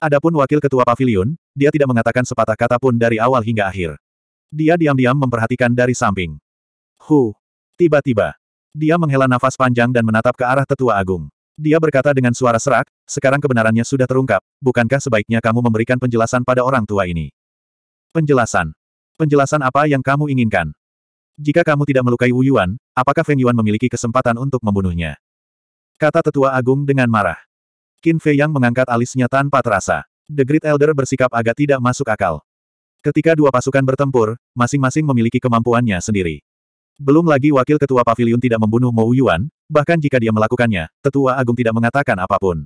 Adapun wakil ketua pavilion, dia tidak mengatakan sepatah kata pun dari awal hingga akhir. Dia diam-diam memperhatikan dari samping. Hu. Tiba-tiba. Dia menghela nafas panjang dan menatap ke arah tetua agung. Dia berkata dengan suara serak, sekarang kebenarannya sudah terungkap, bukankah sebaiknya kamu memberikan penjelasan pada orang tua ini? Penjelasan. Penjelasan apa yang kamu inginkan? Jika kamu tidak melukai Wu Yuan, apakah Feng Yuan memiliki kesempatan untuk membunuhnya? Kata tetua agung dengan marah. Qin Fei Yang mengangkat alisnya tanpa terasa. The Great Elder bersikap agak tidak masuk akal. Ketika dua pasukan bertempur, masing-masing memiliki kemampuannya sendiri. Belum lagi wakil ketua pavilion tidak membunuh Mo Yuan, bahkan jika dia melakukannya, tetua agung tidak mengatakan apapun.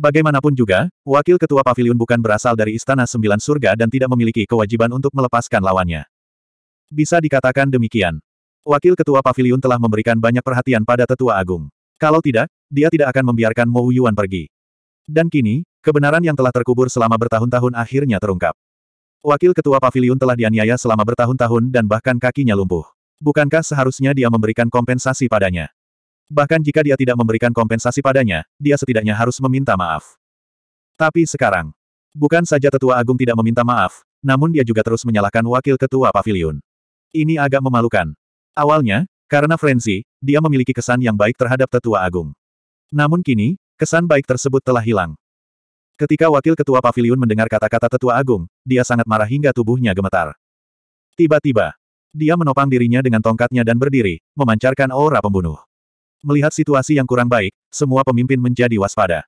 Bagaimanapun juga, wakil ketua pavilion bukan berasal dari Istana Sembilan Surga dan tidak memiliki kewajiban untuk melepaskan lawannya. Bisa dikatakan demikian. Wakil ketua pavilion telah memberikan banyak perhatian pada tetua agung. Kalau tidak, dia tidak akan membiarkan Mo Yuan pergi. Dan kini, kebenaran yang telah terkubur selama bertahun-tahun akhirnya terungkap. Wakil Ketua Pavilion telah dianiaya selama bertahun-tahun dan bahkan kakinya lumpuh. Bukankah seharusnya dia memberikan kompensasi padanya? Bahkan jika dia tidak memberikan kompensasi padanya, dia setidaknya harus meminta maaf. Tapi sekarang, bukan saja Tetua Agung tidak meminta maaf, namun dia juga terus menyalahkan Wakil Ketua Pavilion. Ini agak memalukan. Awalnya, karena frenzy, dia memiliki kesan yang baik terhadap tetua agung. Namun kini, kesan baik tersebut telah hilang. Ketika wakil ketua pavilion mendengar kata-kata tetua agung, dia sangat marah hingga tubuhnya gemetar. Tiba-tiba, dia menopang dirinya dengan tongkatnya dan berdiri, memancarkan aura pembunuh. Melihat situasi yang kurang baik, semua pemimpin menjadi waspada.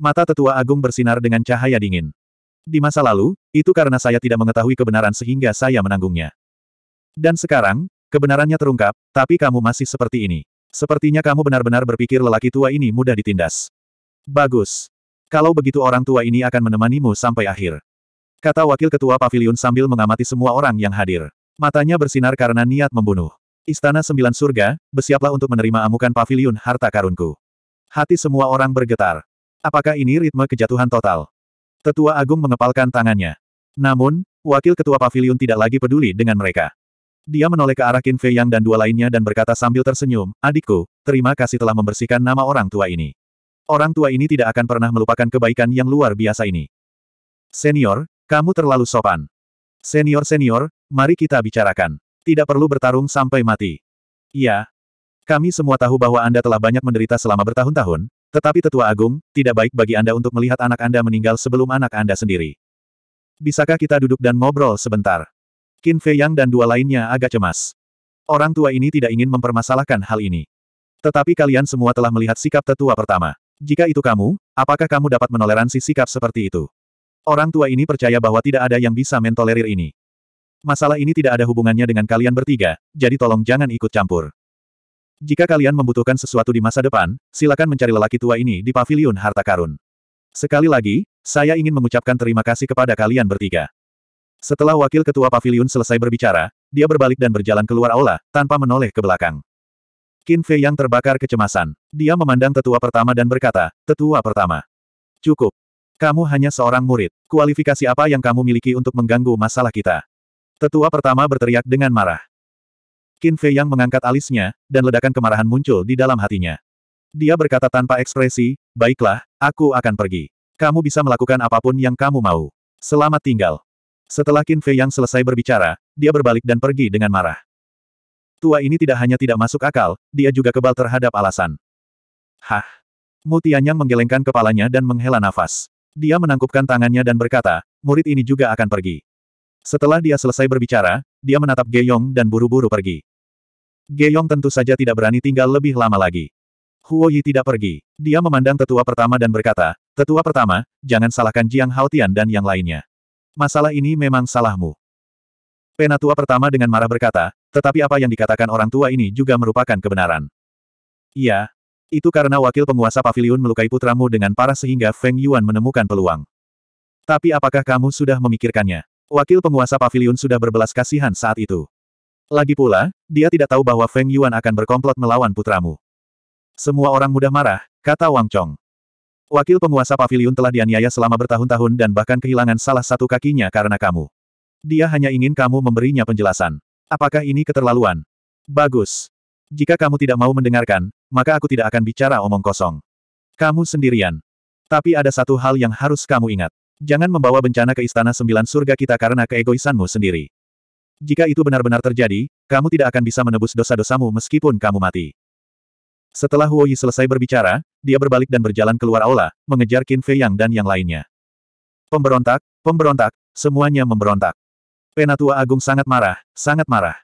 Mata tetua agung bersinar dengan cahaya dingin. Di masa lalu, itu karena saya tidak mengetahui kebenaran sehingga saya menanggungnya. Dan sekarang, Kebenarannya terungkap, tapi kamu masih seperti ini. Sepertinya kamu benar-benar berpikir lelaki tua ini mudah ditindas. Bagus. Kalau begitu orang tua ini akan menemanimu sampai akhir. Kata wakil ketua pavilion sambil mengamati semua orang yang hadir. Matanya bersinar karena niat membunuh. Istana Sembilan Surga, bersiaplah untuk menerima amukan pavilion harta karunku. Hati semua orang bergetar. Apakah ini ritme kejatuhan total? Tetua Agung mengepalkan tangannya. Namun, wakil ketua pavilion tidak lagi peduli dengan mereka. Dia menoleh ke arah Qin Fei Yang dan dua lainnya dan berkata sambil tersenyum, Adikku, terima kasih telah membersihkan nama orang tua ini. Orang tua ini tidak akan pernah melupakan kebaikan yang luar biasa ini. Senior, kamu terlalu sopan. Senior-senior, mari kita bicarakan. Tidak perlu bertarung sampai mati. Iya. Kami semua tahu bahwa Anda telah banyak menderita selama bertahun-tahun, tetapi Tetua Agung, tidak baik bagi Anda untuk melihat anak Anda meninggal sebelum anak Anda sendiri. Bisakah kita duduk dan ngobrol sebentar? Qin Fei Yang dan dua lainnya agak cemas. Orang tua ini tidak ingin mempermasalahkan hal ini. Tetapi kalian semua telah melihat sikap tetua pertama. Jika itu kamu, apakah kamu dapat menoleransi sikap seperti itu? Orang tua ini percaya bahwa tidak ada yang bisa mentolerir ini. Masalah ini tidak ada hubungannya dengan kalian bertiga, jadi tolong jangan ikut campur. Jika kalian membutuhkan sesuatu di masa depan, silakan mencari lelaki tua ini di pavilion harta karun. Sekali lagi, saya ingin mengucapkan terima kasih kepada kalian bertiga. Setelah wakil ketua pavilion selesai berbicara, dia berbalik dan berjalan keluar aula, tanpa menoleh ke belakang. Qin Fei yang terbakar kecemasan. Dia memandang tetua pertama dan berkata, Tetua pertama. Cukup. Kamu hanya seorang murid. Kualifikasi apa yang kamu miliki untuk mengganggu masalah kita? Tetua pertama berteriak dengan marah. Qin Fei yang mengangkat alisnya, dan ledakan kemarahan muncul di dalam hatinya. Dia berkata tanpa ekspresi, Baiklah, aku akan pergi. Kamu bisa melakukan apapun yang kamu mau. Selamat tinggal. Setelah Qin Fei Yang selesai berbicara, dia berbalik dan pergi dengan marah. Tua ini tidak hanya tidak masuk akal, dia juga kebal terhadap alasan. Hah? Tianyang menggelengkan kepalanya dan menghela nafas. Dia menangkupkan tangannya dan berkata, murid ini juga akan pergi. Setelah dia selesai berbicara, dia menatap Geyong dan buru-buru pergi. Geyong tentu saja tidak berani tinggal lebih lama lagi. Huo Yi tidak pergi. Dia memandang tetua pertama dan berkata, Tetua pertama, jangan salahkan Jiang Haotian dan yang lainnya. Masalah ini memang salahmu. Penatua pertama dengan marah berkata, tetapi apa yang dikatakan orang tua ini juga merupakan kebenaran. Iya, itu karena wakil penguasa pavilion melukai putramu dengan parah sehingga Feng Yuan menemukan peluang. Tapi apakah kamu sudah memikirkannya? Wakil penguasa pavilion sudah berbelas kasihan saat itu. Lagi pula, dia tidak tahu bahwa Feng Yuan akan berkomplot melawan putramu. Semua orang mudah marah, kata Wang Chong. Wakil penguasa pavilion telah dianiaya selama bertahun-tahun dan bahkan kehilangan salah satu kakinya karena kamu. Dia hanya ingin kamu memberinya penjelasan. Apakah ini keterlaluan? Bagus. Jika kamu tidak mau mendengarkan, maka aku tidak akan bicara omong kosong. Kamu sendirian. Tapi ada satu hal yang harus kamu ingat. Jangan membawa bencana ke istana sembilan surga kita karena keegoisanmu sendiri. Jika itu benar-benar terjadi, kamu tidak akan bisa menebus dosa-dosamu meskipun kamu mati. Setelah Huo selesai berbicara, dia berbalik dan berjalan keluar aula, mengejar Qin Fei Yang dan yang lainnya. Pemberontak, pemberontak, semuanya memberontak. Penatua Agung sangat marah, sangat marah.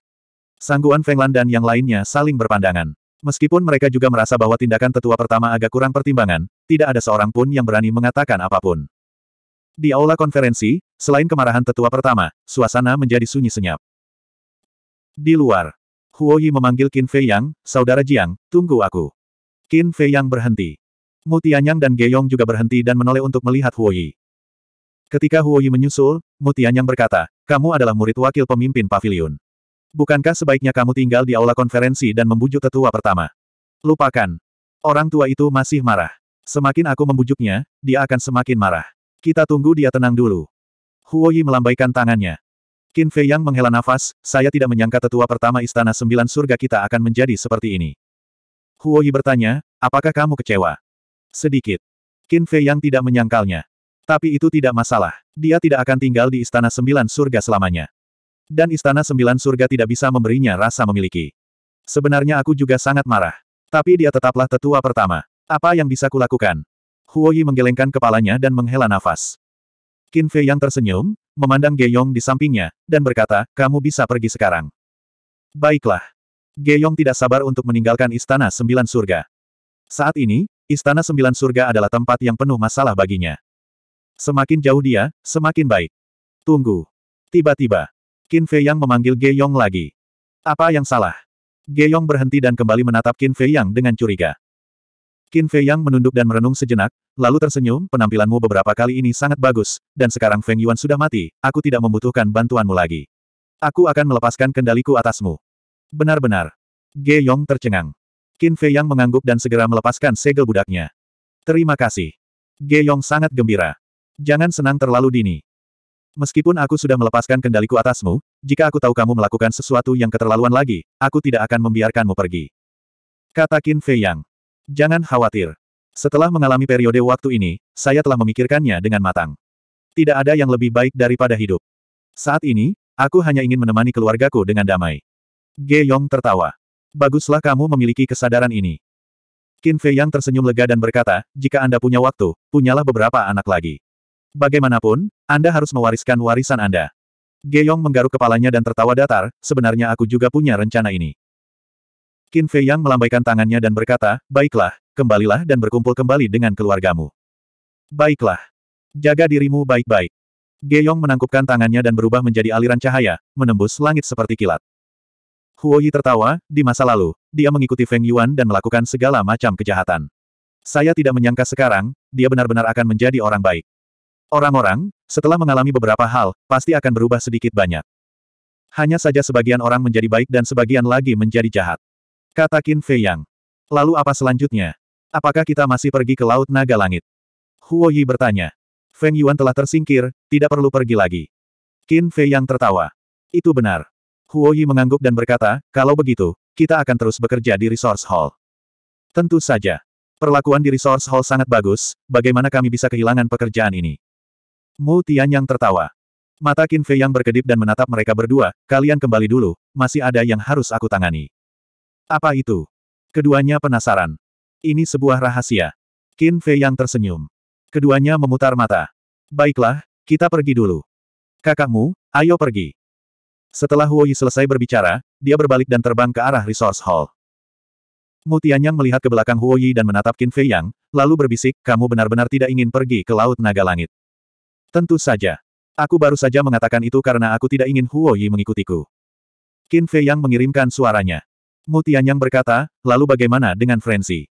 Sangguan Fenglan dan yang lainnya saling berpandangan. Meskipun mereka juga merasa bahwa tindakan tetua pertama agak kurang pertimbangan, tidak ada seorang pun yang berani mengatakan apapun. Di aula konferensi, selain kemarahan tetua pertama, suasana menjadi sunyi senyap. Di luar, Huo memanggil Qin Fei Yang, saudara Jiang, tunggu aku. Qin Fei yang berhenti. Mu Tianyang dan Geyong juga berhenti dan menoleh untuk melihat Huoyi. Ketika Huoyi menyusul, Mu Tianyang berkata, kamu adalah murid wakil pemimpin pavilion. Bukankah sebaiknya kamu tinggal di aula konferensi dan membujuk tetua pertama? Lupakan. Orang tua itu masih marah. Semakin aku membujuknya, dia akan semakin marah. Kita tunggu dia tenang dulu. Huoyi melambaikan tangannya. Qin Fei Yang menghela nafas, saya tidak menyangka tetua pertama istana sembilan surga kita akan menjadi seperti ini. Huo Yi bertanya, apakah kamu kecewa? Sedikit. Qin Fei yang tidak menyangkalnya. Tapi itu tidak masalah. Dia tidak akan tinggal di Istana Sembilan Surga selamanya. Dan Istana Sembilan Surga tidak bisa memberinya rasa memiliki. Sebenarnya aku juga sangat marah. Tapi dia tetaplah tetua pertama. Apa yang bisa kulakukan? Huo Yi menggelengkan kepalanya dan menghela nafas. Qin Fei yang tersenyum, memandang Ge Yong di sampingnya, dan berkata, kamu bisa pergi sekarang. Baiklah. Geyong tidak sabar untuk meninggalkan Istana Sembilan Surga. Saat ini, Istana Sembilan Surga adalah tempat yang penuh masalah baginya. Semakin jauh dia, semakin baik. Tunggu. Tiba-tiba, Qin Fei Yang memanggil Geyong lagi. Apa yang salah? Geyong berhenti dan kembali menatap Qin Fei Yang dengan curiga. Qin Fei Yang menunduk dan merenung sejenak, lalu tersenyum, penampilanmu beberapa kali ini sangat bagus, dan sekarang Feng Yuan sudah mati, aku tidak membutuhkan bantuanmu lagi. Aku akan melepaskan kendaliku atasmu. Benar-benar. Ge Yong tercengang. Qin Fei Yang mengangguk dan segera melepaskan segel budaknya. Terima kasih. Ge Yong sangat gembira. Jangan senang terlalu dini. Meskipun aku sudah melepaskan kendaliku atasmu, jika aku tahu kamu melakukan sesuatu yang keterlaluan lagi, aku tidak akan membiarkanmu pergi. Kata Qin Fei Yang. Jangan khawatir. Setelah mengalami periode waktu ini, saya telah memikirkannya dengan matang. Tidak ada yang lebih baik daripada hidup. Saat ini, aku hanya ingin menemani keluargaku dengan damai. Ge tertawa. Baguslah kamu memiliki kesadaran ini. Qin Fei Yang tersenyum lega dan berkata, jika Anda punya waktu, punyalah beberapa anak lagi. Bagaimanapun, Anda harus mewariskan warisan Anda. Ge menggaruk kepalanya dan tertawa datar, sebenarnya aku juga punya rencana ini. Qin Fei Yang melambaikan tangannya dan berkata, baiklah, kembalilah dan berkumpul kembali dengan keluargamu. Baiklah. Jaga dirimu baik-baik. Geyong menangkupkan tangannya dan berubah menjadi aliran cahaya, menembus langit seperti kilat. Huo Yi tertawa, di masa lalu, dia mengikuti Feng Yuan dan melakukan segala macam kejahatan. Saya tidak menyangka sekarang, dia benar-benar akan menjadi orang baik. Orang-orang, setelah mengalami beberapa hal, pasti akan berubah sedikit banyak. Hanya saja sebagian orang menjadi baik dan sebagian lagi menjadi jahat. Kata Qin Fei Yang. Lalu apa selanjutnya? Apakah kita masih pergi ke Laut Naga Langit? Huo Yi bertanya. Feng Yuan telah tersingkir, tidak perlu pergi lagi. Qin Fei Yang tertawa. Itu benar. Huo Yi mengangguk dan berkata, kalau begitu, kita akan terus bekerja di Resource Hall. Tentu saja. Perlakuan di Resource Hall sangat bagus, bagaimana kami bisa kehilangan pekerjaan ini? Mu Tianyang tertawa. Mata Qin Fei yang berkedip dan menatap mereka berdua, kalian kembali dulu, masih ada yang harus aku tangani. Apa itu? Keduanya penasaran. Ini sebuah rahasia. Qin Fei yang tersenyum. Keduanya memutar mata. Baiklah, kita pergi dulu. Kakakmu, ayo pergi. Setelah Huo Yi selesai berbicara, dia berbalik dan terbang ke arah Resource Hall. Mu Tianyang melihat ke belakang Huo Yi dan menatap Qin Fei Yang, lalu berbisik, kamu benar-benar tidak ingin pergi ke Laut Naga Langit. Tentu saja. Aku baru saja mengatakan itu karena aku tidak ingin Huo Yi mengikutiku. Qin Fei Yang mengirimkan suaranya. Mu Tianyang berkata, lalu bagaimana dengan Frenzy?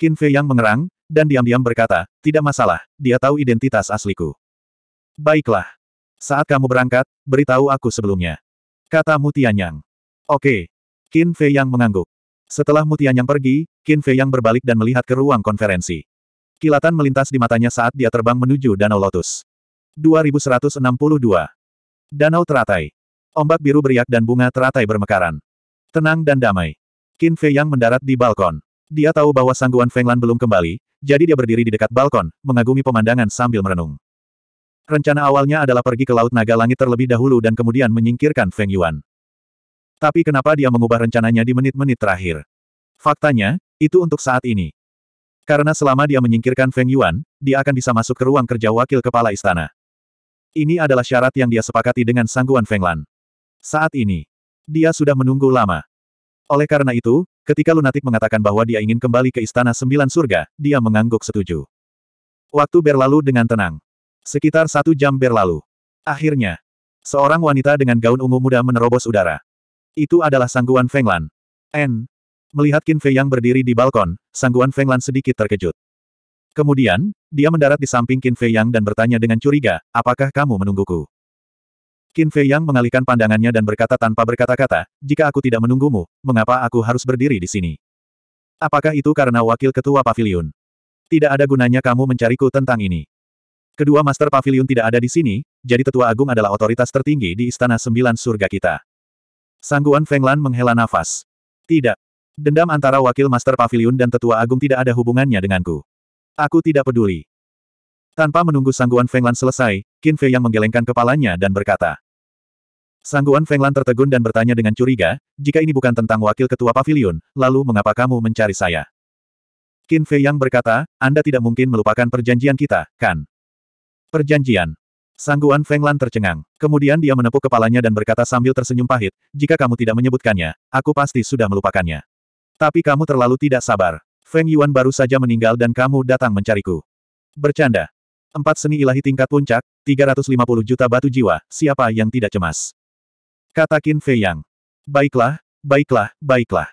Qin Fei Yang mengerang, dan diam-diam berkata, tidak masalah, dia tahu identitas asliku. Baiklah. Saat kamu berangkat, beritahu aku sebelumnya. Kata Mutianyang. Oke. Qin Fei Yang mengangguk. Setelah Mutianyang pergi, Qin Fei Yang berbalik dan melihat ke ruang konferensi. Kilatan melintas di matanya saat dia terbang menuju Danau Lotus. 2162. Danau teratai. Ombak biru beriak dan bunga teratai bermekaran. Tenang dan damai. Qin Fei Yang mendarat di balkon. Dia tahu bahwa sangguan Fenglan belum kembali, jadi dia berdiri di dekat balkon, mengagumi pemandangan sambil merenung. Rencana awalnya adalah pergi ke Laut Naga Langit terlebih dahulu dan kemudian menyingkirkan Feng Yuan. Tapi kenapa dia mengubah rencananya di menit-menit terakhir? Faktanya, itu untuk saat ini. Karena selama dia menyingkirkan Feng Yuan, dia akan bisa masuk ke ruang kerja wakil kepala istana. Ini adalah syarat yang dia sepakati dengan sangguan Feng Lan. Saat ini, dia sudah menunggu lama. Oleh karena itu, ketika lunatik mengatakan bahwa dia ingin kembali ke Istana Sembilan Surga, dia mengangguk setuju. Waktu berlalu dengan tenang. Sekitar satu jam berlalu. Akhirnya, seorang wanita dengan gaun ungu muda menerobos udara. Itu adalah Sangguan Fenglan. N. Melihat Qin Fei yang berdiri di balkon, Sangguan Fenglan sedikit terkejut. Kemudian, dia mendarat di samping Qin Fei Yang dan bertanya dengan curiga, apakah kamu menungguku? Qin Fei Yang mengalihkan pandangannya dan berkata tanpa berkata-kata, jika aku tidak menunggumu, mengapa aku harus berdiri di sini? Apakah itu karena wakil ketua pavilion? Tidak ada gunanya kamu mencariku tentang ini. Kedua Master Pavilion tidak ada di sini, jadi Tetua Agung adalah otoritas tertinggi di Istana Sembilan Surga kita. Sangguan Fenglan menghela nafas. Tidak. Dendam antara Wakil Master Pavilion dan Tetua Agung tidak ada hubungannya denganku. Aku tidak peduli. Tanpa menunggu Sangguan Fenglan selesai, Qin Fei yang menggelengkan kepalanya dan berkata. Sangguan Fenglan tertegun dan bertanya dengan curiga, jika ini bukan tentang Wakil Ketua Pavilion, lalu mengapa kamu mencari saya? Qin Fei yang berkata, Anda tidak mungkin melupakan perjanjian kita, kan? Perjanjian. Sangguan Fenglan tercengang. Kemudian dia menepuk kepalanya dan berkata sambil tersenyum pahit, jika kamu tidak menyebutkannya, aku pasti sudah melupakannya. Tapi kamu terlalu tidak sabar. Feng Yuan baru saja meninggal dan kamu datang mencariku. Bercanda. Empat seni ilahi tingkat puncak, 350 juta batu jiwa, siapa yang tidak cemas? Kata Qin Fei Yang. Baiklah, baiklah, baiklah.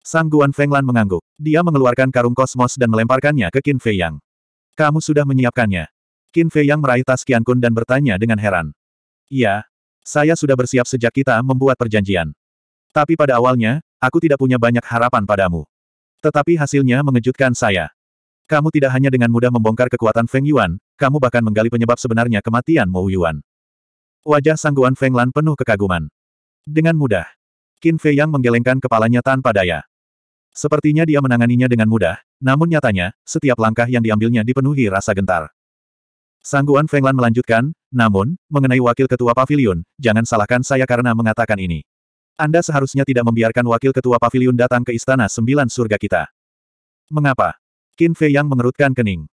Sangguan Fenglan mengangguk. Dia mengeluarkan karung kosmos dan melemparkannya ke Qin Fei Yang. Kamu sudah menyiapkannya. Qin Fei yang meraih tas Qian Kun dan bertanya dengan heran. Iya, saya sudah bersiap sejak kita membuat perjanjian. Tapi pada awalnya, aku tidak punya banyak harapan padamu. Tetapi hasilnya mengejutkan saya. Kamu tidak hanya dengan mudah membongkar kekuatan Feng Yuan, kamu bahkan menggali penyebab sebenarnya kematian Mo Yuan. Wajah Sangguan Feng Lan penuh kekaguman. Dengan mudah. Qin Fei Yang menggelengkan kepalanya tanpa daya. Sepertinya dia menanganinya dengan mudah, namun nyatanya, setiap langkah yang diambilnya dipenuhi rasa gentar. Sangguan Fenglan melanjutkan, namun, mengenai wakil ketua pavilion, jangan salahkan saya karena mengatakan ini. Anda seharusnya tidak membiarkan wakil ketua pavilion datang ke istana sembilan surga kita. Mengapa? Qin Fei yang mengerutkan kening.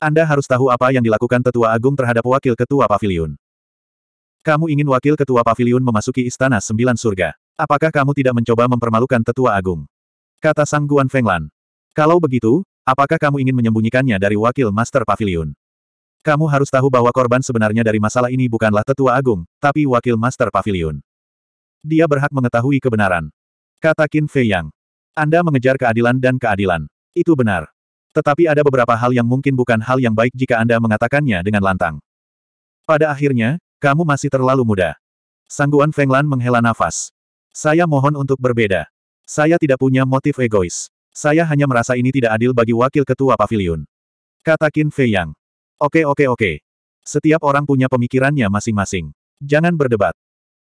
Anda harus tahu apa yang dilakukan tetua agung terhadap wakil ketua pavilion. Kamu ingin wakil ketua pavilion memasuki istana sembilan surga. Apakah kamu tidak mencoba mempermalukan tetua agung? Kata Sangguan Fenglan. Kalau begitu, apakah kamu ingin menyembunyikannya dari wakil master pavilion? Kamu harus tahu bahwa korban sebenarnya dari masalah ini bukanlah tetua agung, tapi wakil master pavilion. Dia berhak mengetahui kebenaran. Kata Qin Fei Yang. Anda mengejar keadilan dan keadilan. Itu benar. Tetapi ada beberapa hal yang mungkin bukan hal yang baik jika Anda mengatakannya dengan lantang. Pada akhirnya, kamu masih terlalu muda. Sangguan Feng Lan menghela nafas. Saya mohon untuk berbeda. Saya tidak punya motif egois. Saya hanya merasa ini tidak adil bagi wakil ketua pavilion. Kata Qin Fei Yang. Oke oke oke. Setiap orang punya pemikirannya masing-masing. Jangan berdebat.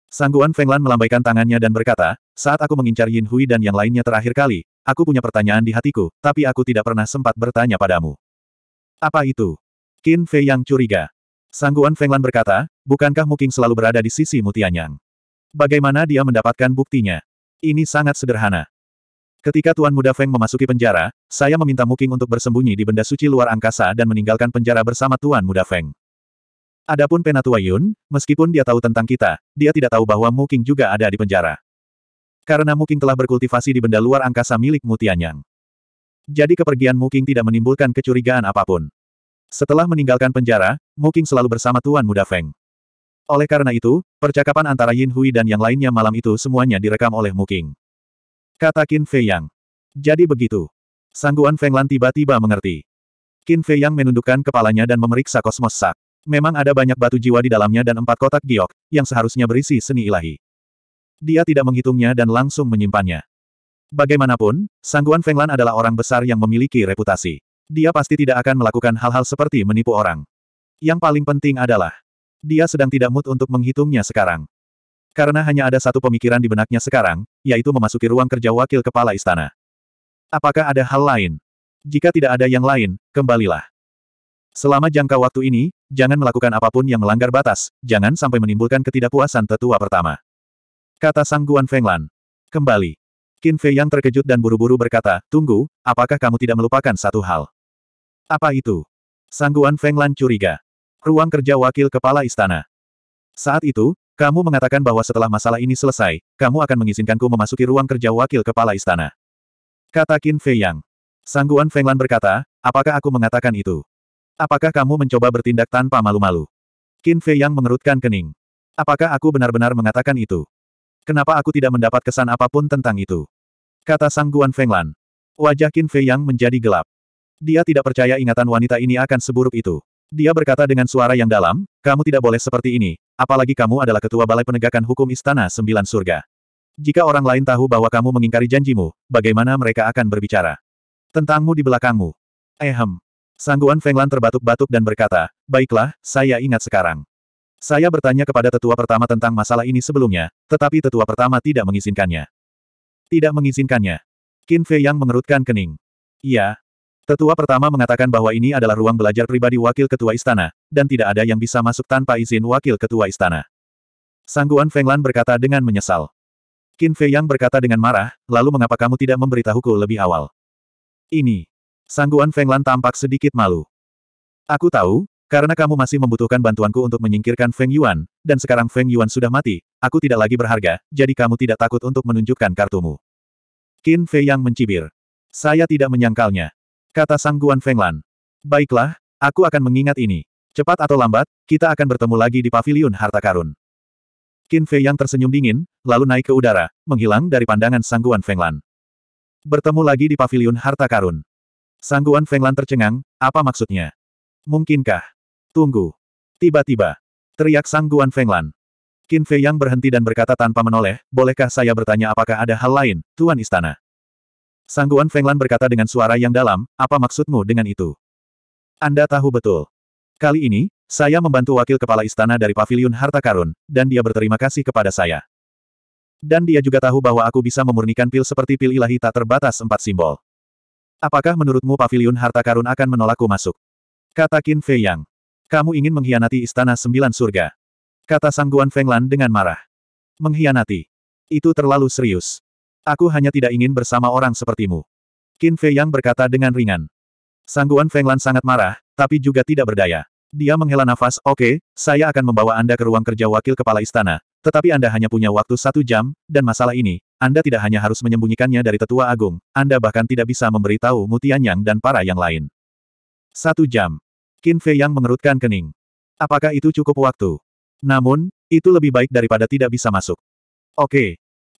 Sangguan Fenglan melambaikan tangannya dan berkata, saat aku mengincar Yin Hui dan yang lainnya terakhir kali, aku punya pertanyaan di hatiku, tapi aku tidak pernah sempat bertanya padamu. Apa itu? Qin Fei yang curiga. Sangguan Fenglan berkata, bukankah Muking selalu berada di sisi Mutianyang? Bagaimana dia mendapatkan buktinya? Ini sangat sederhana. Ketika Tuan Muda Feng memasuki penjara, saya meminta Muking untuk bersembunyi di benda suci luar angkasa dan meninggalkan penjara bersama Tuan Muda Feng. Adapun Penatua Yun, meskipun dia tahu tentang kita, dia tidak tahu bahwa Muking juga ada di penjara. Karena Muking telah berkultivasi di benda luar angkasa milik Mutianyang. Jadi kepergian Muking tidak menimbulkan kecurigaan apapun. Setelah meninggalkan penjara, Muking selalu bersama Tuan Muda Feng. Oleh karena itu, percakapan antara Yin Hui dan yang lainnya malam itu semuanya direkam oleh Muking. Kata Qin Fei Yang. Jadi begitu. Sangguan Feng Lan tiba-tiba mengerti. Qin Fei Yang menundukkan kepalanya dan memeriksa kosmos sak. Memang ada banyak batu jiwa di dalamnya dan empat kotak giok, yang seharusnya berisi seni ilahi. Dia tidak menghitungnya dan langsung menyimpannya. Bagaimanapun, Sangguan Feng Lan adalah orang besar yang memiliki reputasi. Dia pasti tidak akan melakukan hal-hal seperti menipu orang. Yang paling penting adalah, dia sedang tidak mood untuk menghitungnya sekarang. Karena hanya ada satu pemikiran di benaknya sekarang, yaitu memasuki ruang kerja wakil kepala istana. Apakah ada hal lain? Jika tidak ada yang lain, kembalilah. Selama jangka waktu ini, jangan melakukan apapun yang melanggar batas, jangan sampai menimbulkan ketidakpuasan tetua pertama. Kata Sang Guan Fenglan. Kembali. Qin Fei yang terkejut dan buru-buru berkata, Tunggu, apakah kamu tidak melupakan satu hal? Apa itu? Sang Sangguan Fenglan curiga. Ruang kerja wakil kepala istana. Saat itu, kamu mengatakan bahwa setelah masalah ini selesai, kamu akan mengizinkanku memasuki ruang kerja wakil kepala istana. Kata Qin Fei Yang. Sangguan Fenglan berkata, apakah aku mengatakan itu? Apakah kamu mencoba bertindak tanpa malu-malu? Qin Fei Yang mengerutkan kening. Apakah aku benar-benar mengatakan itu? Kenapa aku tidak mendapat kesan apapun tentang itu? Kata Sangguan Fenglan. Wajah Qin Fei Yang menjadi gelap. Dia tidak percaya ingatan wanita ini akan seburuk itu. Dia berkata dengan suara yang dalam, kamu tidak boleh seperti ini, Apalagi kamu adalah ketua balai penegakan hukum Istana Sembilan Surga. Jika orang lain tahu bahwa kamu mengingkari janjimu, bagaimana mereka akan berbicara? Tentangmu di belakangmu. Ehem. Sangguan Fenglan terbatuk-batuk dan berkata, Baiklah, saya ingat sekarang. Saya bertanya kepada tetua pertama tentang masalah ini sebelumnya, tetapi tetua pertama tidak mengizinkannya. Tidak mengizinkannya. Qin Fei yang mengerutkan kening. Iya, Tetua pertama mengatakan bahwa ini adalah ruang belajar pribadi wakil ketua istana, dan tidak ada yang bisa masuk tanpa izin wakil ketua istana. Sangguan Fenglan berkata dengan menyesal. Qin Fei Yang berkata dengan marah, lalu mengapa kamu tidak memberitahuku lebih awal? Ini. Sangguan Fenglan tampak sedikit malu. Aku tahu, karena kamu masih membutuhkan bantuanku untuk menyingkirkan Feng Yuan, dan sekarang Feng Yuan sudah mati, aku tidak lagi berharga, jadi kamu tidak takut untuk menunjukkan kartumu. Qin Fei Yang mencibir. Saya tidak menyangkalnya. Kata Sang Guan Fenglan. Baiklah, aku akan mengingat ini. Cepat atau lambat, kita akan bertemu lagi di paviliun harta karun. Qin Fei yang tersenyum dingin, lalu naik ke udara, menghilang dari pandangan Sang Guan Fenglan. Bertemu lagi di paviliun harta karun. Sang Guan Fenglan tercengang, apa maksudnya? Mungkinkah? Tunggu. Tiba-tiba. Teriak Sang Guan Fenglan. Qin Fei yang berhenti dan berkata tanpa menoleh, bolehkah saya bertanya apakah ada hal lain, Tuan Istana? Sangguan Fenglan berkata dengan suara yang dalam, apa maksudmu dengan itu? Anda tahu betul. Kali ini, saya membantu wakil kepala istana dari Paviliun harta karun, dan dia berterima kasih kepada saya. Dan dia juga tahu bahwa aku bisa memurnikan pil seperti pil ilahi tak terbatas empat simbol. Apakah menurutmu Paviliun harta karun akan menolakku masuk? Kata Qin Fei Yang. Kamu ingin mengkhianati istana sembilan surga. Kata Sangguan Fenglan dengan marah. Mengkhianati. Itu terlalu serius. Aku hanya tidak ingin bersama orang sepertimu. Qin Fei Yang berkata dengan ringan. Sangguan Fenglan sangat marah, tapi juga tidak berdaya. Dia menghela nafas, oke, okay, saya akan membawa Anda ke ruang kerja wakil kepala istana, tetapi Anda hanya punya waktu satu jam, dan masalah ini, Anda tidak hanya harus menyembunyikannya dari tetua agung, Anda bahkan tidak bisa memberitahu Mutian Yang dan para yang lain. Satu jam. Qin Fei Yang mengerutkan kening. Apakah itu cukup waktu? Namun, itu lebih baik daripada tidak bisa masuk. Oke. Okay.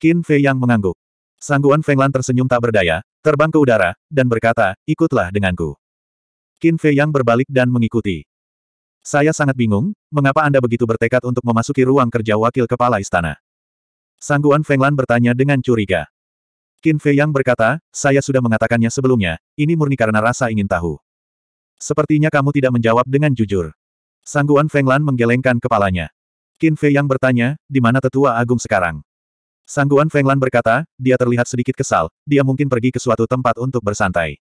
Qin Fei Yang mengangguk. Sangguan Fenglan tersenyum tak berdaya, terbang ke udara, dan berkata, ikutlah denganku. Qin Fei Yang berbalik dan mengikuti. Saya sangat bingung, mengapa Anda begitu bertekad untuk memasuki ruang kerja wakil kepala istana? Sangguan Fenglan bertanya dengan curiga. Qin Fei Yang berkata, saya sudah mengatakannya sebelumnya, ini murni karena rasa ingin tahu. Sepertinya kamu tidak menjawab dengan jujur. Sangguan Fenglan menggelengkan kepalanya. Qin Fei Yang bertanya, di mana tetua agung sekarang? Sangguan Fenglan berkata, dia terlihat sedikit kesal, dia mungkin pergi ke suatu tempat untuk bersantai.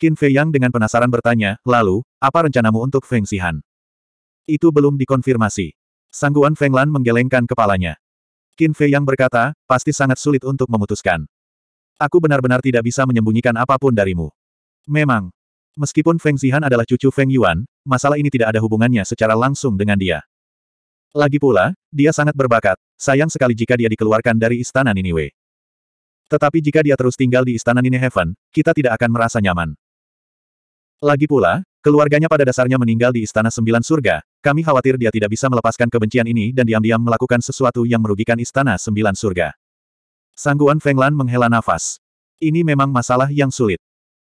Qin Fei Yang dengan penasaran bertanya, lalu, apa rencanamu untuk Feng Xihan? Itu belum dikonfirmasi. Sangguan Fenglan menggelengkan kepalanya. Qin Fei Yang berkata, pasti sangat sulit untuk memutuskan. Aku benar-benar tidak bisa menyembunyikan apapun darimu. Memang. Meskipun Feng Zihan adalah cucu Feng Yuan, masalah ini tidak ada hubungannya secara langsung dengan dia. Lagi pula, dia sangat berbakat, Sayang sekali jika dia dikeluarkan dari istana Niniwe. Tetapi jika dia terus tinggal di istana Nine Heaven, kita tidak akan merasa nyaman. Lagi pula, keluarganya pada dasarnya meninggal di istana sembilan surga, kami khawatir dia tidak bisa melepaskan kebencian ini dan diam-diam melakukan sesuatu yang merugikan istana sembilan surga. Sangguan Fenglan menghela nafas. Ini memang masalah yang sulit.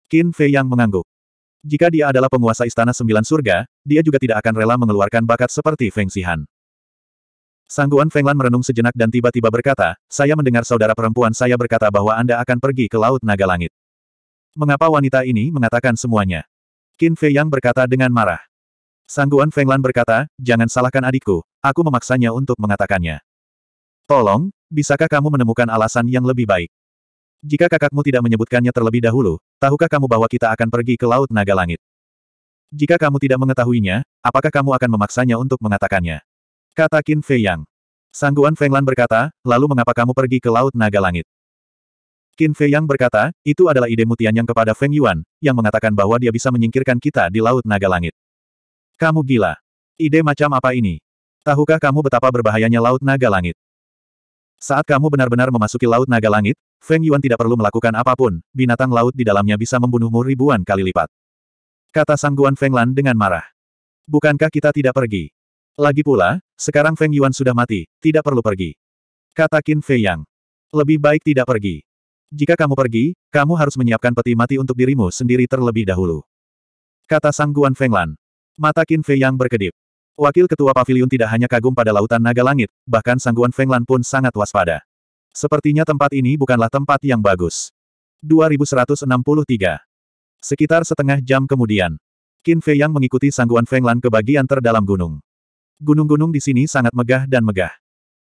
Qin Fei yang mengangguk. Jika dia adalah penguasa istana sembilan surga, dia juga tidak akan rela mengeluarkan bakat seperti Feng Xihan. Sangguan Fenglan merenung sejenak dan tiba-tiba berkata, saya mendengar saudara perempuan saya berkata bahwa Anda akan pergi ke Laut Naga Langit. Mengapa wanita ini mengatakan semuanya? Qin Fei Yang berkata dengan marah. Sangguan Fenglan berkata, jangan salahkan adikku, aku memaksanya untuk mengatakannya. Tolong, bisakah kamu menemukan alasan yang lebih baik? Jika kakakmu tidak menyebutkannya terlebih dahulu, tahukah kamu bahwa kita akan pergi ke Laut Naga Langit? Jika kamu tidak mengetahuinya, apakah kamu akan memaksanya untuk mengatakannya? Kata Qin Fei Yang. Sangguan Lan berkata, lalu mengapa kamu pergi ke Laut Naga Langit? Qin Fei Yang berkata, itu adalah ide mutian yang kepada Feng Yuan, yang mengatakan bahwa dia bisa menyingkirkan kita di Laut Naga Langit. Kamu gila. Ide macam apa ini? Tahukah kamu betapa berbahayanya Laut Naga Langit? Saat kamu benar-benar memasuki Laut Naga Langit, Feng Yuan tidak perlu melakukan apapun, binatang laut di dalamnya bisa membunuhmu ribuan kali lipat. Kata Sangguan Feng Lan dengan marah. Bukankah kita tidak pergi? Lagi pula, sekarang Feng Yuan sudah mati, tidak perlu pergi. Kata Qin Fei Yang. Lebih baik tidak pergi. Jika kamu pergi, kamu harus menyiapkan peti mati untuk dirimu sendiri terlebih dahulu. Kata Sang Guan Feng Lan. Mata Qin Fei Yang berkedip. Wakil Ketua Pavilion tidak hanya kagum pada lautan naga langit, bahkan Sang Guan Feng Lan pun sangat waspada. Sepertinya tempat ini bukanlah tempat yang bagus. 2163. Sekitar setengah jam kemudian, Qin Fei Yang mengikuti Sang Guan Feng Lan ke bagian terdalam gunung. Gunung-gunung di sini sangat megah dan megah.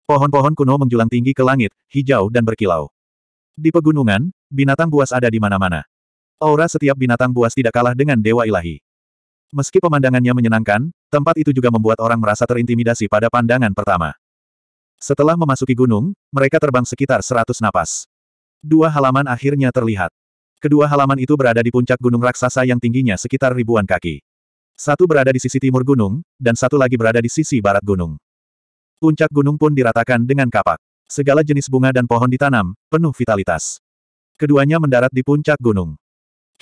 Pohon-pohon kuno menjulang tinggi ke langit, hijau dan berkilau. Di pegunungan, binatang buas ada di mana-mana. Aura setiap binatang buas tidak kalah dengan dewa ilahi. Meski pemandangannya menyenangkan, tempat itu juga membuat orang merasa terintimidasi pada pandangan pertama. Setelah memasuki gunung, mereka terbang sekitar seratus napas. Dua halaman akhirnya terlihat. Kedua halaman itu berada di puncak gunung raksasa yang tingginya sekitar ribuan kaki. Satu berada di sisi timur gunung, dan satu lagi berada di sisi barat gunung. Puncak gunung pun diratakan dengan kapak. Segala jenis bunga dan pohon ditanam, penuh vitalitas. Keduanya mendarat di puncak gunung.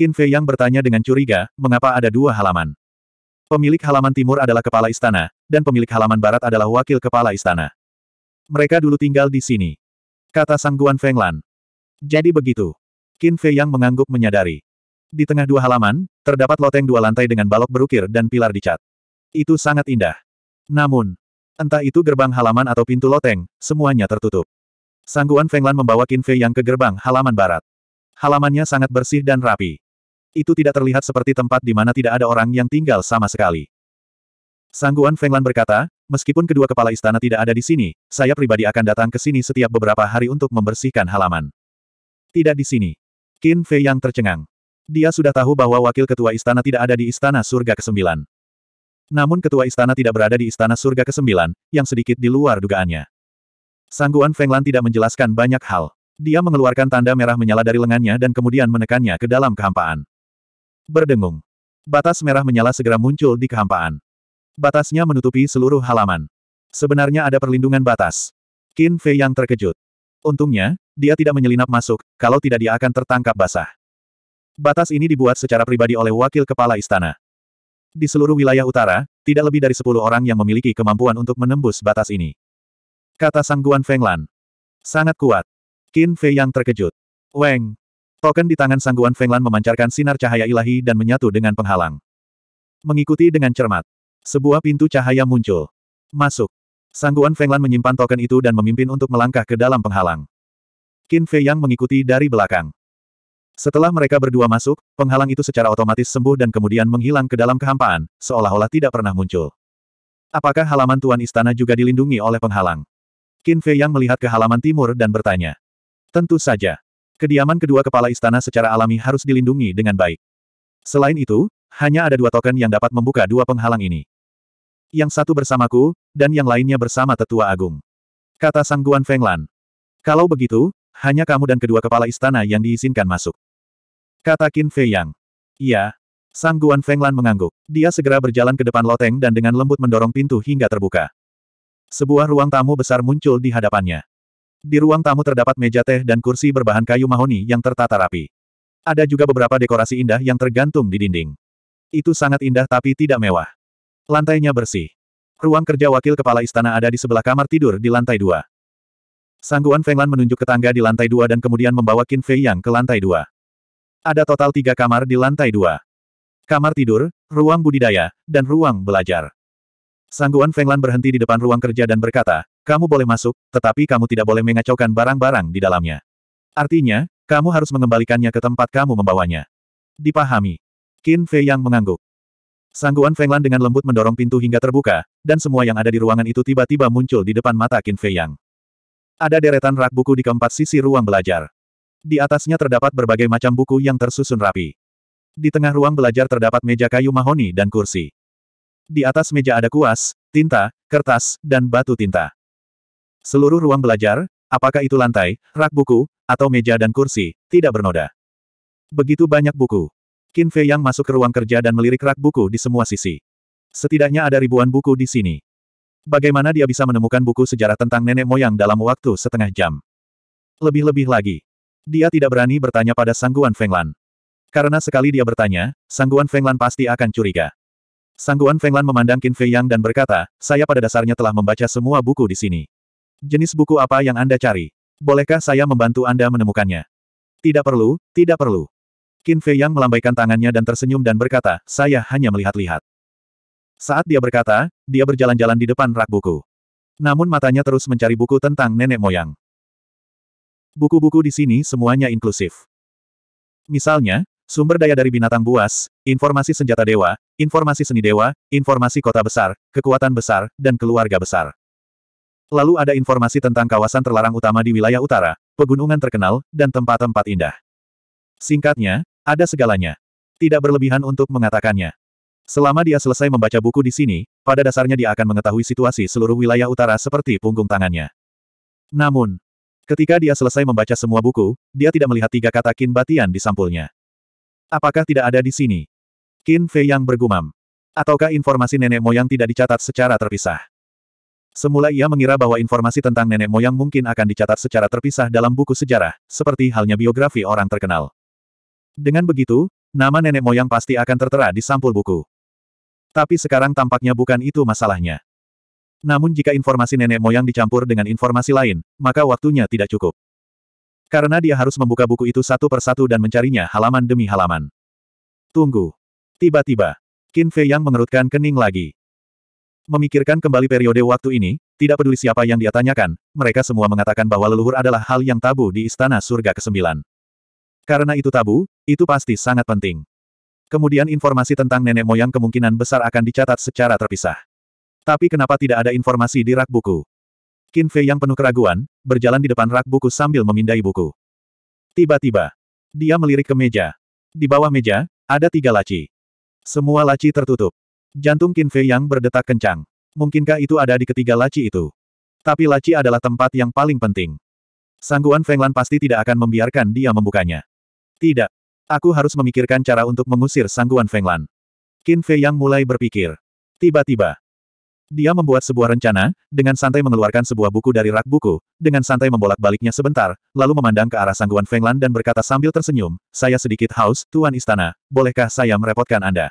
Qin Fei yang bertanya dengan curiga, mengapa ada dua halaman. Pemilik halaman timur adalah kepala istana, dan pemilik halaman barat adalah wakil kepala istana. Mereka dulu tinggal di sini. Kata Sangguan Guan Fenglan. Jadi begitu. Qin Fei yang mengangguk menyadari. Di tengah dua halaman, terdapat loteng dua lantai dengan balok berukir dan pilar dicat. Itu sangat indah. Namun, entah itu gerbang halaman atau pintu loteng, semuanya tertutup. Sangguan Fenglan membawa Qin Fei yang ke gerbang halaman barat. Halamannya sangat bersih dan rapi. Itu tidak terlihat seperti tempat di mana tidak ada orang yang tinggal sama sekali. Sangguan Fenglan berkata, meskipun kedua kepala istana tidak ada di sini, saya pribadi akan datang ke sini setiap beberapa hari untuk membersihkan halaman. Tidak di sini. Qin Fei yang tercengang. Dia sudah tahu bahwa wakil ketua istana tidak ada di istana surga ke-9. Namun ketua istana tidak berada di istana surga ke-9, yang sedikit di luar dugaannya. Sangguan Fenglan tidak menjelaskan banyak hal. Dia mengeluarkan tanda merah menyala dari lengannya dan kemudian menekannya ke dalam kehampaan. Berdengung. Batas merah menyala segera muncul di kehampaan. Batasnya menutupi seluruh halaman. Sebenarnya ada perlindungan batas. Qin Fei yang terkejut. Untungnya, dia tidak menyelinap masuk, kalau tidak dia akan tertangkap basah. Batas ini dibuat secara pribadi oleh wakil kepala istana. Di seluruh wilayah utara, tidak lebih dari sepuluh orang yang memiliki kemampuan untuk menembus batas ini. Kata sangguan Fenglan. Sangat kuat. Qin Fei yang terkejut. Weng. Token di tangan sangguan Fenglan memancarkan sinar cahaya ilahi dan menyatu dengan penghalang. Mengikuti dengan cermat. Sebuah pintu cahaya muncul. Masuk. Sangguan Fenglan menyimpan token itu dan memimpin untuk melangkah ke dalam penghalang. Qin Fei Yang mengikuti dari belakang. Setelah mereka berdua masuk, penghalang itu secara otomatis sembuh dan kemudian menghilang ke dalam kehampaan, seolah-olah tidak pernah muncul. Apakah halaman Tuan Istana juga dilindungi oleh penghalang? Qin Fei Yang melihat ke halaman timur dan bertanya. Tentu saja. Kediaman kedua kepala istana secara alami harus dilindungi dengan baik. Selain itu, hanya ada dua token yang dapat membuka dua penghalang ini. Yang satu bersamaku, dan yang lainnya bersama tetua agung. Kata Sang Guan Fenglan. Kalau begitu, hanya kamu dan kedua kepala istana yang diizinkan masuk. Kata Qin Fei Yang. Iya. Sang Guan Lan mengangguk. Dia segera berjalan ke depan loteng dan dengan lembut mendorong pintu hingga terbuka. Sebuah ruang tamu besar muncul di hadapannya. Di ruang tamu terdapat meja teh dan kursi berbahan kayu mahoni yang tertata rapi. Ada juga beberapa dekorasi indah yang tergantung di dinding. Itu sangat indah tapi tidak mewah. Lantainya bersih. Ruang kerja wakil kepala istana ada di sebelah kamar tidur di lantai dua. Sangguan Feng Lan menunjuk ke tangga di lantai dua dan kemudian membawa Qin Fei Yang ke lantai dua. Ada total tiga kamar di lantai dua. Kamar tidur, ruang budidaya, dan ruang belajar. Sangguan Fenglan berhenti di depan ruang kerja dan berkata, kamu boleh masuk, tetapi kamu tidak boleh mengacaukan barang-barang di dalamnya. Artinya, kamu harus mengembalikannya ke tempat kamu membawanya. Dipahami. Qin Fei yang mengangguk. Sangguan Fenglan dengan lembut mendorong pintu hingga terbuka, dan semua yang ada di ruangan itu tiba-tiba muncul di depan mata Qin Fei Yang. Ada deretan rak buku di keempat sisi ruang belajar. Di atasnya terdapat berbagai macam buku yang tersusun rapi. Di tengah ruang belajar terdapat meja kayu mahoni dan kursi. Di atas meja ada kuas, tinta, kertas, dan batu tinta. Seluruh ruang belajar, apakah itu lantai, rak buku, atau meja dan kursi, tidak bernoda. Begitu banyak buku. Qin Fei yang masuk ke ruang kerja dan melirik rak buku di semua sisi. Setidaknya ada ribuan buku di sini. Bagaimana dia bisa menemukan buku sejarah tentang nenek moyang dalam waktu setengah jam? Lebih-lebih lagi, dia tidak berani bertanya pada Sangguan Fenglan. Karena sekali dia bertanya, Sangguan Fenglan pasti akan curiga. Sangguan Fenglan memandang Qin Fei Yang dan berkata, saya pada dasarnya telah membaca semua buku di sini. Jenis buku apa yang Anda cari? Bolehkah saya membantu Anda menemukannya? Tidak perlu, tidak perlu. Qin Fei Yang melambaikan tangannya dan tersenyum dan berkata, saya hanya melihat-lihat. Saat dia berkata, dia berjalan-jalan di depan rak buku. Namun matanya terus mencari buku tentang nenek moyang. Buku-buku di sini semuanya inklusif. Misalnya, sumber daya dari binatang buas, informasi senjata dewa, informasi seni dewa, informasi kota besar, kekuatan besar, dan keluarga besar. Lalu ada informasi tentang kawasan terlarang utama di wilayah utara, pegunungan terkenal, dan tempat-tempat indah. Singkatnya, ada segalanya. Tidak berlebihan untuk mengatakannya. Selama dia selesai membaca buku di sini, pada dasarnya dia akan mengetahui situasi seluruh wilayah utara seperti punggung tangannya. Namun, Ketika dia selesai membaca semua buku, dia tidak melihat tiga kata Qin Batian di sampulnya. Apakah tidak ada di sini? Qin Fei yang bergumam. Ataukah informasi nenek moyang tidak dicatat secara terpisah? Semula ia mengira bahwa informasi tentang nenek moyang mungkin akan dicatat secara terpisah dalam buku sejarah, seperti halnya biografi orang terkenal. Dengan begitu, nama nenek moyang pasti akan tertera di sampul buku. Tapi sekarang tampaknya bukan itu masalahnya. Namun jika informasi nenek moyang dicampur dengan informasi lain, maka waktunya tidak cukup. Karena dia harus membuka buku itu satu persatu dan mencarinya halaman demi halaman. Tunggu. Tiba-tiba, Qin Fei yang mengerutkan kening lagi. Memikirkan kembali periode waktu ini, tidak peduli siapa yang dia tanyakan, mereka semua mengatakan bahwa leluhur adalah hal yang tabu di Istana Surga ke-9. Karena itu tabu, itu pasti sangat penting. Kemudian informasi tentang nenek moyang kemungkinan besar akan dicatat secara terpisah. Tapi kenapa tidak ada informasi di rak buku? Qin Fei yang penuh keraguan, berjalan di depan rak buku sambil memindai buku. Tiba-tiba, dia melirik ke meja. Di bawah meja, ada tiga laci. Semua laci tertutup. Jantung Qin Fei yang berdetak kencang. Mungkinkah itu ada di ketiga laci itu? Tapi laci adalah tempat yang paling penting. Sangguan Fenglan pasti tidak akan membiarkan dia membukanya. Tidak. Aku harus memikirkan cara untuk mengusir Sangguan Fenglan. Qin Fei yang mulai berpikir. Tiba-tiba, dia membuat sebuah rencana, dengan santai mengeluarkan sebuah buku dari rak buku, dengan santai membolak-baliknya sebentar, lalu memandang ke arah sangguan Fenglan dan berkata sambil tersenyum, saya sedikit haus, Tuan Istana, bolehkah saya merepotkan Anda?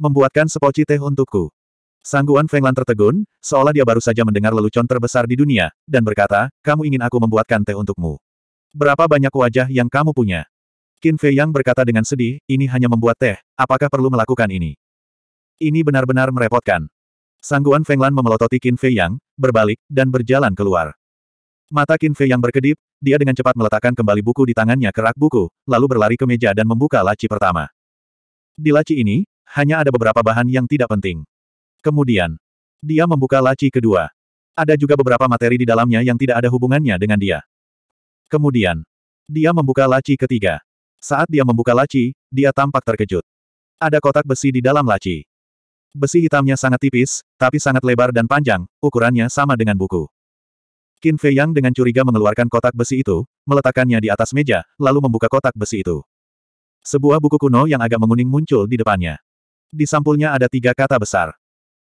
Membuatkan sepoci teh untukku. Sangguan Fenglan tertegun, seolah dia baru saja mendengar lelucon terbesar di dunia, dan berkata, kamu ingin aku membuatkan teh untukmu. Berapa banyak wajah yang kamu punya? Qin Fei Yang berkata dengan sedih, ini hanya membuat teh, apakah perlu melakukan ini? Ini benar-benar merepotkan. Sangguan Fenglan memelototi Qin Fei Yang, berbalik, dan berjalan keluar. Mata Qin Fei Yang berkedip, dia dengan cepat meletakkan kembali buku di tangannya ke rak buku, lalu berlari ke meja dan membuka laci pertama. Di laci ini, hanya ada beberapa bahan yang tidak penting. Kemudian, dia membuka laci kedua. Ada juga beberapa materi di dalamnya yang tidak ada hubungannya dengan dia. Kemudian, dia membuka laci ketiga. Saat dia membuka laci, dia tampak terkejut. Ada kotak besi di dalam laci. Besi hitamnya sangat tipis, tapi sangat lebar dan panjang, ukurannya sama dengan buku. Qin Fei Yang dengan curiga mengeluarkan kotak besi itu, meletakkannya di atas meja, lalu membuka kotak besi itu. Sebuah buku kuno yang agak menguning muncul di depannya. Di sampulnya ada tiga kata besar.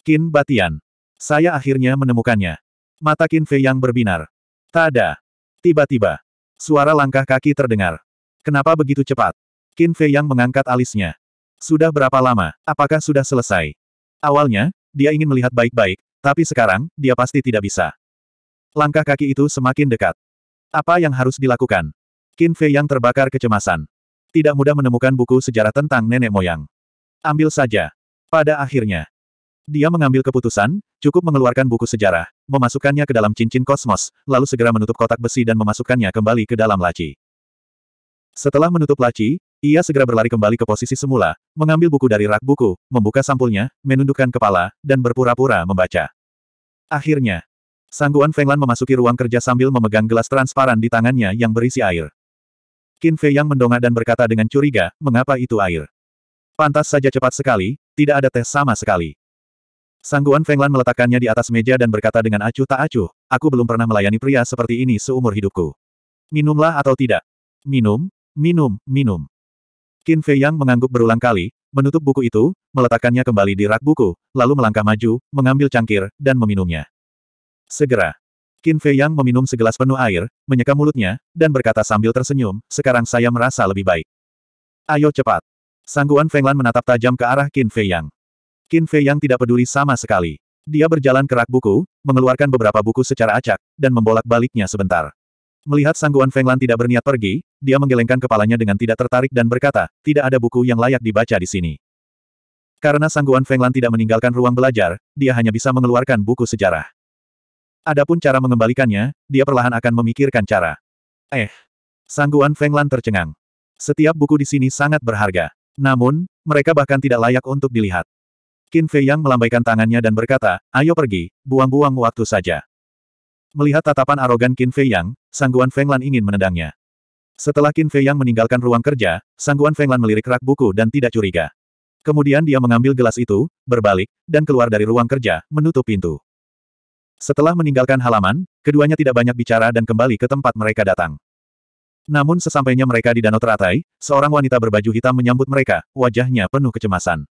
Qin Batian. Saya akhirnya menemukannya. Mata Qin Fei Yang berbinar. Tada. Tiba-tiba. Suara langkah kaki terdengar. Kenapa begitu cepat? Qin Fei Yang mengangkat alisnya. Sudah berapa lama? Apakah sudah selesai? Awalnya, dia ingin melihat baik-baik, tapi sekarang, dia pasti tidak bisa. Langkah kaki itu semakin dekat. Apa yang harus dilakukan? Qin Fei yang terbakar kecemasan. Tidak mudah menemukan buku sejarah tentang nenek moyang. Ambil saja. Pada akhirnya, dia mengambil keputusan, cukup mengeluarkan buku sejarah, memasukkannya ke dalam cincin kosmos, lalu segera menutup kotak besi dan memasukkannya kembali ke dalam laci. Setelah menutup laci, ia segera berlari kembali ke posisi semula, mengambil buku dari rak buku, membuka sampulnya, menundukkan kepala, dan berpura-pura membaca. Akhirnya, Sangguan Fenglan memasuki ruang kerja sambil memegang gelas transparan di tangannya yang berisi air. Qin Fei yang mendongak dan berkata dengan curiga, mengapa itu air? Pantas saja cepat sekali, tidak ada tes sama sekali. Sangguan Fenglan meletakkannya di atas meja dan berkata dengan acuh tak acuh, aku belum pernah melayani pria seperti ini seumur hidupku. Minumlah atau tidak? Minum, minum, minum. Qin Fei Yang mengangguk berulang kali, menutup buku itu, meletakkannya kembali di rak buku, lalu melangkah maju, mengambil cangkir, dan meminumnya. Segera. Qin Fei Yang meminum segelas penuh air, menyeka mulutnya, dan berkata sambil tersenyum, sekarang saya merasa lebih baik. Ayo cepat. Sangguan Fenglan menatap tajam ke arah Qin Fei Yang. Qin Fei Yang tidak peduli sama sekali. Dia berjalan ke rak buku, mengeluarkan beberapa buku secara acak, dan membolak-baliknya sebentar. Melihat Sangguan Fenglan tidak berniat pergi, dia menggelengkan kepalanya dengan tidak tertarik dan berkata, tidak ada buku yang layak dibaca di sini. Karena Sangguan Fenglan tidak meninggalkan ruang belajar, dia hanya bisa mengeluarkan buku sejarah. Adapun cara mengembalikannya, dia perlahan akan memikirkan cara. Eh, Sangguan Fenglan tercengang. Setiap buku di sini sangat berharga. Namun, mereka bahkan tidak layak untuk dilihat. Qin Fei Yang melambaikan tangannya dan berkata, ayo pergi, buang-buang waktu saja. Melihat tatapan arogan Qin Fei Yang, Sangguan Fenglan ingin menendangnya. Setelah Qin Fei Yang meninggalkan ruang kerja, Sangguan Fenglan melirik rak buku dan tidak curiga. Kemudian dia mengambil gelas itu, berbalik, dan keluar dari ruang kerja, menutup pintu. Setelah meninggalkan halaman, keduanya tidak banyak bicara dan kembali ke tempat mereka datang. Namun sesampainya mereka di danau teratai, seorang wanita berbaju hitam menyambut mereka, wajahnya penuh kecemasan.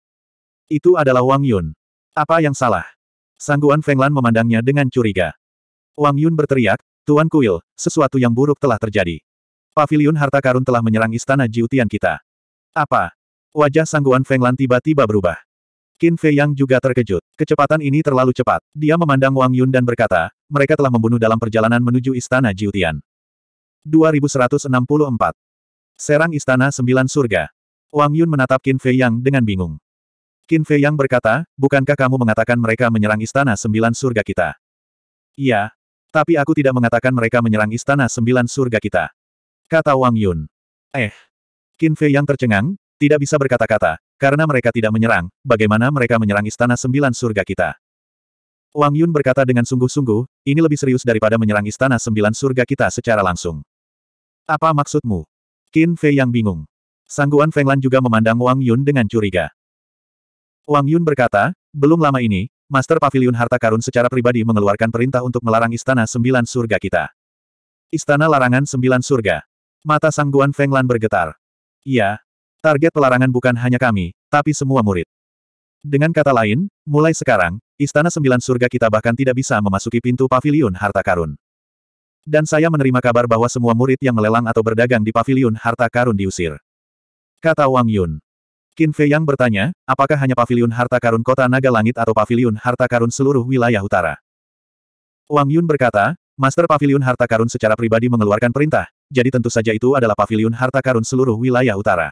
Itu adalah Wang Yun. Apa yang salah? Sangguan Fenglan memandangnya dengan curiga. Wang Yun berteriak, Tuan Kuil, sesuatu yang buruk telah terjadi. Paviliun harta karun telah menyerang istana Jiutian kita. Apa? Wajah Sangguan Lan tiba-tiba berubah. Qin Fei Yang juga terkejut. Kecepatan ini terlalu cepat. Dia memandang Wang Yun dan berkata, mereka telah membunuh dalam perjalanan menuju istana Jiutian. 2164. Serang Istana Sembilan Surga. Wang Yun menatap Qin Fei Yang dengan bingung. Qin Fei Yang berkata, bukankah kamu mengatakan mereka menyerang istana Sembilan Surga kita? Iya, tapi aku tidak mengatakan mereka menyerang istana sembilan surga kita. Kata Wang Yun. Eh. Qin Fei yang tercengang, tidak bisa berkata-kata, karena mereka tidak menyerang, bagaimana mereka menyerang istana sembilan surga kita. Wang Yun berkata dengan sungguh-sungguh, ini lebih serius daripada menyerang istana sembilan surga kita secara langsung. Apa maksudmu? Qin Fei yang bingung. Sangguan Feng Lan juga memandang Wang Yun dengan curiga. Wang Yun berkata, belum lama ini, Master Pavilion Harta Karun secara pribadi mengeluarkan perintah untuk melarang Istana Sembilan Surga kita. Istana Larangan Sembilan Surga. Mata Sangguan Lan bergetar. Iya. Target pelarangan bukan hanya kami, tapi semua murid. Dengan kata lain, mulai sekarang, Istana Sembilan Surga kita bahkan tidak bisa memasuki pintu Pavilion Harta Karun. Dan saya menerima kabar bahwa semua murid yang melelang atau berdagang di Pavilion Harta Karun diusir. Kata Wang Yun. Qin Fei yang bertanya, apakah hanya pavilion harta karun kota naga langit atau pavilion harta karun seluruh wilayah utara? Wang Yun berkata, Master Pavilion Harta Karun secara pribadi mengeluarkan perintah, jadi tentu saja itu adalah pavilion harta karun seluruh wilayah utara.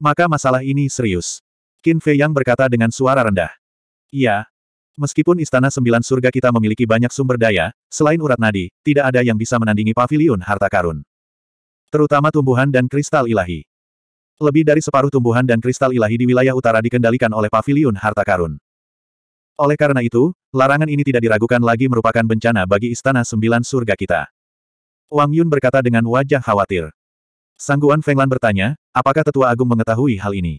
Maka masalah ini serius. Qin Fei Yang berkata dengan suara rendah. Iya. Meskipun Istana Sembilan Surga kita memiliki banyak sumber daya, selain urat nadi, tidak ada yang bisa menandingi pavilion harta karun. Terutama tumbuhan dan kristal ilahi. Lebih dari separuh tumbuhan dan kristal ilahi di wilayah utara dikendalikan oleh Paviliun harta karun. Oleh karena itu, larangan ini tidak diragukan lagi merupakan bencana bagi Istana Sembilan Surga kita. Wang Yun berkata dengan wajah khawatir. Sangguan Fenglan bertanya, apakah Tetua Agung mengetahui hal ini?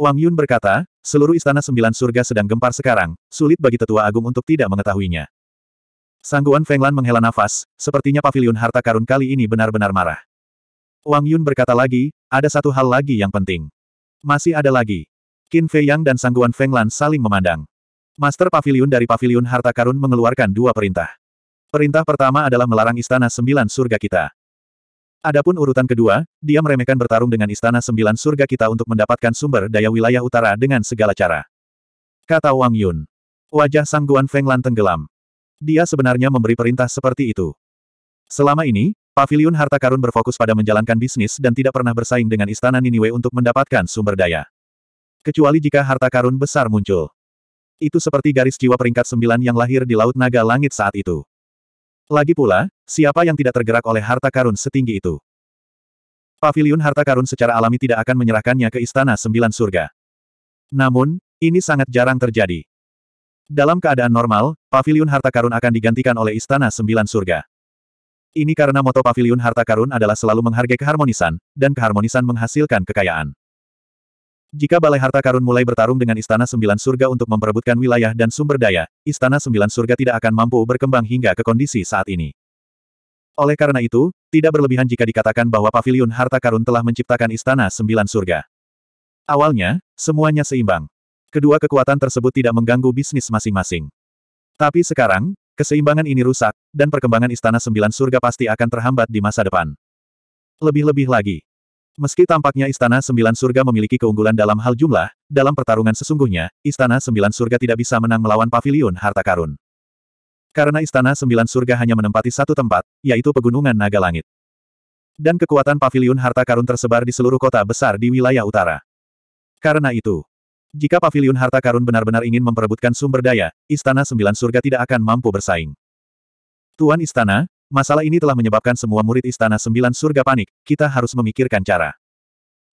Wang Yun berkata, seluruh Istana Sembilan Surga sedang gempar sekarang, sulit bagi Tetua Agung untuk tidak mengetahuinya. Sangguan Fenglan menghela nafas, sepertinya Paviliun harta karun kali ini benar-benar marah. Wang Yun berkata lagi, ada satu hal lagi yang penting. Masih ada lagi. Qin Fei Yang dan Sangguan Feng Lan saling memandang. Master Pavilion dari Pavilion Harta Karun mengeluarkan dua perintah. Perintah pertama adalah melarang Istana Sembilan Surga kita. Adapun urutan kedua, dia meremehkan bertarung dengan Istana Sembilan Surga kita untuk mendapatkan sumber daya wilayah utara dengan segala cara. Kata Wang Yun. Wajah Sangguan Feng Lan tenggelam. Dia sebenarnya memberi perintah seperti itu. Selama ini, Pavilion Harta Karun berfokus pada menjalankan bisnis dan tidak pernah bersaing dengan Istana Niniwe untuk mendapatkan sumber daya. Kecuali jika harta karun besar muncul. Itu seperti garis jiwa peringkat sembilan yang lahir di Laut Naga Langit saat itu. Lagi pula, siapa yang tidak tergerak oleh harta karun setinggi itu? Pavilion harta karun secara alami tidak akan menyerahkannya ke Istana Sembilan Surga. Namun, ini sangat jarang terjadi. Dalam keadaan normal, Pavilion harta karun akan digantikan oleh Istana Sembilan Surga. Ini karena moto pavilion harta karun adalah selalu menghargai keharmonisan, dan keharmonisan menghasilkan kekayaan. Jika Balai Harta Karun mulai bertarung dengan Istana Sembilan Surga untuk memperebutkan wilayah dan sumber daya, Istana Sembilan Surga tidak akan mampu berkembang hingga ke kondisi saat ini. Oleh karena itu, tidak berlebihan jika dikatakan bahwa pavilion Harta Karun telah menciptakan Istana Sembilan Surga. Awalnya, semuanya seimbang. Kedua kekuatan tersebut tidak mengganggu bisnis masing-masing. Tapi sekarang, Keseimbangan ini rusak, dan perkembangan Istana Sembilan Surga pasti akan terhambat di masa depan. Lebih-lebih lagi. Meski tampaknya Istana Sembilan Surga memiliki keunggulan dalam hal jumlah, dalam pertarungan sesungguhnya, Istana Sembilan Surga tidak bisa menang melawan Paviliun Harta Karun. Karena Istana Sembilan Surga hanya menempati satu tempat, yaitu Pegunungan Naga Langit. Dan kekuatan Paviliun Harta Karun tersebar di seluruh kota besar di wilayah utara. Karena itu, jika paviliun harta karun benar-benar ingin memperebutkan sumber daya, Istana Sembilan Surga tidak akan mampu bersaing. Tuan Istana, masalah ini telah menyebabkan semua murid Istana Sembilan Surga panik, kita harus memikirkan cara.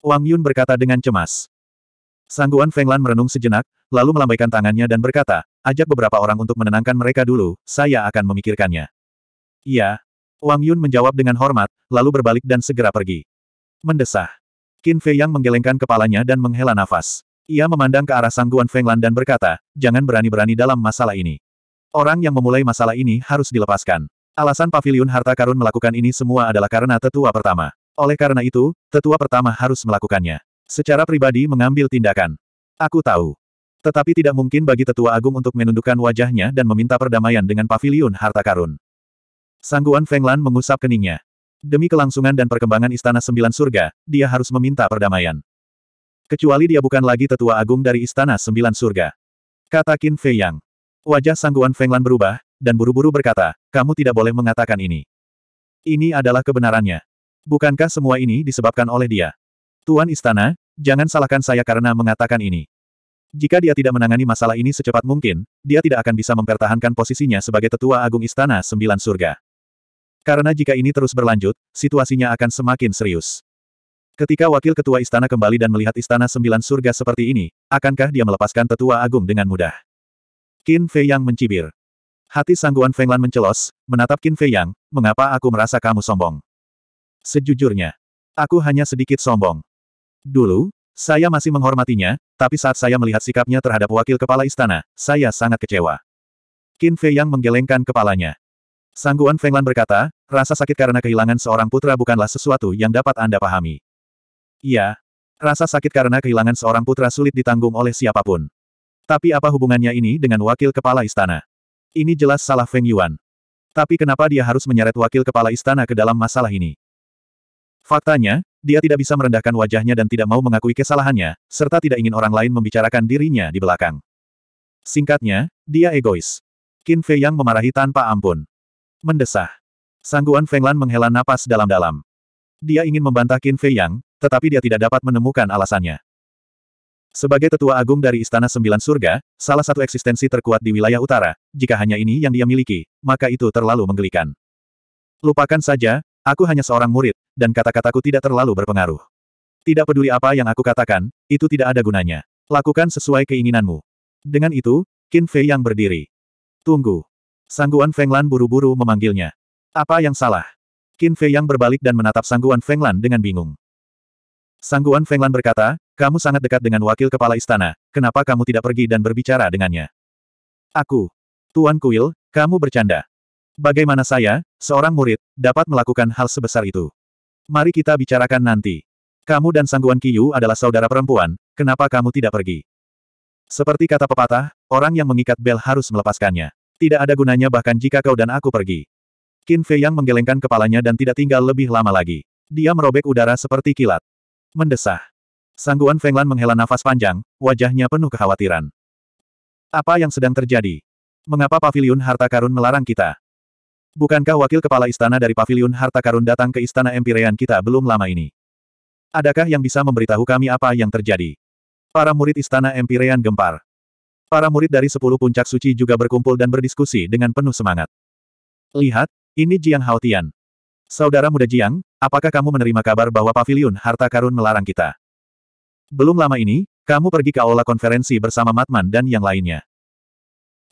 Wang Yun berkata dengan cemas. Sangguan Fenglan merenung sejenak, lalu melambaikan tangannya dan berkata, ajak beberapa orang untuk menenangkan mereka dulu, saya akan memikirkannya. Iya. Wang Yun menjawab dengan hormat, lalu berbalik dan segera pergi. Mendesah. Qin Fei Yang menggelengkan kepalanya dan menghela nafas. Ia memandang ke arah Sangguan Fenglan dan berkata, jangan berani-berani dalam masalah ini. Orang yang memulai masalah ini harus dilepaskan. Alasan Paviliun Harta Karun melakukan ini semua adalah karena tetua pertama. Oleh karena itu, tetua pertama harus melakukannya. Secara pribadi mengambil tindakan. Aku tahu. Tetapi tidak mungkin bagi tetua agung untuk menundukkan wajahnya dan meminta perdamaian dengan Paviliun Harta Karun. Sangguan Fenglan mengusap keningnya. Demi kelangsungan dan perkembangan Istana Sembilan Surga, dia harus meminta perdamaian. Kecuali dia bukan lagi tetua agung dari Istana Sembilan Surga. Kata Qin Fei Yang. Wajah Sangguan Feng Lan berubah, dan buru-buru berkata, kamu tidak boleh mengatakan ini. Ini adalah kebenarannya. Bukankah semua ini disebabkan oleh dia? Tuan Istana, jangan salahkan saya karena mengatakan ini. Jika dia tidak menangani masalah ini secepat mungkin, dia tidak akan bisa mempertahankan posisinya sebagai tetua agung Istana Sembilan Surga. Karena jika ini terus berlanjut, situasinya akan semakin serius. Ketika wakil ketua istana kembali dan melihat istana sembilan surga seperti ini, akankah dia melepaskan tetua agung dengan mudah? Qin Fei Yang mencibir. Hati sangguan Fenglan mencelos, menatap Qin Fei Yang, mengapa aku merasa kamu sombong? Sejujurnya, aku hanya sedikit sombong. Dulu, saya masih menghormatinya, tapi saat saya melihat sikapnya terhadap wakil kepala istana, saya sangat kecewa. Qin Fei Yang menggelengkan kepalanya. Sangguan Fenglan berkata, rasa sakit karena kehilangan seorang putra bukanlah sesuatu yang dapat Anda pahami. Iya. Rasa sakit karena kehilangan seorang putra sulit ditanggung oleh siapapun. Tapi apa hubungannya ini dengan wakil kepala istana? Ini jelas salah Feng Yuan. Tapi kenapa dia harus menyeret wakil kepala istana ke dalam masalah ini? Faktanya, dia tidak bisa merendahkan wajahnya dan tidak mau mengakui kesalahannya, serta tidak ingin orang lain membicarakan dirinya di belakang. Singkatnya, dia egois. Qin Fei Yang memarahi tanpa ampun. Mendesah. Sangguan Feng Lan menghela napas dalam-dalam. Dia ingin membantah Qin Fei Yang, tetapi dia tidak dapat menemukan alasannya. Sebagai tetua agung dari Istana Sembilan Surga, salah satu eksistensi terkuat di wilayah utara, jika hanya ini yang dia miliki, maka itu terlalu menggelikan. Lupakan saja, aku hanya seorang murid, dan kata-kataku tidak terlalu berpengaruh. Tidak peduli apa yang aku katakan, itu tidak ada gunanya. Lakukan sesuai keinginanmu. Dengan itu, Qin Fei yang berdiri. Tunggu. Sangguan Fenglan buru-buru memanggilnya. Apa yang salah? Qin Fei yang berbalik dan menatap Sangguan Fenglan dengan bingung. Sangguan Fenglan berkata, kamu sangat dekat dengan wakil kepala istana, kenapa kamu tidak pergi dan berbicara dengannya? Aku. Tuan Kuil, kamu bercanda. Bagaimana saya, seorang murid, dapat melakukan hal sebesar itu? Mari kita bicarakan nanti. Kamu dan Sangguan Kiyu adalah saudara perempuan, kenapa kamu tidak pergi? Seperti kata pepatah, orang yang mengikat bel harus melepaskannya. Tidak ada gunanya bahkan jika kau dan aku pergi. Qin Fei yang menggelengkan kepalanya dan tidak tinggal lebih lama lagi. Dia merobek udara seperti kilat mendesah. Sangguan Fenglan menghela nafas panjang, wajahnya penuh kekhawatiran. Apa yang sedang terjadi? Mengapa Paviliun Harta Karun melarang kita? Bukankah wakil kepala istana dari Paviliun Harta Karun datang ke istana Empirean kita belum lama ini? Adakah yang bisa memberitahu kami apa yang terjadi? Para murid istana Empirean gempar. Para murid dari sepuluh puncak suci juga berkumpul dan berdiskusi dengan penuh semangat. Lihat, ini Jiang Haotian. Saudara muda Jiang, apakah kamu menerima kabar bahwa pavilion harta karun melarang kita? Belum lama ini, kamu pergi ke aula konferensi bersama Matman dan yang lainnya.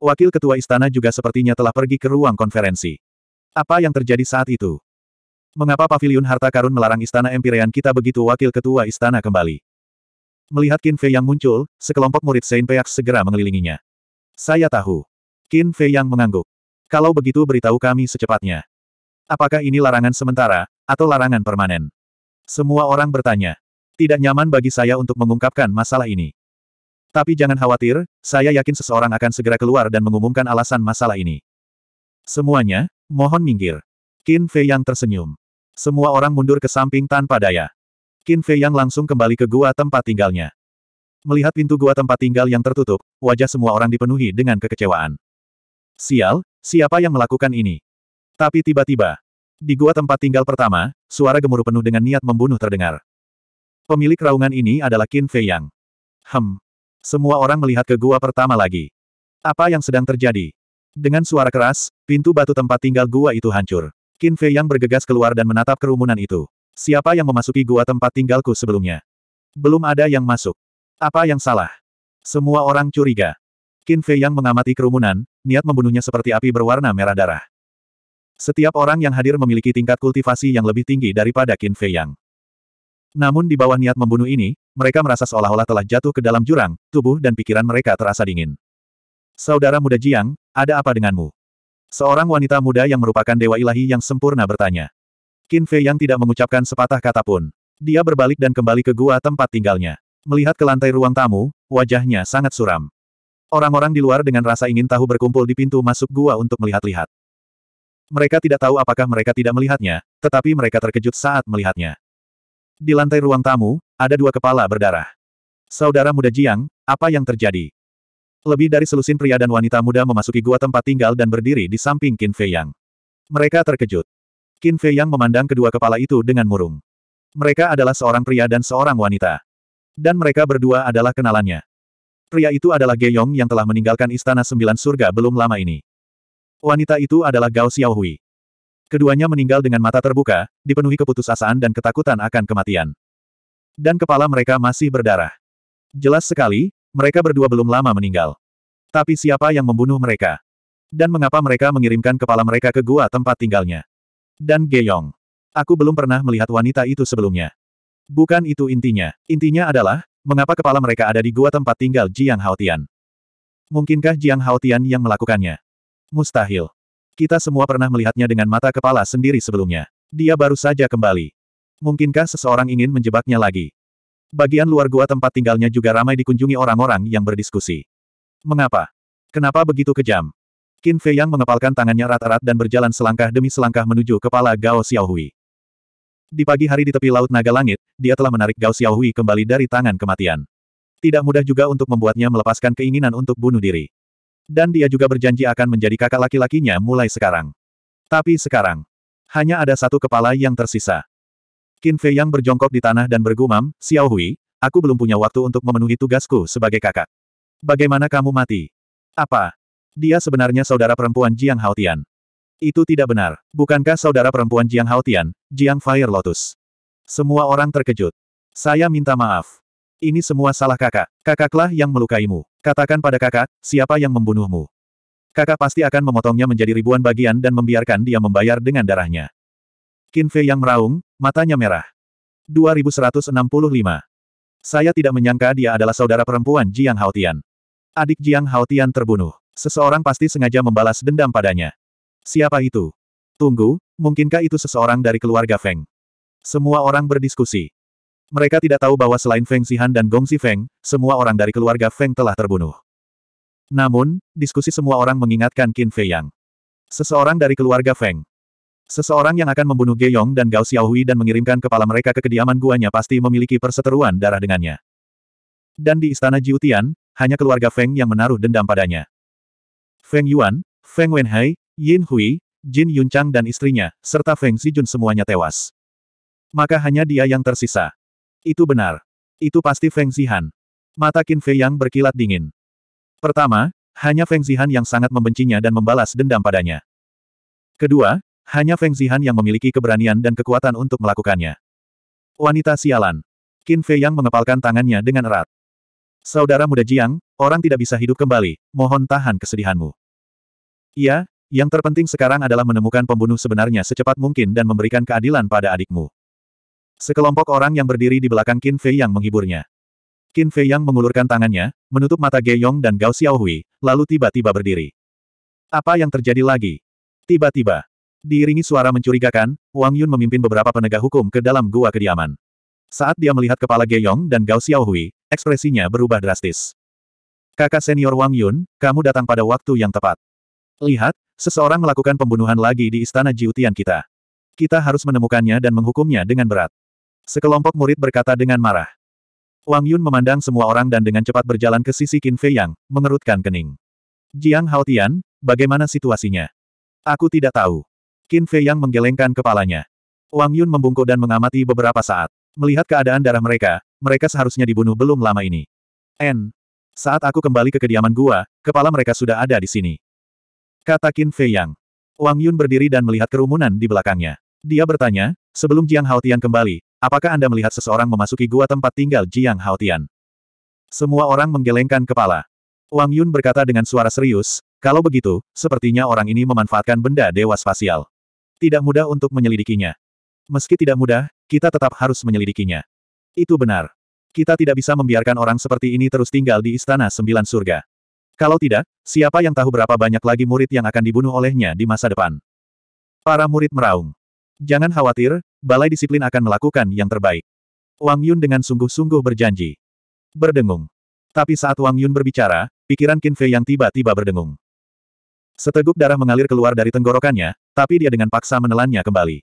Wakil Ketua Istana juga sepertinya telah pergi ke ruang konferensi. Apa yang terjadi saat itu? Mengapa pavilion harta karun melarang istana Empirean kita begitu Wakil Ketua Istana kembali? Melihat Qin Fei yang muncul, sekelompok murid Saint Peak segera mengelilinginya. Saya tahu. Qin Fei yang mengangguk. Kalau begitu beritahu kami secepatnya. Apakah ini larangan sementara, atau larangan permanen. Semua orang bertanya. Tidak nyaman bagi saya untuk mengungkapkan masalah ini. Tapi jangan khawatir, saya yakin seseorang akan segera keluar dan mengumumkan alasan masalah ini. Semuanya, mohon minggir. Qin Fei yang tersenyum. Semua orang mundur ke samping tanpa daya. Qin Fei yang langsung kembali ke gua tempat tinggalnya. Melihat pintu gua tempat tinggal yang tertutup, wajah semua orang dipenuhi dengan kekecewaan. Sial, siapa yang melakukan ini? Tapi tiba-tiba, di gua tempat tinggal pertama, suara gemuruh penuh dengan niat membunuh terdengar. Pemilik raungan ini adalah Qin Fei Yang. Hem. Semua orang melihat ke gua pertama lagi. Apa yang sedang terjadi? Dengan suara keras, pintu batu tempat tinggal gua itu hancur. Qin Fei Yang bergegas keluar dan menatap kerumunan itu. Siapa yang memasuki gua tempat tinggalku sebelumnya? Belum ada yang masuk. Apa yang salah? Semua orang curiga. Qin Fei Yang mengamati kerumunan, niat membunuhnya seperti api berwarna merah darah. Setiap orang yang hadir memiliki tingkat kultivasi yang lebih tinggi daripada Qin Fei Yang. Namun di bawah niat membunuh ini, mereka merasa seolah-olah telah jatuh ke dalam jurang, tubuh dan pikiran mereka terasa dingin. Saudara muda Jiang, ada apa denganmu? Seorang wanita muda yang merupakan dewa ilahi yang sempurna bertanya. Qin Fei Yang tidak mengucapkan sepatah kata pun. Dia berbalik dan kembali ke gua tempat tinggalnya. Melihat ke lantai ruang tamu, wajahnya sangat suram. Orang-orang di luar dengan rasa ingin tahu berkumpul di pintu masuk gua untuk melihat-lihat. Mereka tidak tahu apakah mereka tidak melihatnya, tetapi mereka terkejut saat melihatnya. Di lantai ruang tamu, ada dua kepala berdarah. Saudara muda Jiang, apa yang terjadi? Lebih dari selusin pria dan wanita muda memasuki gua tempat tinggal dan berdiri di samping Qin Fei Yang. Mereka terkejut. Qin Fei Yang memandang kedua kepala itu dengan murung. Mereka adalah seorang pria dan seorang wanita. Dan mereka berdua adalah kenalannya. Pria itu adalah Geyong yang telah meninggalkan Istana Sembilan Surga belum lama ini. Wanita itu adalah Gao Xiaohui. Keduanya meninggal dengan mata terbuka, dipenuhi keputusasaan dan ketakutan akan kematian. Dan kepala mereka masih berdarah. Jelas sekali, mereka berdua belum lama meninggal. Tapi siapa yang membunuh mereka? Dan mengapa mereka mengirimkan kepala mereka ke gua tempat tinggalnya? Dan Geyong. Aku belum pernah melihat wanita itu sebelumnya. Bukan itu intinya. Intinya adalah, mengapa kepala mereka ada di gua tempat tinggal Jiang Haotian? Mungkinkah Jiang Haotian yang melakukannya? Mustahil. Kita semua pernah melihatnya dengan mata kepala sendiri sebelumnya. Dia baru saja kembali. Mungkinkah seseorang ingin menjebaknya lagi? Bagian luar gua tempat tinggalnya juga ramai dikunjungi orang-orang yang berdiskusi. Mengapa? Kenapa begitu kejam? Qin Fei yang mengepalkan tangannya rat-rat dan berjalan selangkah demi selangkah menuju kepala Gao Xiaohui. Di pagi hari di tepi laut naga langit, dia telah menarik Gao Xiaohui kembali dari tangan kematian. Tidak mudah juga untuk membuatnya melepaskan keinginan untuk bunuh diri. Dan dia juga berjanji akan menjadi kakak laki-lakinya mulai sekarang. Tapi sekarang, hanya ada satu kepala yang tersisa. Qin Fei yang berjongkok di tanah dan bergumam, Xiao Hui, aku belum punya waktu untuk memenuhi tugasku sebagai kakak. Bagaimana kamu mati? Apa? Dia sebenarnya saudara perempuan Jiang Haotian. Itu tidak benar. Bukankah saudara perempuan Jiang Haotian, Jiang Fire Lotus? Semua orang terkejut. Saya minta maaf. Ini semua salah kakak. Kakaklah yang melukaimu. Katakan pada kakak, siapa yang membunuhmu. Kakak pasti akan memotongnya menjadi ribuan bagian dan membiarkan dia membayar dengan darahnya. Qin Fei yang meraung, matanya merah. 2165. Saya tidak menyangka dia adalah saudara perempuan Jiang Haotian. Adik Jiang Haotian terbunuh. Seseorang pasti sengaja membalas dendam padanya. Siapa itu? Tunggu, mungkinkah itu seseorang dari keluarga Feng? Semua orang berdiskusi. Mereka tidak tahu bahwa selain Feng Zihan dan Gong Feng, semua orang dari keluarga Feng telah terbunuh. Namun, diskusi semua orang mengingatkan Qin Fei Yang. Seseorang dari keluarga Feng. Seseorang yang akan membunuh Ge Yong dan Gao Xiaohui dan mengirimkan kepala mereka ke kediaman guanya pasti memiliki perseteruan darah dengannya. Dan di istana Jiutian, hanya keluarga Feng yang menaruh dendam padanya. Feng Yuan, Feng Wenhai, Yin Hui, Jin Yunchang dan istrinya, serta Feng Zijun semuanya tewas. Maka hanya dia yang tersisa. Itu benar. Itu pasti Feng Zihan. Mata Qin Fei yang berkilat dingin. Pertama, hanya Feng Zihan yang sangat membencinya dan membalas dendam padanya. Kedua, hanya Feng Zihan yang memiliki keberanian dan kekuatan untuk melakukannya. Wanita sialan. Qin Fei yang mengepalkan tangannya dengan erat. Saudara muda Jiang, orang tidak bisa hidup kembali, mohon tahan kesedihanmu. Iya, yang terpenting sekarang adalah menemukan pembunuh sebenarnya secepat mungkin dan memberikan keadilan pada adikmu. Sekelompok orang yang berdiri di belakang Qin Fei yang menghiburnya. Qin Fei yang mengulurkan tangannya, menutup mata Ge Yong dan Gao Xiaohui, lalu tiba-tiba berdiri. Apa yang terjadi lagi? Tiba-tiba, diiringi suara mencurigakan, Wang Yun memimpin beberapa penegak hukum ke dalam gua kediaman. Saat dia melihat kepala Ge Yong dan Gao Xiaohui, ekspresinya berubah drastis. Kakak senior Wang Yun, kamu datang pada waktu yang tepat. Lihat, seseorang melakukan pembunuhan lagi di istana Jiutian kita. Kita harus menemukannya dan menghukumnya dengan berat. Sekelompok murid berkata dengan marah. Wang Yun memandang semua orang dan dengan cepat berjalan ke sisi Qin Fei Yang, mengerutkan kening. Jiang Haotian, bagaimana situasinya? Aku tidak tahu. Qin Fei Yang menggelengkan kepalanya. Wang Yun membungkuk dan mengamati beberapa saat. Melihat keadaan darah mereka, mereka seharusnya dibunuh belum lama ini. N. Saat aku kembali ke kediaman gua, kepala mereka sudah ada di sini. Kata Qin Fei Yang. Wang Yun berdiri dan melihat kerumunan di belakangnya. Dia bertanya, sebelum Jiang Haotian kembali, Apakah Anda melihat seseorang memasuki gua tempat tinggal Jiang Haotian? Semua orang menggelengkan kepala. Wang Yun berkata dengan suara serius, kalau begitu, sepertinya orang ini memanfaatkan benda dewa spasial. Tidak mudah untuk menyelidikinya. Meski tidak mudah, kita tetap harus menyelidikinya. Itu benar. Kita tidak bisa membiarkan orang seperti ini terus tinggal di Istana Sembilan Surga. Kalau tidak, siapa yang tahu berapa banyak lagi murid yang akan dibunuh olehnya di masa depan? Para murid meraung. Jangan khawatir, Balai Disiplin akan melakukan yang terbaik. Wang Yun dengan sungguh-sungguh berjanji. Berdengung. Tapi saat Wang Yun berbicara, pikiran Qin Fei yang tiba-tiba berdengung. Seteguk darah mengalir keluar dari tenggorokannya, tapi dia dengan paksa menelannya kembali.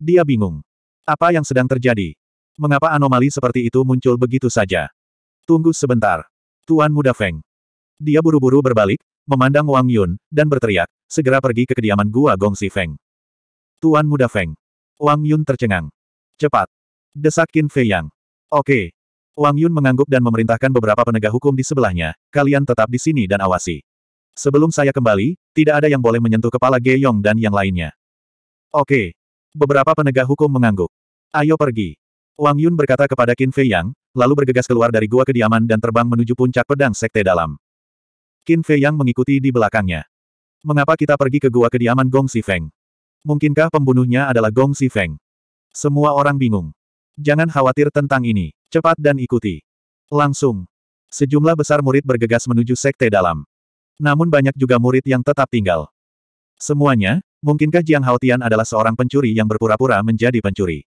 Dia bingung. Apa yang sedang terjadi? Mengapa anomali seperti itu muncul begitu saja? Tunggu sebentar. Tuan Muda Feng. Dia buru-buru berbalik, memandang Wang Yun, dan berteriak, segera pergi ke kediaman gua Gong Si Feng. Tuan Muda Feng. Wang Yun tercengang. Cepat. Desak Qin Fei Yang. Oke. Wang Yun mengangguk dan memerintahkan beberapa penegak hukum di sebelahnya, kalian tetap di sini dan awasi. Sebelum saya kembali, tidak ada yang boleh menyentuh kepala Ge Yong dan yang lainnya. Oke. Beberapa penegak hukum mengangguk. Ayo pergi. Wang Yun berkata kepada Qin Fei Yang, lalu bergegas keluar dari gua kediaman dan terbang menuju puncak pedang sekte dalam. Qin Fei Yang mengikuti di belakangnya. Mengapa kita pergi ke gua kediaman Gong Si Feng? Mungkinkah pembunuhnya adalah Gong Si Feng? Semua orang bingung. Jangan khawatir tentang ini. Cepat dan ikuti. Langsung. Sejumlah besar murid bergegas menuju sekte dalam. Namun banyak juga murid yang tetap tinggal. Semuanya, mungkinkah Jiang Haotian adalah seorang pencuri yang berpura-pura menjadi pencuri?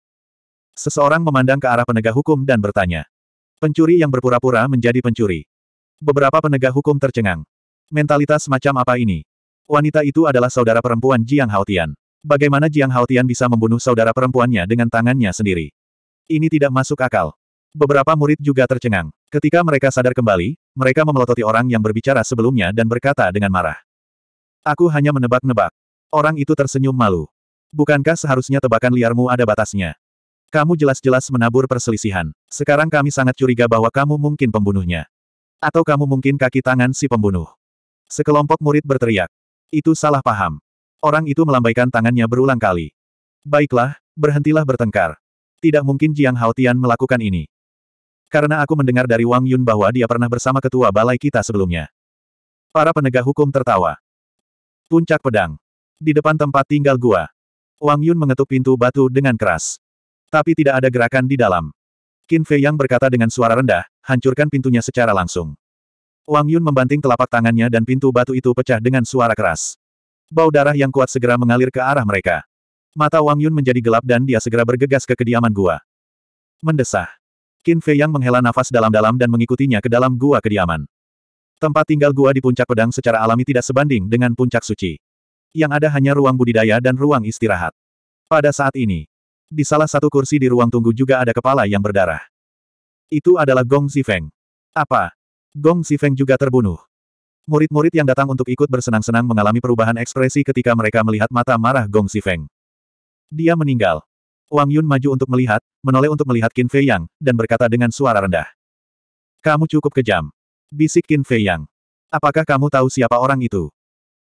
Seseorang memandang ke arah penegak hukum dan bertanya. Pencuri yang berpura-pura menjadi pencuri. Beberapa penegak hukum tercengang. Mentalitas macam apa ini? Wanita itu adalah saudara perempuan Jiang Haotian. Bagaimana Jiang Haotian bisa membunuh saudara perempuannya dengan tangannya sendiri? Ini tidak masuk akal. Beberapa murid juga tercengang. Ketika mereka sadar kembali, mereka memelototi orang yang berbicara sebelumnya dan berkata dengan marah. Aku hanya menebak-nebak. Orang itu tersenyum malu. Bukankah seharusnya tebakan liarmu ada batasnya? Kamu jelas-jelas menabur perselisihan. Sekarang kami sangat curiga bahwa kamu mungkin pembunuhnya. Atau kamu mungkin kaki tangan si pembunuh. Sekelompok murid berteriak. Itu salah paham. Orang itu melambaikan tangannya berulang kali. Baiklah, berhentilah bertengkar. Tidak mungkin Jiang Haotian melakukan ini. Karena aku mendengar dari Wang Yun bahwa dia pernah bersama ketua balai kita sebelumnya. Para penegak hukum tertawa. Puncak pedang. Di depan tempat tinggal gua. Wang Yun mengetuk pintu batu dengan keras. Tapi tidak ada gerakan di dalam. Qin Fei Yang berkata dengan suara rendah, hancurkan pintunya secara langsung. Wang Yun membanting telapak tangannya dan pintu batu itu pecah dengan suara keras. Bau darah yang kuat segera mengalir ke arah mereka. Mata Wang Yun menjadi gelap dan dia segera bergegas ke kediaman gua. Mendesah. Qin Fei yang menghela nafas dalam-dalam dan mengikutinya ke dalam gua kediaman. Tempat tinggal gua di puncak pedang secara alami tidak sebanding dengan puncak suci. Yang ada hanya ruang budidaya dan ruang istirahat. Pada saat ini, di salah satu kursi di ruang tunggu juga ada kepala yang berdarah. Itu adalah Gong Zifeng. Apa? Gong Zifeng juga terbunuh. Murid-murid yang datang untuk ikut bersenang-senang mengalami perubahan ekspresi ketika mereka melihat mata marah Gong Xifeng. Dia meninggal. Wang Yun maju untuk melihat, menoleh untuk melihat Qin Fei Yang, dan berkata dengan suara rendah. Kamu cukup kejam. Bisik Qin Fei Yang. Apakah kamu tahu siapa orang itu?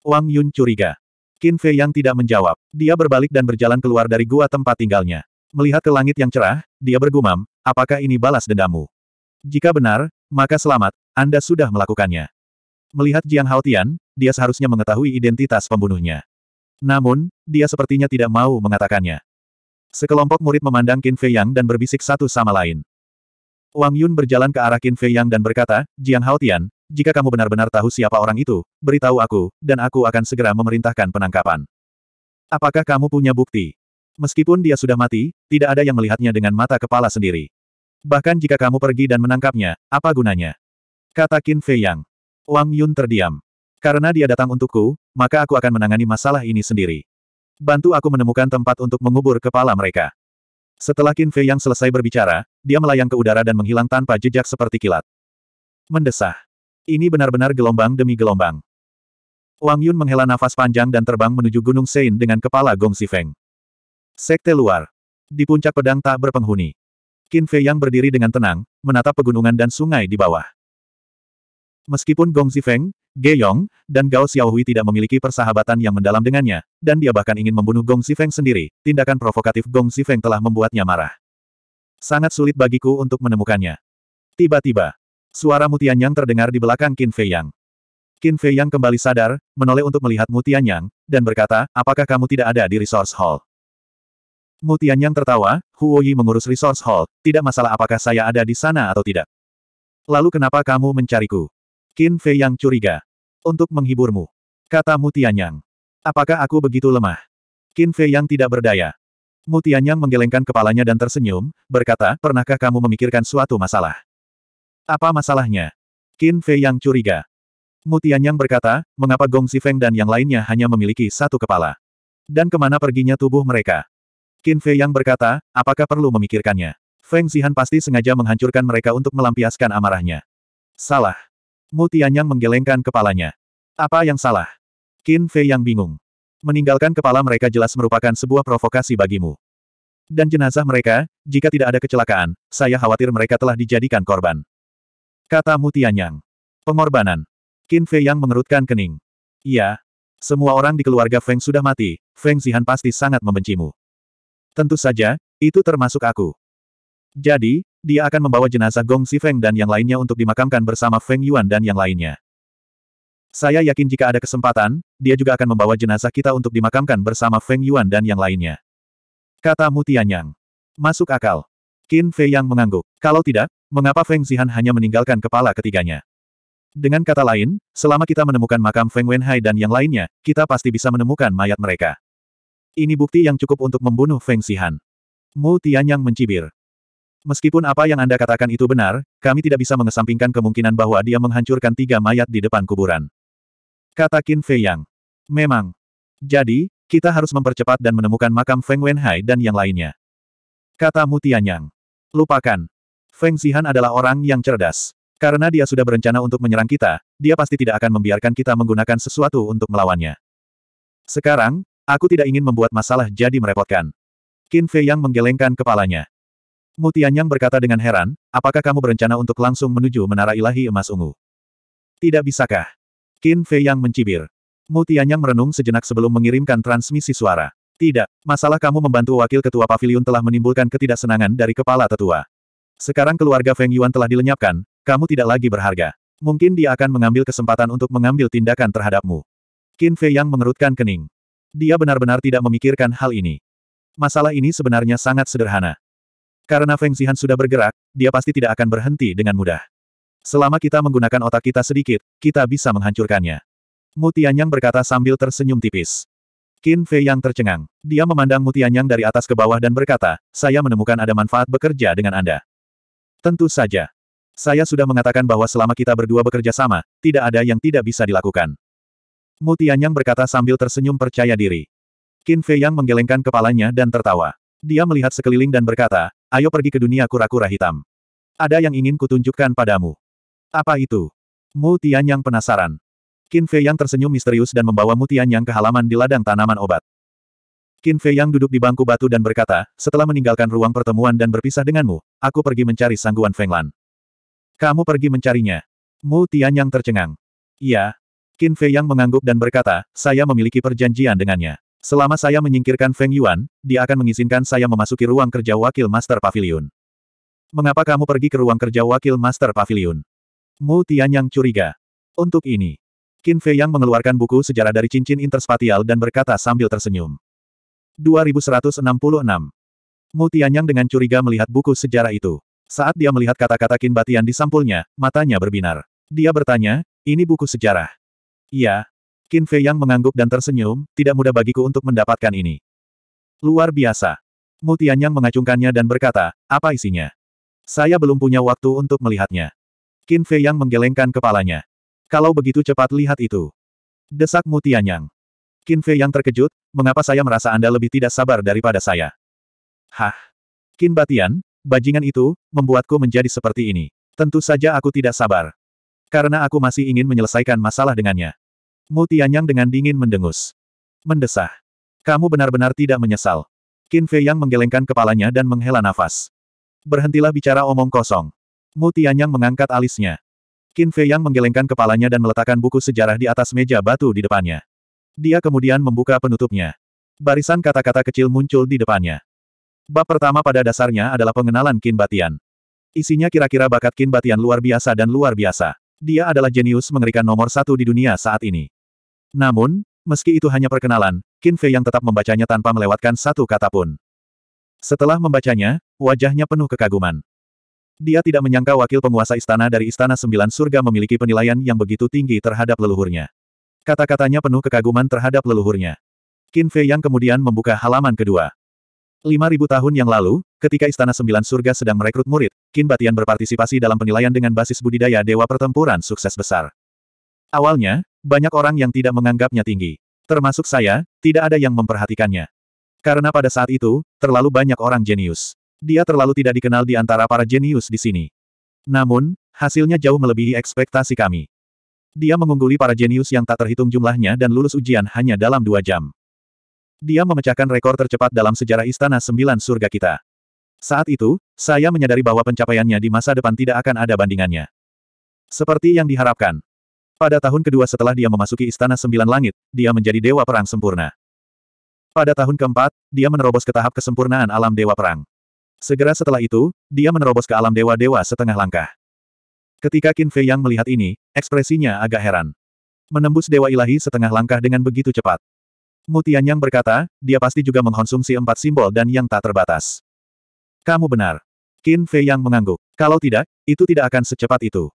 Wang Yun curiga. Qin Fei Yang tidak menjawab. Dia berbalik dan berjalan keluar dari gua tempat tinggalnya. Melihat ke langit yang cerah, dia bergumam, apakah ini balas dendamu? Jika benar, maka selamat, Anda sudah melakukannya. Melihat Jiang Haotian, dia seharusnya mengetahui identitas pembunuhnya. Namun, dia sepertinya tidak mau mengatakannya. Sekelompok murid memandang Qin Fei Yang dan berbisik satu sama lain. Wang Yun berjalan ke arah Qin Fei Yang dan berkata, Jiang Haotian, jika kamu benar-benar tahu siapa orang itu, beritahu aku, dan aku akan segera memerintahkan penangkapan. Apakah kamu punya bukti? Meskipun dia sudah mati, tidak ada yang melihatnya dengan mata kepala sendiri. Bahkan jika kamu pergi dan menangkapnya, apa gunanya? Kata Qin Fei Yang. Wang Yun terdiam. Karena dia datang untukku, maka aku akan menangani masalah ini sendiri. Bantu aku menemukan tempat untuk mengubur kepala mereka. Setelah Qin Fei yang selesai berbicara, dia melayang ke udara dan menghilang tanpa jejak seperti kilat. Mendesah. Ini benar-benar gelombang demi gelombang. Wang Yun menghela nafas panjang dan terbang menuju Gunung Sein dengan kepala Gong Si Feng. Sekte luar. Di puncak pedang tak berpenghuni. Qin Fei yang berdiri dengan tenang, menatap pegunungan dan sungai di bawah. Meskipun Gong Zifeng, Ge Yong, dan Gao Xiaohui tidak memiliki persahabatan yang mendalam dengannya, dan dia bahkan ingin membunuh Gong Zifeng sendiri, tindakan provokatif Gong Zifeng telah membuatnya marah. Sangat sulit bagiku untuk menemukannya. Tiba-tiba, suara Mutianyang terdengar di belakang Qin Fei Yang. Qin Fei Yang kembali sadar, menoleh untuk melihat Mutianyang, dan berkata, apakah kamu tidak ada di Resource Hall? Mutianyang tertawa, Huo Yi mengurus Resource Hall, tidak masalah apakah saya ada di sana atau tidak. Lalu kenapa kamu mencariku? Qin Fei yang curiga. Untuk menghiburmu. Kata Mutianyang. Apakah aku begitu lemah? Qin Fei yang tidak berdaya. Mutianyang menggelengkan kepalanya dan tersenyum, berkata, pernahkah kamu memikirkan suatu masalah? Apa masalahnya? Qin Fei yang curiga. Mutianyang berkata, mengapa Gong Feng dan yang lainnya hanya memiliki satu kepala? Dan kemana perginya tubuh mereka? Qin Fei yang berkata, apakah perlu memikirkannya? Feng Zihan pasti sengaja menghancurkan mereka untuk melampiaskan amarahnya. Salah. Mu Tianyang menggelengkan kepalanya. Apa yang salah? Qin Fei yang bingung. Meninggalkan kepala mereka jelas merupakan sebuah provokasi bagimu. Dan jenazah mereka, jika tidak ada kecelakaan, saya khawatir mereka telah dijadikan korban. Kata Mu Tianyang. Pengorbanan. Qin Fei yang mengerutkan kening. Iya. Semua orang di keluarga Feng sudah mati, Feng Zihan pasti sangat membencimu. Tentu saja, itu termasuk aku. Jadi, dia akan membawa jenazah Gong Si Feng dan yang lainnya untuk dimakamkan bersama Feng Yuan dan yang lainnya. Saya yakin jika ada kesempatan, dia juga akan membawa jenazah kita untuk dimakamkan bersama Feng Yuan dan yang lainnya. Kata Mu Mutianyang. Masuk akal. Qin Fei Yang mengangguk. Kalau tidak, mengapa Feng Zihan hanya meninggalkan kepala ketiganya? Dengan kata lain, selama kita menemukan makam Feng Wenhai dan yang lainnya, kita pasti bisa menemukan mayat mereka. Ini bukti yang cukup untuk membunuh Feng Zihan. Mu Tianyang mencibir. Meskipun apa yang Anda katakan itu benar, kami tidak bisa mengesampingkan kemungkinan bahwa dia menghancurkan tiga mayat di depan kuburan. Kata Qin Fei Yang. Memang. Jadi, kita harus mempercepat dan menemukan makam Feng Wenhai dan yang lainnya. Kata Mutianyang. Lupakan. Feng Zihan adalah orang yang cerdas. Karena dia sudah berencana untuk menyerang kita, dia pasti tidak akan membiarkan kita menggunakan sesuatu untuk melawannya. Sekarang, aku tidak ingin membuat masalah jadi merepotkan. Qin Fei Yang menggelengkan kepalanya. Mu Tianyang berkata dengan heran, apakah kamu berencana untuk langsung menuju menara ilahi emas ungu? Tidak bisakah? Qin Fei Yang mencibir. Mu Tianyang merenung sejenak sebelum mengirimkan transmisi suara. Tidak, masalah kamu membantu wakil ketua pavilion telah menimbulkan ketidaksenangan dari kepala tetua. Sekarang keluarga Feng Yuan telah dilenyapkan, kamu tidak lagi berharga. Mungkin dia akan mengambil kesempatan untuk mengambil tindakan terhadapmu. Qin Fei Yang mengerutkan kening. Dia benar-benar tidak memikirkan hal ini. Masalah ini sebenarnya sangat sederhana. Karena Feng Zihan sudah bergerak, dia pasti tidak akan berhenti dengan mudah. Selama kita menggunakan otak kita sedikit, kita bisa menghancurkannya. Mutianyang berkata sambil tersenyum tipis. Qin Fei yang tercengang. Dia memandang Mutianyang dari atas ke bawah dan berkata, saya menemukan ada manfaat bekerja dengan Anda. Tentu saja. Saya sudah mengatakan bahwa selama kita berdua bekerja sama, tidak ada yang tidak bisa dilakukan. Mutianyang berkata sambil tersenyum percaya diri. Qin Fei yang menggelengkan kepalanya dan tertawa. Dia melihat sekeliling dan berkata, Ayo pergi ke dunia kura-kura hitam. Ada yang ingin kutunjukkan padamu. Apa itu? Mu Tianyang penasaran. Qin Fei Yang tersenyum misterius dan membawa Mu Tianyang ke halaman di ladang tanaman obat. Qin Fei Yang duduk di bangku batu dan berkata, setelah meninggalkan ruang pertemuan dan berpisah denganmu, aku pergi mencari sangguan Fenglan. Kamu pergi mencarinya. Mu Tianyang tercengang. Iya. Qin Fei Yang mengangguk dan berkata, saya memiliki perjanjian dengannya. Selama saya menyingkirkan Feng Yuan, dia akan mengizinkan saya memasuki ruang kerja wakil Master Pavilion. Mengapa kamu pergi ke ruang kerja wakil Master Pavilion? Mu Tianyang curiga. Untuk ini, Qin Fei Yang mengeluarkan buku sejarah dari cincin interspatial dan berkata sambil tersenyum. 2166. Mu Tianyang dengan curiga melihat buku sejarah itu. Saat dia melihat kata-kata Qin Batian di sampulnya, matanya berbinar. Dia bertanya, ini buku sejarah. Iya, Qin Fei Yang mengangguk dan tersenyum, tidak mudah bagiku untuk mendapatkan ini. Luar biasa. Mu Tianyang mengacungkannya dan berkata, apa isinya? Saya belum punya waktu untuk melihatnya. Qin Fei Yang menggelengkan kepalanya. Kalau begitu cepat lihat itu. Desak Mu Tianyang. Qin Fei Yang terkejut, mengapa saya merasa Anda lebih tidak sabar daripada saya? Hah? Qin Batian, bajingan itu, membuatku menjadi seperti ini. Tentu saja aku tidak sabar. Karena aku masih ingin menyelesaikan masalah dengannya. Mu Tianyang dengan dingin mendengus. Mendesah. Kamu benar-benar tidak menyesal. Qin Fei Yang menggelengkan kepalanya dan menghela nafas. Berhentilah bicara omong kosong. Mu Tianyang mengangkat alisnya. Qin Fei Yang menggelengkan kepalanya dan meletakkan buku sejarah di atas meja batu di depannya. Dia kemudian membuka penutupnya. Barisan kata-kata kecil muncul di depannya. Bab pertama pada dasarnya adalah pengenalan Qin Batian. Isinya kira-kira bakat Qin Batian luar biasa dan luar biasa. Dia adalah jenius mengerikan nomor satu di dunia saat ini. Namun, meski itu hanya perkenalan, Qin Fei yang tetap membacanya tanpa melewatkan satu kata pun. Setelah membacanya, wajahnya penuh kekaguman. Dia tidak menyangka wakil penguasa istana dari Istana Sembilan Surga memiliki penilaian yang begitu tinggi terhadap leluhurnya. Kata-katanya penuh kekaguman terhadap leluhurnya. Qin Fei yang kemudian membuka halaman kedua. 5.000 tahun yang lalu, ketika Istana Sembilan Surga sedang merekrut murid, Qin Batian berpartisipasi dalam penilaian dengan basis budidaya Dewa Pertempuran sukses besar. Awalnya, banyak orang yang tidak menganggapnya tinggi. Termasuk saya, tidak ada yang memperhatikannya. Karena pada saat itu, terlalu banyak orang jenius. Dia terlalu tidak dikenal di antara para jenius di sini. Namun, hasilnya jauh melebihi ekspektasi kami. Dia mengungguli para jenius yang tak terhitung jumlahnya dan lulus ujian hanya dalam dua jam. Dia memecahkan rekor tercepat dalam sejarah Istana Sembilan Surga kita. Saat itu, saya menyadari bahwa pencapaiannya di masa depan tidak akan ada bandingannya. Seperti yang diharapkan, pada tahun kedua setelah dia memasuki Istana Sembilan Langit, dia menjadi Dewa Perang Sempurna. Pada tahun keempat, dia menerobos ke tahap kesempurnaan alam Dewa Perang. Segera setelah itu, dia menerobos ke alam Dewa-Dewa setengah langkah. Ketika Qin Fei Yang melihat ini, ekspresinya agak heran. Menembus Dewa Ilahi setengah langkah dengan begitu cepat. Mutian Yang berkata, dia pasti juga mengkonsumsi empat simbol dan yang tak terbatas. Kamu benar. Qin Fei Yang mengangguk. Kalau tidak, itu tidak akan secepat itu.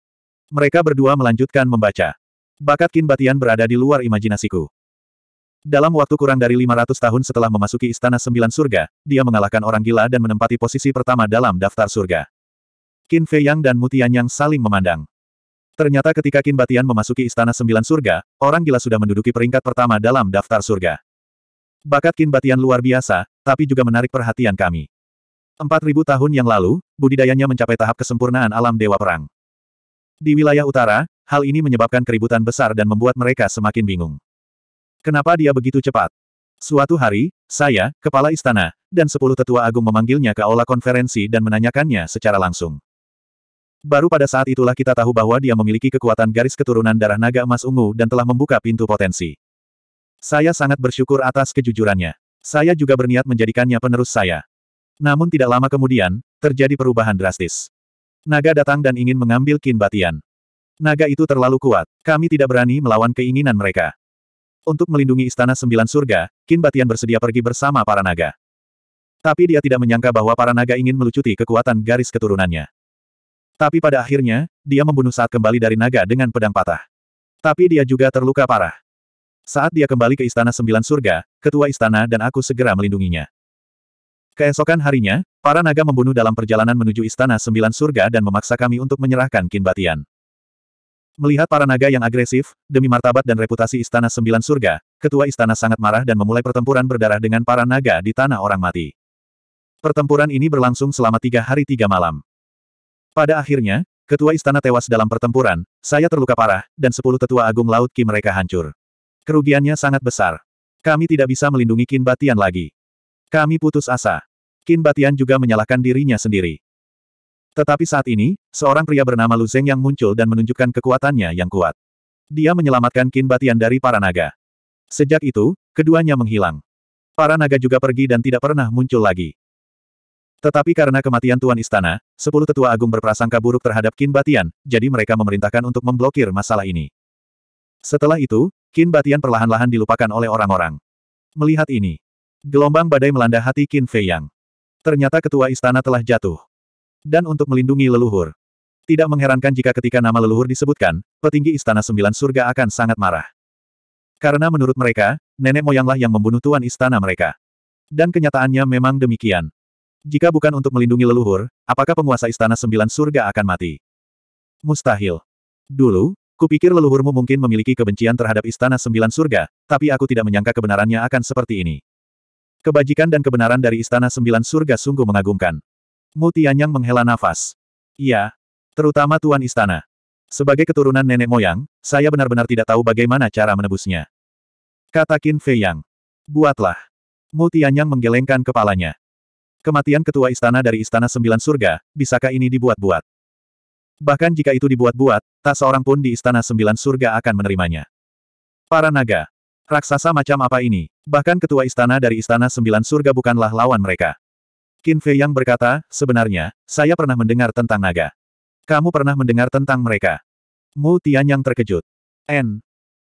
Mereka berdua melanjutkan membaca. Bakat Kin Batian berada di luar imajinasiku. Dalam waktu kurang dari 500 tahun setelah memasuki Istana Sembilan Surga, dia mengalahkan orang gila dan menempati posisi pertama dalam daftar surga. Qin Fei Yang dan Mutian Yang saling memandang. Ternyata ketika Qin Batian memasuki Istana Sembilan Surga, orang gila sudah menduduki peringkat pertama dalam daftar surga. Bakat Qin Batian luar biasa, tapi juga menarik perhatian kami. 4.000 tahun yang lalu, budidayanya mencapai tahap kesempurnaan alam Dewa Perang. Di wilayah utara, hal ini menyebabkan keributan besar dan membuat mereka semakin bingung. Kenapa dia begitu cepat? Suatu hari, saya, kepala istana, dan sepuluh tetua agung memanggilnya ke aula konferensi dan menanyakannya secara langsung. Baru pada saat itulah kita tahu bahwa dia memiliki kekuatan garis keturunan darah naga emas ungu dan telah membuka pintu potensi. Saya sangat bersyukur atas kejujurannya. Saya juga berniat menjadikannya penerus saya. Namun tidak lama kemudian, terjadi perubahan drastis. Naga datang dan ingin mengambil Kinbatian. Batian. Naga itu terlalu kuat. Kami tidak berani melawan keinginan mereka. Untuk melindungi Istana Sembilan Surga, Kinbatian Batian bersedia pergi bersama para naga. Tapi dia tidak menyangka bahwa para naga ingin melucuti kekuatan garis keturunannya. Tapi pada akhirnya, dia membunuh saat kembali dari naga dengan pedang patah. Tapi dia juga terluka parah. Saat dia kembali ke Istana Sembilan Surga, Ketua Istana dan aku segera melindunginya. Keesokan harinya, para naga membunuh dalam perjalanan menuju Istana Sembilan Surga dan memaksa kami untuk menyerahkan Kinbatian. Melihat para naga yang agresif, demi martabat dan reputasi Istana Sembilan Surga, Ketua Istana sangat marah dan memulai pertempuran berdarah dengan para naga di Tanah Orang Mati. Pertempuran ini berlangsung selama tiga hari tiga malam. Pada akhirnya, Ketua Istana tewas dalam pertempuran, saya terluka parah, dan sepuluh tetua agung Laut Ki mereka hancur. Kerugiannya sangat besar. Kami tidak bisa melindungi Kinbatian lagi. Kami putus asa. Qin Batian juga menyalahkan dirinya sendiri. Tetapi saat ini, seorang pria bernama Lu Zeng yang muncul dan menunjukkan kekuatannya yang kuat. Dia menyelamatkan Qin Batian dari para naga. Sejak itu, keduanya menghilang. Para naga juga pergi dan tidak pernah muncul lagi. Tetapi karena kematian Tuan Istana, sepuluh tetua agung berprasangka buruk terhadap Qin Batian, jadi mereka memerintahkan untuk memblokir masalah ini. Setelah itu, Qin Batian perlahan-lahan dilupakan oleh orang-orang. Melihat ini, Gelombang badai melanda hati Qin Fei Yang. Ternyata ketua istana telah jatuh. Dan untuk melindungi leluhur. Tidak mengherankan jika ketika nama leluhur disebutkan, petinggi istana sembilan surga akan sangat marah. Karena menurut mereka, nenek moyanglah yang membunuh tuan istana mereka. Dan kenyataannya memang demikian. Jika bukan untuk melindungi leluhur, apakah penguasa istana sembilan surga akan mati? Mustahil. Dulu, kupikir leluhurmu mungkin memiliki kebencian terhadap istana sembilan surga, tapi aku tidak menyangka kebenarannya akan seperti ini. Kebajikan dan kebenaran dari Istana Sembilan Surga sungguh mengagumkan. Mu Tianyang menghela nafas. Iya. Terutama Tuan Istana. Sebagai keturunan nenek moyang, saya benar-benar tidak tahu bagaimana cara menebusnya. Kata Qin Fei Yang. Buatlah. Mu Tianyang menggelengkan kepalanya. Kematian ketua istana dari Istana Sembilan Surga, bisakah ini dibuat-buat? Bahkan jika itu dibuat-buat, tak seorang pun di Istana Sembilan Surga akan menerimanya. Para naga, Raksasa macam apa ini? Bahkan ketua istana dari istana sembilan surga bukanlah lawan mereka. Qin Fei yang berkata, sebenarnya, saya pernah mendengar tentang naga. Kamu pernah mendengar tentang mereka. Mu Tian yang terkejut. N.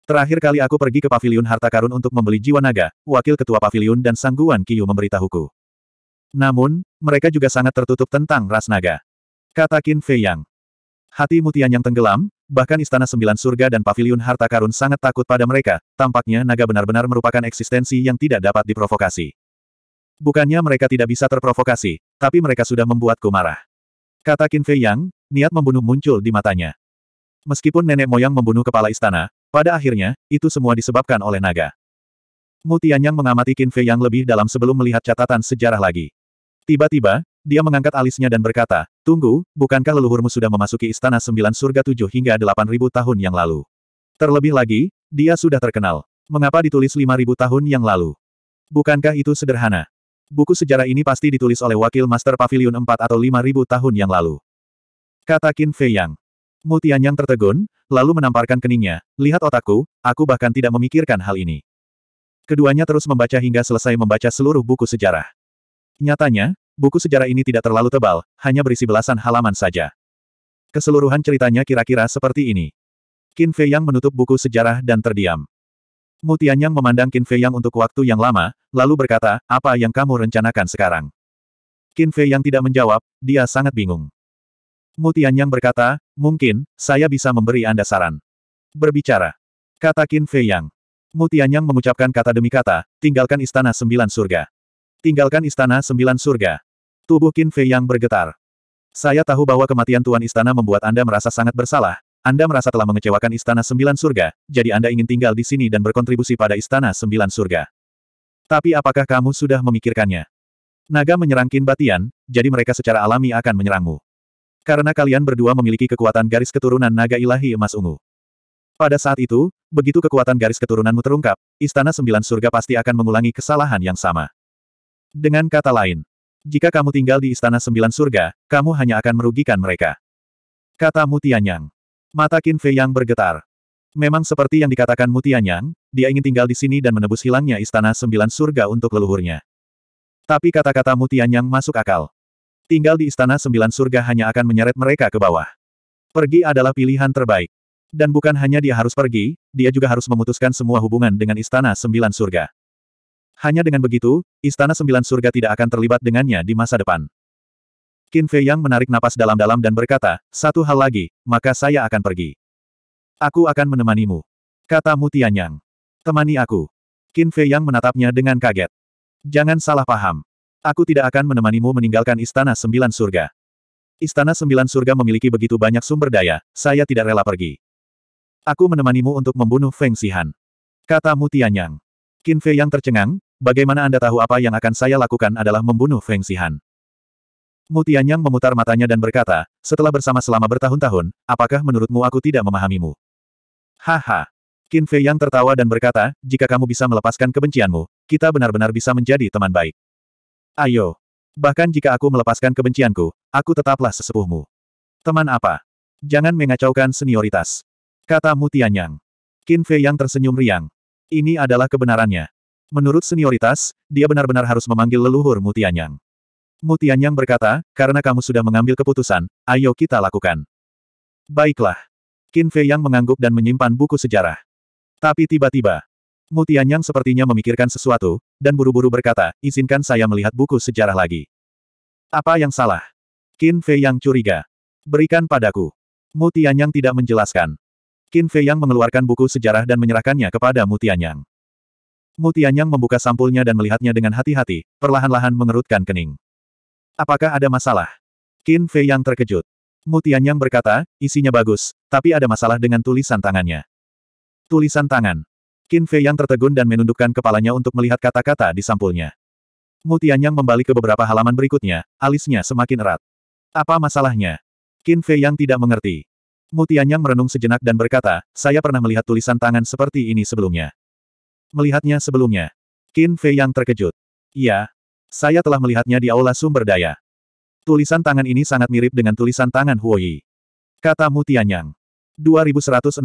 Terakhir kali aku pergi ke paviliun harta karun untuk membeli jiwa naga, wakil ketua paviliun dan sangguan Kiyu memberitahuku. Namun, mereka juga sangat tertutup tentang ras naga. Kata Qin Fei Yang. Hati Mutian yang tenggelam, bahkan Istana Sembilan Surga dan Paviliun Harta Karun sangat takut pada mereka, tampaknya naga benar-benar merupakan eksistensi yang tidak dapat diprovokasi. Bukannya mereka tidak bisa terprovokasi, tapi mereka sudah membuatku marah. Kata Qin Fei Yang, niat membunuh muncul di matanya. Meskipun nenek moyang membunuh kepala istana, pada akhirnya, itu semua disebabkan oleh naga. Mutian Yang mengamati Qin Fei Yang lebih dalam sebelum melihat catatan sejarah lagi. Tiba-tiba, dia mengangkat alisnya dan berkata, Tunggu, bukankah leluhurmu sudah memasuki istana sembilan surga tujuh hingga delapan ribu tahun yang lalu? Terlebih lagi, dia sudah terkenal. Mengapa ditulis lima ribu tahun yang lalu? Bukankah itu sederhana? Buku sejarah ini pasti ditulis oleh wakil master pavilion empat atau lima ribu tahun yang lalu. Kata Qin Fei Yang. yang tertegun, lalu menamparkan keningnya, lihat otakku, aku bahkan tidak memikirkan hal ini. Keduanya terus membaca hingga selesai membaca seluruh buku sejarah. Nyatanya, Buku sejarah ini tidak terlalu tebal, hanya berisi belasan halaman saja. Keseluruhan ceritanya kira-kira seperti ini. Qin Fei Yang menutup buku sejarah dan terdiam. Mu Tianyang memandang Qin Fei Yang untuk waktu yang lama, lalu berkata, apa yang kamu rencanakan sekarang? Qin Fei Yang tidak menjawab, dia sangat bingung. Mu Tianyang berkata, mungkin, saya bisa memberi Anda saran. Berbicara. Kata Qin Fei Yang. Mu Tianyang mengucapkan kata demi kata, tinggalkan istana sembilan surga. Tinggalkan istana sembilan surga. Tubuh Qin Fei yang bergetar. Saya tahu bahwa kematian Tuan Istana membuat Anda merasa sangat bersalah, Anda merasa telah mengecewakan Istana Sembilan Surga, jadi Anda ingin tinggal di sini dan berkontribusi pada Istana Sembilan Surga. Tapi apakah kamu sudah memikirkannya? Naga menyerang Qin Batian, jadi mereka secara alami akan menyerangmu. Karena kalian berdua memiliki kekuatan garis keturunan naga ilahi emas ungu. Pada saat itu, begitu kekuatan garis keturunanmu terungkap, Istana Sembilan Surga pasti akan mengulangi kesalahan yang sama. Dengan kata lain, jika kamu tinggal di Istana Sembilan Surga, kamu hanya akan merugikan mereka. Kata Mutianyang. Mata Qin Fei yang bergetar. Memang seperti yang dikatakan Mutianyang, dia ingin tinggal di sini dan menebus hilangnya Istana Sembilan Surga untuk leluhurnya. Tapi kata-kata Mutianyang masuk akal. Tinggal di Istana Sembilan Surga hanya akan menyeret mereka ke bawah. Pergi adalah pilihan terbaik. Dan bukan hanya dia harus pergi, dia juga harus memutuskan semua hubungan dengan Istana Sembilan Surga. Hanya dengan begitu, Istana Sembilan Surga tidak akan terlibat dengannya di masa depan. Qin Fei Yang menarik napas dalam-dalam dan berkata, satu hal lagi, maka saya akan pergi. Aku akan menemanimu. Kata Mutian Yang. Temani aku. Qin Fei Yang menatapnya dengan kaget. Jangan salah paham. Aku tidak akan menemanimu meninggalkan Istana Sembilan Surga. Istana Sembilan Surga memiliki begitu banyak sumber daya, saya tidak rela pergi. Aku menemanimu untuk membunuh Feng Sihan. Kata Mutian Yang. Qin Fei Yang tercengang, Bagaimana Anda tahu apa yang akan saya lakukan adalah membunuh Feng Sihan? Mutianyang memutar matanya dan berkata, setelah bersama selama bertahun-tahun, apakah menurutmu aku tidak memahamimu? Haha. Qin Fei Yang tertawa dan berkata, jika kamu bisa melepaskan kebencianmu, kita benar-benar bisa menjadi teman baik. Ayo. Bahkan jika aku melepaskan kebencianku, aku tetaplah sesepuhmu. Teman apa? Jangan mengacaukan senioritas. Kata Mutianyang. Qin Fei Yang tersenyum riang. Ini adalah kebenarannya. Menurut senioritas, dia benar-benar harus memanggil leluhur Mutianyang. Mutianyang berkata, karena kamu sudah mengambil keputusan, ayo kita lakukan. Baiklah. Qin Fei Yang mengangguk dan menyimpan buku sejarah. Tapi tiba-tiba, Mutianyang sepertinya memikirkan sesuatu, dan buru-buru berkata, izinkan saya melihat buku sejarah lagi. Apa yang salah? Qin Fei Yang curiga. Berikan padaku. Mutianyang tidak menjelaskan. Qin Fei Yang mengeluarkan buku sejarah dan menyerahkannya kepada Mutianyang. Mu Tianyang membuka sampulnya dan melihatnya dengan hati-hati, perlahan-lahan mengerutkan kening. Apakah ada masalah? Qin Fei yang terkejut. Mu Tianyang berkata, isinya bagus, tapi ada masalah dengan tulisan tangannya. Tulisan tangan. Qin Fei yang tertegun dan menundukkan kepalanya untuk melihat kata-kata di sampulnya. Mu Tianyang membalik ke beberapa halaman berikutnya, alisnya semakin erat. Apa masalahnya? Qin Fei yang tidak mengerti. Mu Tianyang merenung sejenak dan berkata, saya pernah melihat tulisan tangan seperti ini sebelumnya melihatnya sebelumnya. Qin Fei yang terkejut. Iya, saya telah melihatnya di aula sumber daya. Tulisan tangan ini sangat mirip dengan tulisan tangan Huo Yi. Kata Mu Tianyang. 2167.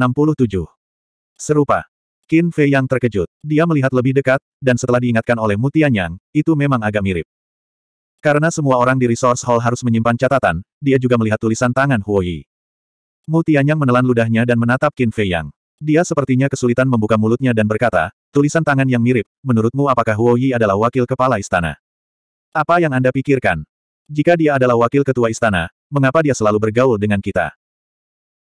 Serupa. Qin Fei yang terkejut. Dia melihat lebih dekat, dan setelah diingatkan oleh Mu Tianyang, itu memang agak mirip. Karena semua orang di resource hall harus menyimpan catatan, dia juga melihat tulisan tangan Huo Yi. Mu Tianyang menelan ludahnya dan menatap Qin Fei Yang. Dia sepertinya kesulitan membuka mulutnya dan berkata, Tulisan tangan yang mirip, menurutmu apakah Huo Yi adalah wakil kepala istana? Apa yang Anda pikirkan? Jika dia adalah wakil ketua istana, mengapa dia selalu bergaul dengan kita?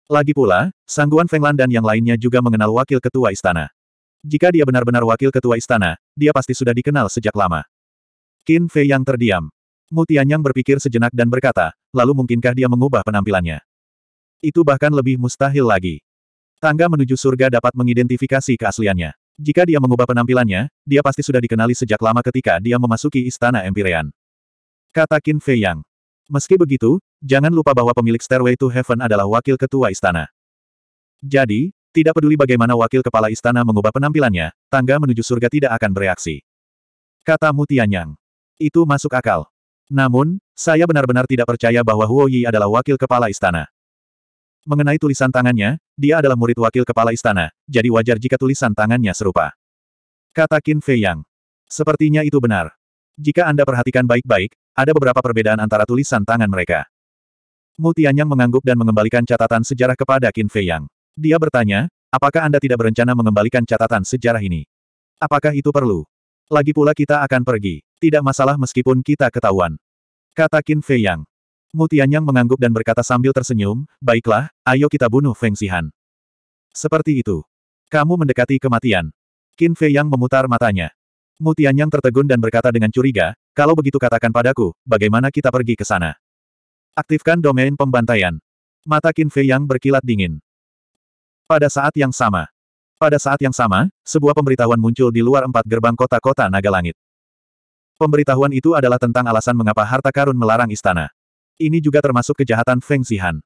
Lagi pula, Sangguan Fenglan dan yang lainnya juga mengenal wakil ketua istana. Jika dia benar-benar wakil ketua istana, dia pasti sudah dikenal sejak lama. Qin Fei yang terdiam. Mu Tianyang berpikir sejenak dan berkata, lalu mungkinkah dia mengubah penampilannya? Itu bahkan lebih mustahil lagi. Tangga menuju surga dapat mengidentifikasi keasliannya. Jika dia mengubah penampilannya, dia pasti sudah dikenali sejak lama ketika dia memasuki istana Empirean. Kata Qin Fei Yang. Meski begitu, jangan lupa bahwa pemilik Stairway to Heaven adalah wakil ketua istana. Jadi, tidak peduli bagaimana wakil kepala istana mengubah penampilannya, tangga menuju surga tidak akan bereaksi. Kata Mutianyang. Itu masuk akal. Namun, saya benar-benar tidak percaya bahwa Huo Yi adalah wakil kepala istana. Mengenai tulisan tangannya, dia adalah murid wakil kepala istana, jadi wajar jika tulisan tangannya serupa. Kata Qin Fei Yang. Sepertinya itu benar. Jika Anda perhatikan baik-baik, ada beberapa perbedaan antara tulisan tangan mereka. Tianyang mengangguk dan mengembalikan catatan sejarah kepada Qin Fei Yang. Dia bertanya, apakah Anda tidak berencana mengembalikan catatan sejarah ini? Apakah itu perlu? Lagi pula kita akan pergi. Tidak masalah meskipun kita ketahuan. Kata Qin Fei Yang. Mutianyang mengangguk dan berkata sambil tersenyum, baiklah, ayo kita bunuh Feng Xihan. Seperti itu. Kamu mendekati kematian. Qin Fei Yang memutar matanya. Mutianyang tertegun dan berkata dengan curiga, kalau begitu katakan padaku, bagaimana kita pergi ke sana? Aktifkan domain pembantaian. Mata Qin Fei Yang berkilat dingin. Pada saat yang sama. Pada saat yang sama, sebuah pemberitahuan muncul di luar empat gerbang kota-kota naga langit. Pemberitahuan itu adalah tentang alasan mengapa harta karun melarang istana. Ini juga termasuk kejahatan Feng Zihan.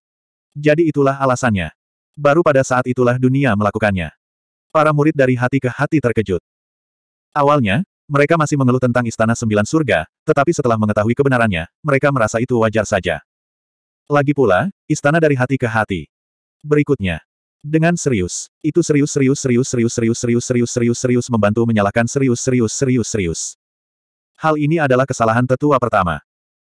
Jadi itulah alasannya. Baru pada saat itulah dunia melakukannya. Para murid dari hati ke hati terkejut. Awalnya, mereka masih mengeluh tentang Istana Sembilan Surga, tetapi setelah mengetahui kebenarannya, mereka merasa itu wajar saja. Lagi pula, istana dari hati ke hati. Berikutnya. Dengan serius, itu serius serius serius serius serius serius serius serius serius membantu menyalahkan serius serius serius serius. Hal ini adalah kesalahan tetua pertama.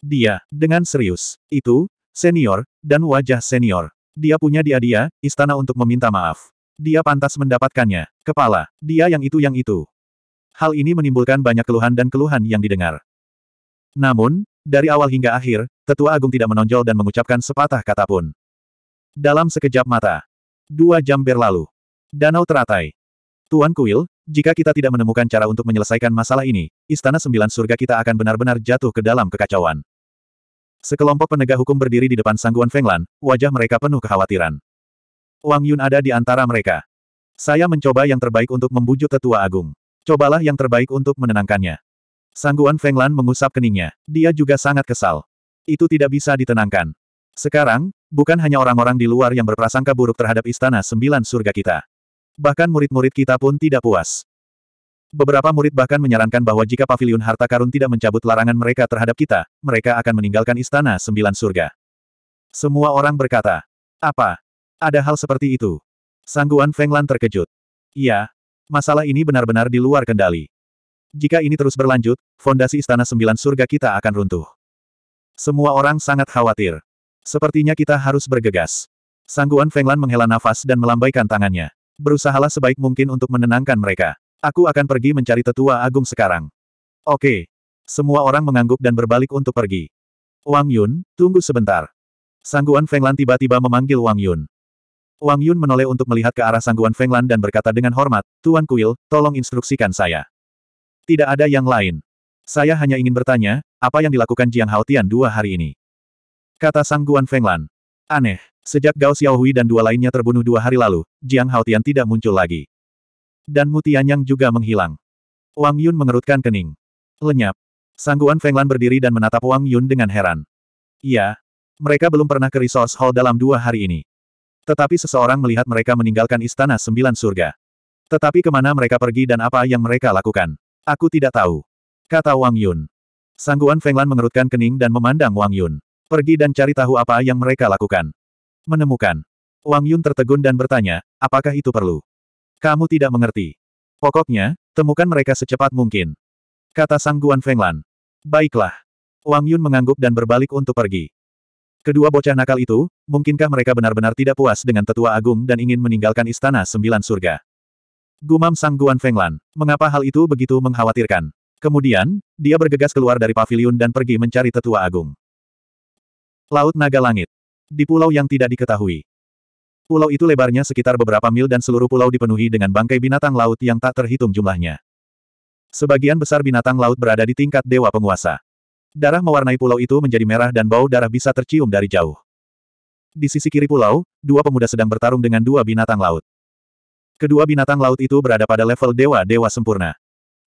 Dia, dengan serius. Itu, senior, dan wajah senior. Dia punya dia-dia, istana untuk meminta maaf. Dia pantas mendapatkannya. Kepala, dia yang itu yang itu. Hal ini menimbulkan banyak keluhan dan keluhan yang didengar. Namun, dari awal hingga akhir, Tetua Agung tidak menonjol dan mengucapkan sepatah kata pun. Dalam sekejap mata. Dua jam berlalu. Danau teratai. Tuan Kuil, jika kita tidak menemukan cara untuk menyelesaikan masalah ini, Istana Sembilan Surga kita akan benar-benar jatuh ke dalam kekacauan. Sekelompok penegak hukum berdiri di depan sangguan Fenglan, wajah mereka penuh kekhawatiran. Wang Yun ada di antara mereka. Saya mencoba yang terbaik untuk membujuk tetua agung. Cobalah yang terbaik untuk menenangkannya. Sangguan Fenglan mengusap keningnya. Dia juga sangat kesal. Itu tidak bisa ditenangkan. Sekarang, bukan hanya orang-orang di luar yang berprasangka buruk terhadap istana sembilan surga kita. Bahkan murid-murid kita pun tidak puas. Beberapa murid bahkan menyarankan bahwa jika paviliun harta karun tidak mencabut larangan mereka terhadap kita, mereka akan meninggalkan istana sembilan surga. Semua orang berkata, apa? Ada hal seperti itu. Sangguan Fenglan terkejut. Iya, masalah ini benar-benar di luar kendali. Jika ini terus berlanjut, fondasi istana sembilan surga kita akan runtuh. Semua orang sangat khawatir. Sepertinya kita harus bergegas. Sangguan Fenglan menghela nafas dan melambaikan tangannya. Berusahalah sebaik mungkin untuk menenangkan mereka. Aku akan pergi mencari tetua agung sekarang. Oke. Semua orang mengangguk dan berbalik untuk pergi. Wang Yun, tunggu sebentar. Sangguan Fenglan tiba-tiba memanggil Wang Yun. Wang Yun menoleh untuk melihat ke arah Sangguan Fenglan dan berkata dengan hormat, Tuan Kuil, tolong instruksikan saya. Tidak ada yang lain. Saya hanya ingin bertanya, apa yang dilakukan Jiang Haotian dua hari ini? Kata Sangguan Fenglan. Aneh, sejak Gao Xiaohui dan dua lainnya terbunuh dua hari lalu, Jiang Haotian tidak muncul lagi dan Mutianyang juga menghilang. Wang Yun mengerutkan kening. Lenyap. Sangguan Fenglan berdiri dan menatap Wang Yun dengan heran. Iya. Mereka belum pernah ke Resource Hall dalam dua hari ini. Tetapi seseorang melihat mereka meninggalkan Istana Sembilan Surga. Tetapi kemana mereka pergi dan apa yang mereka lakukan? Aku tidak tahu. Kata Wang Yun. Sangguan Fenglan mengerutkan kening dan memandang Wang Yun. Pergi dan cari tahu apa yang mereka lakukan. Menemukan. Wang Yun tertegun dan bertanya, apakah itu perlu? Kamu tidak mengerti. Pokoknya, temukan mereka secepat mungkin. Kata Sang Guan Fenglan. Baiklah. Wang Yun mengangguk dan berbalik untuk pergi. Kedua bocah nakal itu, mungkinkah mereka benar-benar tidak puas dengan tetua agung dan ingin meninggalkan istana sembilan surga? Gumam Sang Guan Fenglan. Mengapa hal itu begitu mengkhawatirkan? Kemudian, dia bergegas keluar dari pavilion dan pergi mencari tetua agung. Laut Naga Langit. Di pulau yang tidak diketahui. Pulau itu lebarnya sekitar beberapa mil dan seluruh pulau dipenuhi dengan bangkai binatang laut yang tak terhitung jumlahnya. Sebagian besar binatang laut berada di tingkat dewa penguasa. Darah mewarnai pulau itu menjadi merah dan bau darah bisa tercium dari jauh. Di sisi kiri pulau, dua pemuda sedang bertarung dengan dua binatang laut. Kedua binatang laut itu berada pada level dewa-dewa sempurna.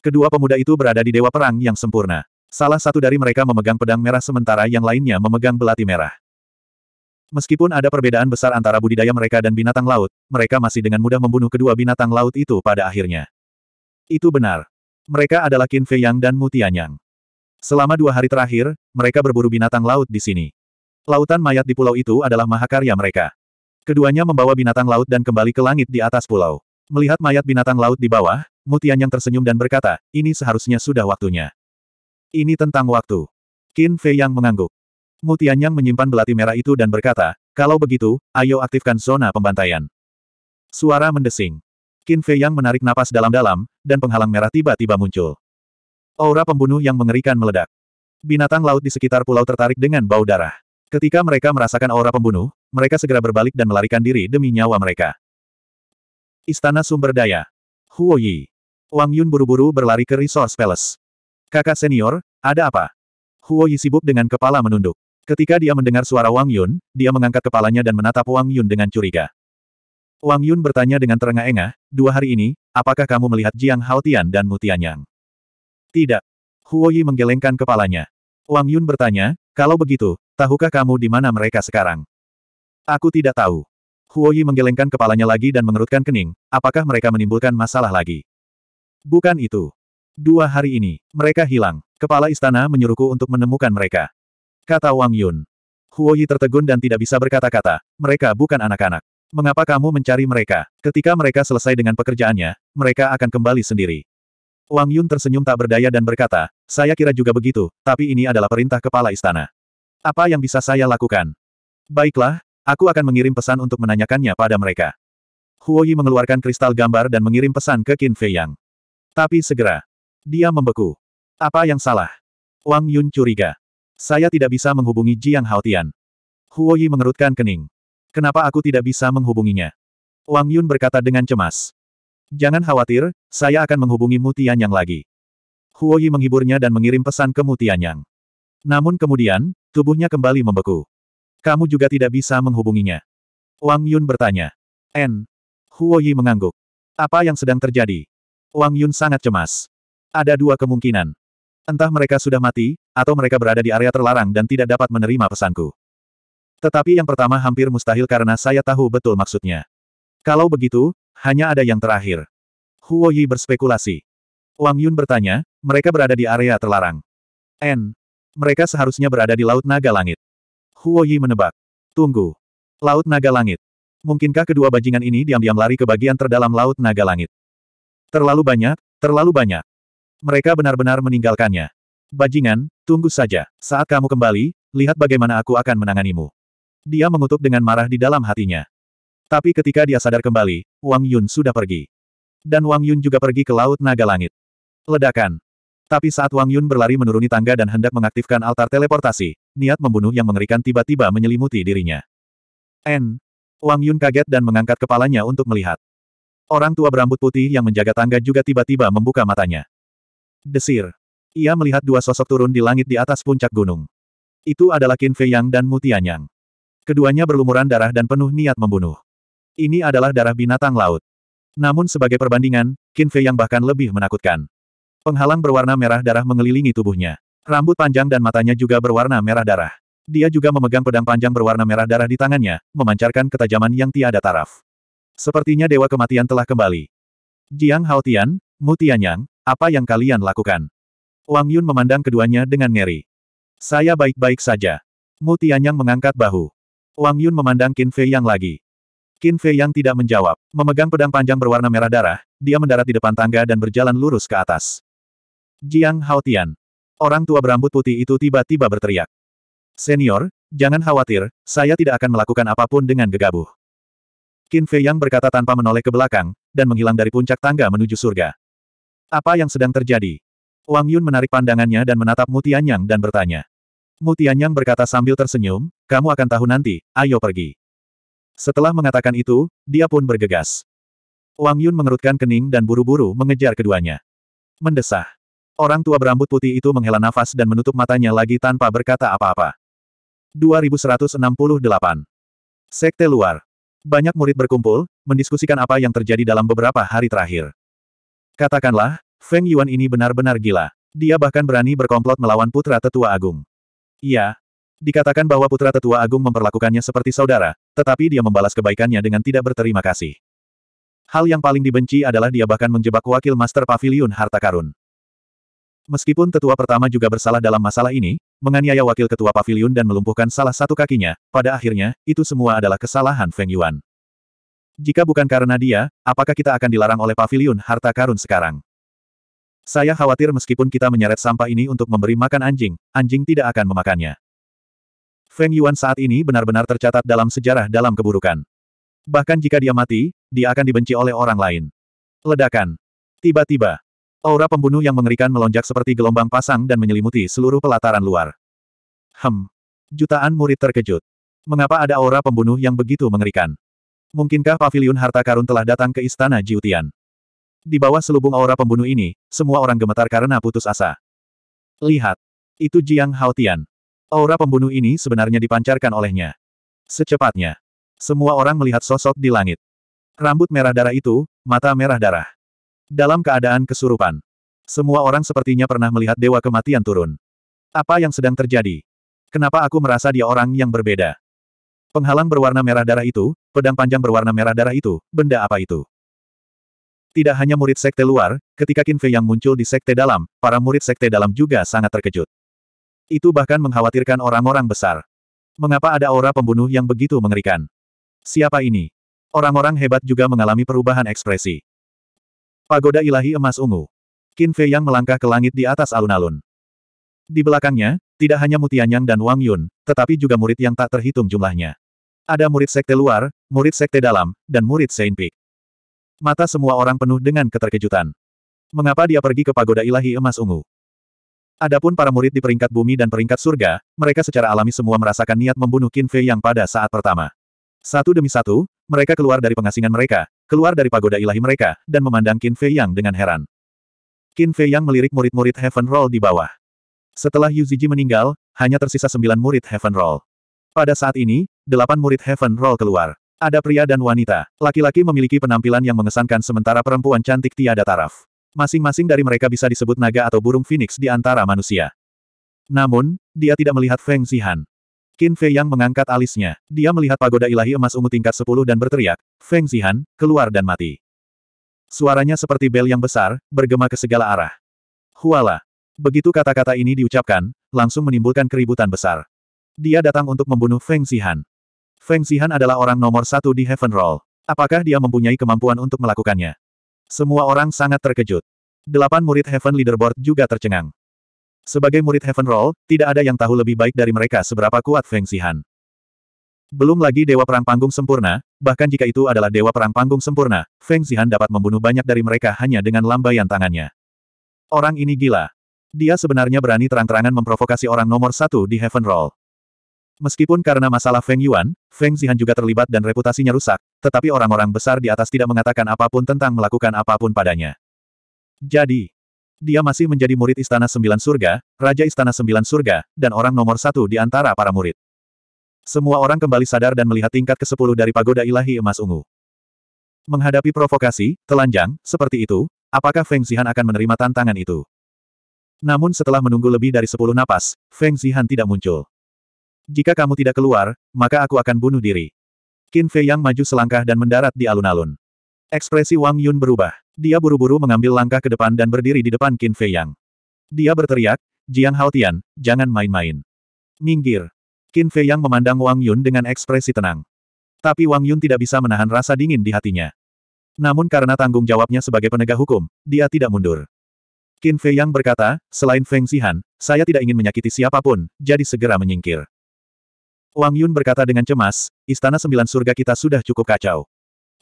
Kedua pemuda itu berada di dewa perang yang sempurna. Salah satu dari mereka memegang pedang merah sementara yang lainnya memegang belati merah. Meskipun ada perbedaan besar antara budidaya mereka dan binatang laut, mereka masih dengan mudah membunuh kedua binatang laut itu pada akhirnya. Itu benar. Mereka adalah Qin Fei Yang dan Mutianyang. Selama dua hari terakhir, mereka berburu binatang laut di sini. Lautan mayat di pulau itu adalah mahakarya mereka. Keduanya membawa binatang laut dan kembali ke langit di atas pulau. Melihat mayat binatang laut di bawah, Mutianyang tersenyum dan berkata, ini seharusnya sudah waktunya. Ini tentang waktu. Qin Fei Yang mengangguk. Mu Tianyang menyimpan belati merah itu dan berkata, kalau begitu, ayo aktifkan zona pembantaian. Suara mendesing. Qin Fei Yang menarik napas dalam-dalam, dan penghalang merah tiba-tiba muncul. Aura pembunuh yang mengerikan meledak. Binatang laut di sekitar pulau tertarik dengan bau darah. Ketika mereka merasakan aura pembunuh, mereka segera berbalik dan melarikan diri demi nyawa mereka. Istana Sumber Daya. Huo Yi. Wang Yun buru-buru berlari ke Resource Palace. Kakak senior, ada apa? Huo Yi sibuk dengan kepala menunduk. Ketika dia mendengar suara Wang Yun, dia mengangkat kepalanya dan menatap Wang Yun dengan curiga. Wang Yun bertanya dengan terengah-engah, dua hari ini, apakah kamu melihat Jiang Haotian dan Mutianyang? Tidak. Huo Yi menggelengkan kepalanya. Wang Yun bertanya, kalau begitu, tahukah kamu di mana mereka sekarang? Aku tidak tahu. Huo Yi menggelengkan kepalanya lagi dan mengerutkan kening, apakah mereka menimbulkan masalah lagi? Bukan itu. Dua hari ini, mereka hilang. Kepala istana menyuruhku untuk menemukan mereka. Kata Wang Yun. Huo Yi tertegun dan tidak bisa berkata-kata. Mereka bukan anak-anak. Mengapa kamu mencari mereka? Ketika mereka selesai dengan pekerjaannya, mereka akan kembali sendiri. Wang Yun tersenyum tak berdaya dan berkata, saya kira juga begitu, tapi ini adalah perintah kepala istana. Apa yang bisa saya lakukan? Baiklah, aku akan mengirim pesan untuk menanyakannya pada mereka. Huo Yi mengeluarkan kristal gambar dan mengirim pesan ke Qin Fei Yang. Tapi segera, dia membeku. Apa yang salah? Wang Yun curiga. Saya tidak bisa menghubungi Jiang Haotian. Huo Yi mengerutkan kening. Kenapa aku tidak bisa menghubunginya? Wang Yun berkata dengan cemas. Jangan khawatir, saya akan menghubungi Mutianyang lagi. Huo Yi menghiburnya dan mengirim pesan ke Mutianyang. Namun kemudian, tubuhnya kembali membeku. Kamu juga tidak bisa menghubunginya. Wang Yun bertanya. En. Huo Yi mengangguk. Apa yang sedang terjadi? Wang Yun sangat cemas. Ada dua kemungkinan. Entah mereka sudah mati, atau mereka berada di area terlarang dan tidak dapat menerima pesanku. Tetapi yang pertama hampir mustahil karena saya tahu betul maksudnya. Kalau begitu, hanya ada yang terakhir. Huo Yi berspekulasi. Wang Yun bertanya, mereka berada di area terlarang. N. Mereka seharusnya berada di Laut Naga Langit. Huo Yi menebak. Tunggu. Laut Naga Langit. Mungkinkah kedua bajingan ini diam-diam lari ke bagian terdalam Laut Naga Langit? Terlalu banyak, terlalu banyak. Mereka benar-benar meninggalkannya. Bajingan, Tunggu saja, saat kamu kembali, lihat bagaimana aku akan menanganimu. Dia mengutuk dengan marah di dalam hatinya. Tapi ketika dia sadar kembali, Wang Yun sudah pergi. Dan Wang Yun juga pergi ke Laut Naga Langit. Ledakan. Tapi saat Wang Yun berlari menuruni tangga dan hendak mengaktifkan altar teleportasi, niat membunuh yang mengerikan tiba-tiba menyelimuti dirinya. N. Wang Yun kaget dan mengangkat kepalanya untuk melihat. Orang tua berambut putih yang menjaga tangga juga tiba-tiba membuka matanya. Desir. Ia melihat dua sosok turun di langit di atas puncak gunung. Itu adalah Qin Fei Yang dan Mutianyang. Keduanya berlumuran darah dan penuh niat membunuh. Ini adalah darah binatang laut. Namun sebagai perbandingan, Qin Fei Yang bahkan lebih menakutkan. Penghalang berwarna merah darah mengelilingi tubuhnya. Rambut panjang dan matanya juga berwarna merah darah. Dia juga memegang pedang panjang berwarna merah darah di tangannya, memancarkan ketajaman yang tiada taraf. Sepertinya Dewa Kematian telah kembali. Jiang Haotian, Mutianyang, apa yang kalian lakukan? Wang Yun memandang keduanya dengan ngeri. Saya baik-baik saja. Mu Tianyang mengangkat bahu. Wang Yun memandang Qin Fei Yang lagi. Qin Fei Yang tidak menjawab. Memegang pedang panjang berwarna merah darah, dia mendarat di depan tangga dan berjalan lurus ke atas. Jiang Haotian. Orang tua berambut putih itu tiba-tiba berteriak. Senior, jangan khawatir, saya tidak akan melakukan apapun dengan gegabah. Qin Fei Yang berkata tanpa menoleh ke belakang, dan menghilang dari puncak tangga menuju surga. Apa yang sedang terjadi? Wang Yun menarik pandangannya dan menatap Mutianyang dan bertanya. Mutianyang berkata sambil tersenyum, kamu akan tahu nanti, ayo pergi. Setelah mengatakan itu, dia pun bergegas. Wang Yun mengerutkan kening dan buru-buru mengejar keduanya. Mendesah. Orang tua berambut putih itu menghela nafas dan menutup matanya lagi tanpa berkata apa-apa. 2168. Sekte luar. Banyak murid berkumpul, mendiskusikan apa yang terjadi dalam beberapa hari terakhir. Katakanlah, Feng Yuan ini benar-benar gila. Dia bahkan berani berkomplot melawan putra tetua agung. Iya. Dikatakan bahwa putra tetua agung memperlakukannya seperti saudara, tetapi dia membalas kebaikannya dengan tidak berterima kasih. Hal yang paling dibenci adalah dia bahkan menjebak wakil master pavilion harta karun. Meskipun tetua pertama juga bersalah dalam masalah ini, menganiaya wakil ketua pavilion dan melumpuhkan salah satu kakinya, pada akhirnya, itu semua adalah kesalahan Feng Yuan. Jika bukan karena dia, apakah kita akan dilarang oleh pavilion harta karun sekarang? Saya khawatir meskipun kita menyeret sampah ini untuk memberi makan anjing, anjing tidak akan memakannya. Feng Yuan saat ini benar-benar tercatat dalam sejarah dalam keburukan. Bahkan jika dia mati, dia akan dibenci oleh orang lain. Ledakan. Tiba-tiba, aura pembunuh yang mengerikan melonjak seperti gelombang pasang dan menyelimuti seluruh pelataran luar. Hem. Jutaan murid terkejut. Mengapa ada aura pembunuh yang begitu mengerikan? Mungkinkah pavilion harta karun telah datang ke istana Jiutian? Di bawah selubung aura pembunuh ini, semua orang gemetar karena putus asa. Lihat. Itu Jiang Haotian. Aura pembunuh ini sebenarnya dipancarkan olehnya. Secepatnya. Semua orang melihat sosok di langit. Rambut merah darah itu, mata merah darah. Dalam keadaan kesurupan. Semua orang sepertinya pernah melihat dewa kematian turun. Apa yang sedang terjadi? Kenapa aku merasa dia orang yang berbeda? Penghalang berwarna merah darah itu, pedang panjang berwarna merah darah itu, benda apa itu? Tidak hanya murid sekte luar, ketika Qin Fei yang muncul di sekte dalam, para murid sekte dalam juga sangat terkejut. Itu bahkan mengkhawatirkan orang-orang besar. Mengapa ada aura pembunuh yang begitu mengerikan? Siapa ini? Orang-orang hebat juga mengalami perubahan ekspresi. Pagoda ilahi emas ungu. Qin Fei yang melangkah ke langit di atas alun-alun. Di belakangnya, tidak hanya Mutianyang dan Wang Yun, tetapi juga murid yang tak terhitung jumlahnya. Ada murid sekte luar, murid sekte dalam, dan murid Saint Peak. Mata semua orang penuh dengan keterkejutan. Mengapa dia pergi ke pagoda ilahi emas ungu? Adapun para murid di peringkat bumi dan peringkat surga, mereka secara alami semua merasakan niat membunuh Qin Fei yang pada saat pertama. Satu demi satu, mereka keluar dari pengasingan mereka, keluar dari pagoda ilahi mereka, dan memandang Qin Fei yang dengan heran. Qin Fei yang melirik murid-murid Heaven Roll di bawah. Setelah Yu Ziji meninggal, hanya tersisa sembilan murid Heaven Roll. Pada saat ini, delapan murid Heaven Roll keluar. Ada pria dan wanita. Laki-laki memiliki penampilan yang mengesankan sementara perempuan cantik tiada taraf. Masing-masing dari mereka bisa disebut naga atau burung phoenix di antara manusia. Namun, dia tidak melihat Feng Zihan. Qin Fei yang mengangkat alisnya. Dia melihat pagoda ilahi emas ungu tingkat 10 dan berteriak, Feng Zihan, keluar dan mati. Suaranya seperti bel yang besar, bergema ke segala arah. Huala. Begitu kata-kata ini diucapkan, langsung menimbulkan keributan besar. Dia datang untuk membunuh Feng Zihan. Feng Xihan adalah orang nomor satu di Heaven Roll. Apakah dia mempunyai kemampuan untuk melakukannya? Semua orang sangat terkejut. Delapan murid Heaven Leaderboard juga tercengang. Sebagai murid Heaven Roll, tidak ada yang tahu lebih baik dari mereka seberapa kuat Feng Xihan. Belum lagi Dewa Perang Panggung sempurna, bahkan jika itu adalah Dewa Perang Panggung sempurna, Feng Xihan dapat membunuh banyak dari mereka hanya dengan lambaian tangannya. Orang ini gila. Dia sebenarnya berani terang-terangan memprovokasi orang nomor satu di Heaven Roll. Meskipun karena masalah Feng Yuan, Feng Zihan juga terlibat dan reputasinya rusak, tetapi orang-orang besar di atas tidak mengatakan apapun tentang melakukan apapun padanya. Jadi, dia masih menjadi murid Istana Sembilan Surga, Raja Istana Sembilan Surga, dan orang nomor satu di antara para murid. Semua orang kembali sadar dan melihat tingkat ke-10 dari pagoda ilahi emas ungu. Menghadapi provokasi, telanjang, seperti itu, apakah Feng Zihan akan menerima tantangan itu? Namun setelah menunggu lebih dari 10 napas, Feng Zihan tidak muncul. Jika kamu tidak keluar, maka aku akan bunuh diri. Qin Fei yang maju selangkah dan mendarat di alun-alun. Ekspresi Wang Yun berubah. Dia buru-buru mengambil langkah ke depan dan berdiri di depan Qin Fei Yang. Dia berteriak, Jiang Haotian, jangan main-main. Minggir. Qin Fei Yang memandang Wang Yun dengan ekspresi tenang. Tapi Wang Yun tidak bisa menahan rasa dingin di hatinya. Namun karena tanggung jawabnya sebagai penegak hukum, dia tidak mundur. Qin Fei Yang berkata, selain Feng Zihan, saya tidak ingin menyakiti siapapun, jadi segera menyingkir. Wang Yun berkata dengan cemas, Istana Sembilan Surga kita sudah cukup kacau.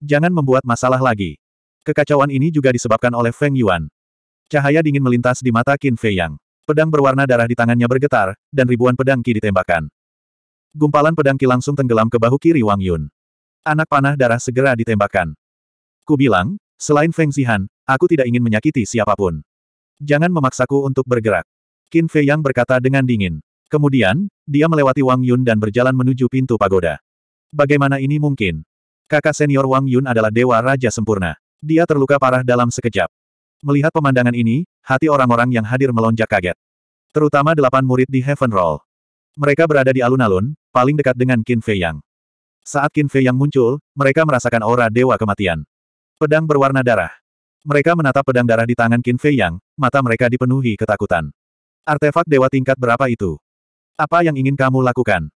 Jangan membuat masalah lagi. Kekacauan ini juga disebabkan oleh Feng Yuan. Cahaya dingin melintas di mata Qin Fei Yang. Pedang berwarna darah di tangannya bergetar, dan ribuan pedang Qi ditembakkan. Gumpalan pedang Qi langsung tenggelam ke bahu kiri Wang Yun. Anak panah darah segera ditembakkan. Ku bilang, selain Feng Zihan, aku tidak ingin menyakiti siapapun. Jangan memaksaku untuk bergerak. Qin Fei Yang berkata dengan dingin. Kemudian, dia melewati Wang Yun dan berjalan menuju pintu pagoda. Bagaimana ini mungkin? Kakak senior Wang Yun adalah dewa raja sempurna. Dia terluka parah dalam sekejap. Melihat pemandangan ini, hati orang-orang yang hadir melonjak kaget. Terutama delapan murid di Heaven Roll. Mereka berada di alun-alun, paling dekat dengan Qin Fei Yang. Saat Qin Fei Yang muncul, mereka merasakan aura dewa kematian. Pedang berwarna darah. Mereka menatap pedang darah di tangan Qin Fei Yang, mata mereka dipenuhi ketakutan. Artefak dewa tingkat berapa itu? Apa yang ingin kamu lakukan?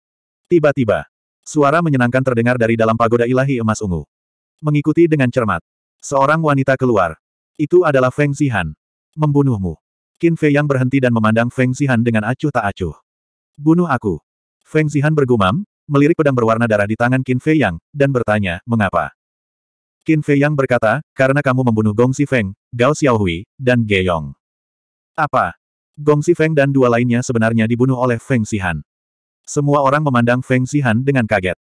Tiba-tiba, suara menyenangkan terdengar dari dalam pagoda ilahi emas ungu. Mengikuti dengan cermat, seorang wanita keluar. Itu adalah Feng Zihan. Membunuhmu. Qin Fei yang berhenti dan memandang Feng Zihan dengan acuh tak acuh. Bunuh aku. Feng Zihan bergumam, melirik pedang berwarna darah di tangan Qin Fei Yang, dan bertanya, mengapa? Qin Fei Yang berkata, karena kamu membunuh Gong Si Feng, Gao Xiaohui, dan Ge Yong. Apa? Gong Si Feng dan dua lainnya sebenarnya dibunuh oleh Feng Sihan. Semua orang memandang Feng Sihan dengan kaget.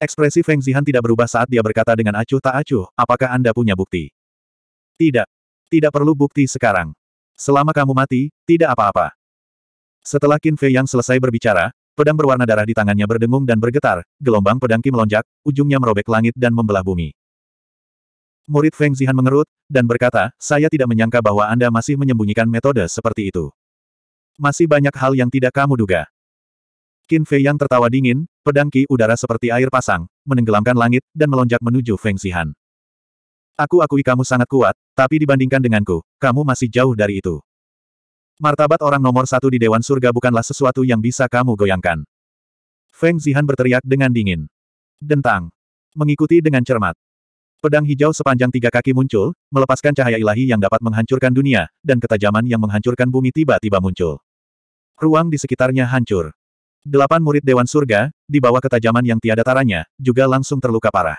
Ekspresi Feng Sihan tidak berubah saat dia berkata dengan acuh tak acuh, apakah Anda punya bukti? Tidak. Tidak perlu bukti sekarang. Selama kamu mati, tidak apa-apa. Setelah Qin Fei yang selesai berbicara, pedang berwarna darah di tangannya berdengung dan bergetar, gelombang pedang melonjak, ujungnya merobek langit dan membelah bumi. Murid Feng Zihan mengerut, dan berkata, saya tidak menyangka bahwa Anda masih menyembunyikan metode seperti itu. Masih banyak hal yang tidak kamu duga. Qin Fei yang tertawa dingin, pedang ki udara seperti air pasang, menenggelamkan langit, dan melonjak menuju Feng Zihan. Aku akui kamu sangat kuat, tapi dibandingkan denganku, kamu masih jauh dari itu. Martabat orang nomor satu di Dewan Surga bukanlah sesuatu yang bisa kamu goyangkan. Feng Zihan berteriak dengan dingin. Dentang. Mengikuti dengan cermat. Pedang hijau sepanjang tiga kaki muncul, melepaskan cahaya ilahi yang dapat menghancurkan dunia, dan ketajaman yang menghancurkan bumi tiba-tiba muncul. Ruang di sekitarnya hancur. Delapan murid Dewan Surga, di bawah ketajaman yang tiada taranya, juga langsung terluka parah.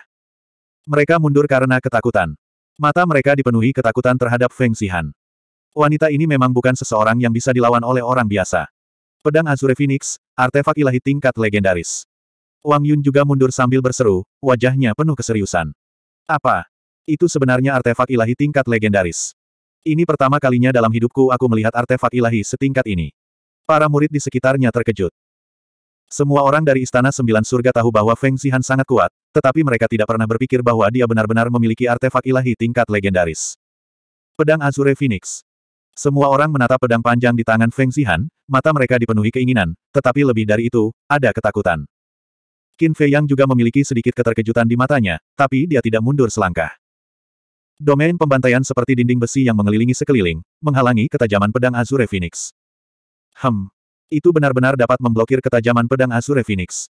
Mereka mundur karena ketakutan. Mata mereka dipenuhi ketakutan terhadap Feng Sihan. Wanita ini memang bukan seseorang yang bisa dilawan oleh orang biasa. Pedang Azure Phoenix, artefak ilahi tingkat legendaris. Wang Yun juga mundur sambil berseru, wajahnya penuh keseriusan. Apa? Itu sebenarnya artefak ilahi tingkat legendaris. Ini pertama kalinya dalam hidupku aku melihat artefak ilahi setingkat ini. Para murid di sekitarnya terkejut. Semua orang dari Istana Sembilan Surga tahu bahwa Feng Zihan sangat kuat, tetapi mereka tidak pernah berpikir bahwa dia benar-benar memiliki artefak ilahi tingkat legendaris. Pedang Azure Phoenix. Semua orang menatap pedang panjang di tangan Feng Zihan, mata mereka dipenuhi keinginan, tetapi lebih dari itu, ada ketakutan. Qin Fei Yang juga memiliki sedikit keterkejutan di matanya, tapi dia tidak mundur selangkah. Domain pembantaian seperti dinding besi yang mengelilingi sekeliling, menghalangi ketajaman pedang Azure Phoenix. Hmm. Itu benar-benar dapat memblokir ketajaman pedang Azure Phoenix.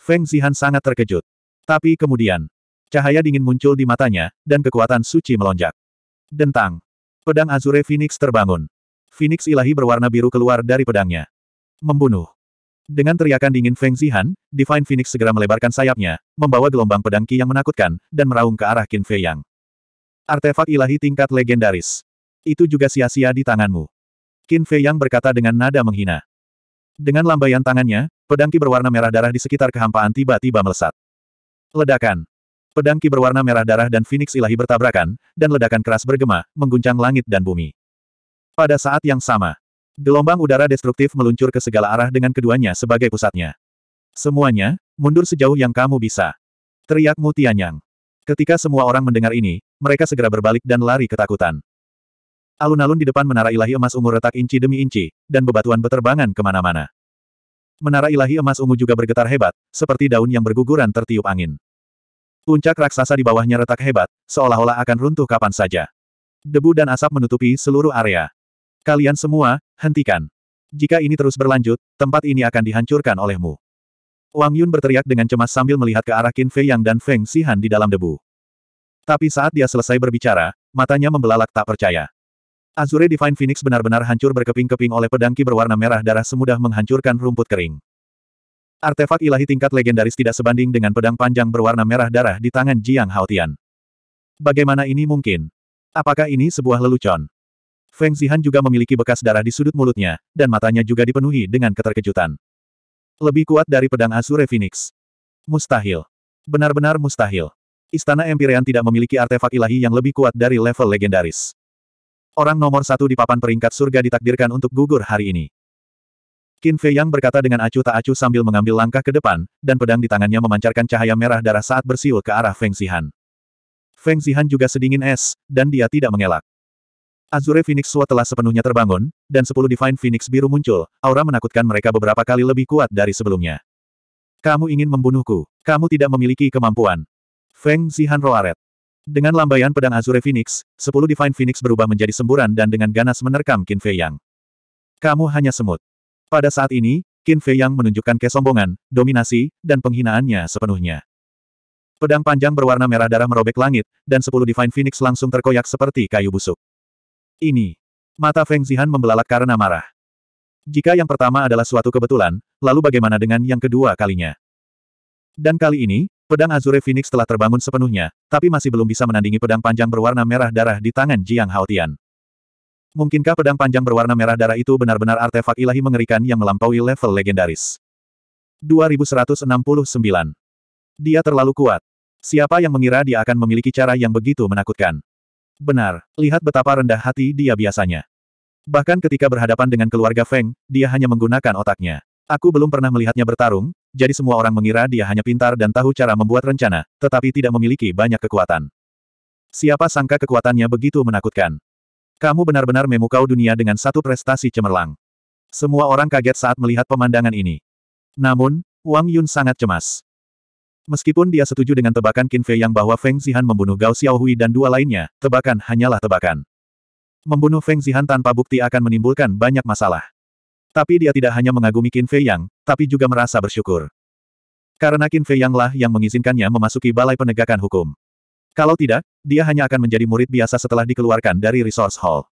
Feng Zihan sangat terkejut. Tapi kemudian, cahaya dingin muncul di matanya, dan kekuatan suci melonjak. Dentang. Pedang Azure Phoenix terbangun. Phoenix ilahi berwarna biru keluar dari pedangnya. Membunuh. Dengan teriakan dingin Feng Zihan, Divine Phoenix segera melebarkan sayapnya, membawa gelombang pedang Qi yang menakutkan, dan meraung ke arah Qin Fei Yang. Artefak ilahi tingkat legendaris. Itu juga sia-sia di tanganmu. Qin Fei Yang berkata dengan nada menghina. Dengan lambaian tangannya, pedang Qi berwarna merah darah di sekitar kehampaan tiba-tiba melesat. Ledakan. Pedang Qi berwarna merah darah dan Phoenix ilahi bertabrakan, dan ledakan keras bergema, mengguncang langit dan bumi. Pada saat yang sama, Gelombang udara destruktif meluncur ke segala arah dengan keduanya sebagai pusatnya. Semuanya, mundur sejauh yang kamu bisa. Teriak Mu Tianyang. Ketika semua orang mendengar ini, mereka segera berbalik dan lari ketakutan. Alun-alun di depan menara ilahi emas ungu retak inci demi inci, dan bebatuan beterbangan kemana-mana. Menara ilahi emas ungu juga bergetar hebat, seperti daun yang berguguran tertiup angin. Puncak raksasa di bawahnya retak hebat, seolah-olah akan runtuh kapan saja. Debu dan asap menutupi seluruh area. Kalian semua, hentikan. Jika ini terus berlanjut, tempat ini akan dihancurkan olehmu. Wang Yun berteriak dengan cemas sambil melihat ke arah Qin Fei Yang dan Feng Sihan di dalam debu. Tapi saat dia selesai berbicara, matanya membelalak tak percaya. Azure Divine Phoenix benar-benar hancur berkeping-keping oleh pedang ki berwarna merah darah semudah menghancurkan rumput kering. Artefak ilahi tingkat legendaris tidak sebanding dengan pedang panjang berwarna merah darah di tangan Jiang Haotian. Bagaimana ini mungkin? Apakah ini sebuah lelucon? Feng Zihan juga memiliki bekas darah di sudut mulutnya, dan matanya juga dipenuhi dengan keterkejutan. Lebih kuat dari pedang Azure Phoenix. Mustahil. Benar-benar mustahil. Istana Empyrean tidak memiliki artefak ilahi yang lebih kuat dari level legendaris. Orang nomor satu di papan peringkat surga ditakdirkan untuk gugur hari ini. Qin Fei Yang berkata dengan acuh tak acuh sambil mengambil langkah ke depan, dan pedang di tangannya memancarkan cahaya merah darah saat bersiul ke arah Feng Zihan. Feng Zihan juga sedingin es, dan dia tidak mengelak. Azure Phoenix Sword telah sepenuhnya terbangun, dan sepuluh Divine Phoenix biru muncul, aura menakutkan mereka beberapa kali lebih kuat dari sebelumnya. Kamu ingin membunuhku. Kamu tidak memiliki kemampuan. Feng Zihan Roaret. Dengan lambaian pedang Azure Phoenix, sepuluh Divine Phoenix berubah menjadi semburan dan dengan ganas menerkam Qin Fei Yang. Kamu hanya semut. Pada saat ini, Qin Fei Yang menunjukkan kesombongan, dominasi, dan penghinaannya sepenuhnya. Pedang panjang berwarna merah darah merobek langit, dan sepuluh Divine Phoenix langsung terkoyak seperti kayu busuk. Ini. Mata Feng Zihan membelalak karena marah. Jika yang pertama adalah suatu kebetulan, lalu bagaimana dengan yang kedua kalinya? Dan kali ini, pedang Azure Phoenix telah terbangun sepenuhnya, tapi masih belum bisa menandingi pedang panjang berwarna merah darah di tangan Jiang Haotian. Mungkinkah pedang panjang berwarna merah darah itu benar-benar artefak ilahi mengerikan yang melampaui level legendaris? 2169. Dia terlalu kuat. Siapa yang mengira dia akan memiliki cara yang begitu menakutkan? Benar, lihat betapa rendah hati dia biasanya. Bahkan ketika berhadapan dengan keluarga Feng, dia hanya menggunakan otaknya. Aku belum pernah melihatnya bertarung, jadi semua orang mengira dia hanya pintar dan tahu cara membuat rencana, tetapi tidak memiliki banyak kekuatan. Siapa sangka kekuatannya begitu menakutkan. Kamu benar-benar memukau dunia dengan satu prestasi cemerlang. Semua orang kaget saat melihat pemandangan ini. Namun, Wang Yun sangat cemas. Meskipun dia setuju dengan tebakan Qin Fei yang bahwa Feng Zihan membunuh Gao Xiaohui dan dua lainnya, tebakan hanyalah tebakan. Membunuh Feng Zihan tanpa bukti akan menimbulkan banyak masalah. Tapi dia tidak hanya mengagumi Qin Fei Yang, tapi juga merasa bersyukur. Karena Qin Fei Yang lah yang mengizinkannya memasuki balai penegakan hukum. Kalau tidak, dia hanya akan menjadi murid biasa setelah dikeluarkan dari Resource Hall.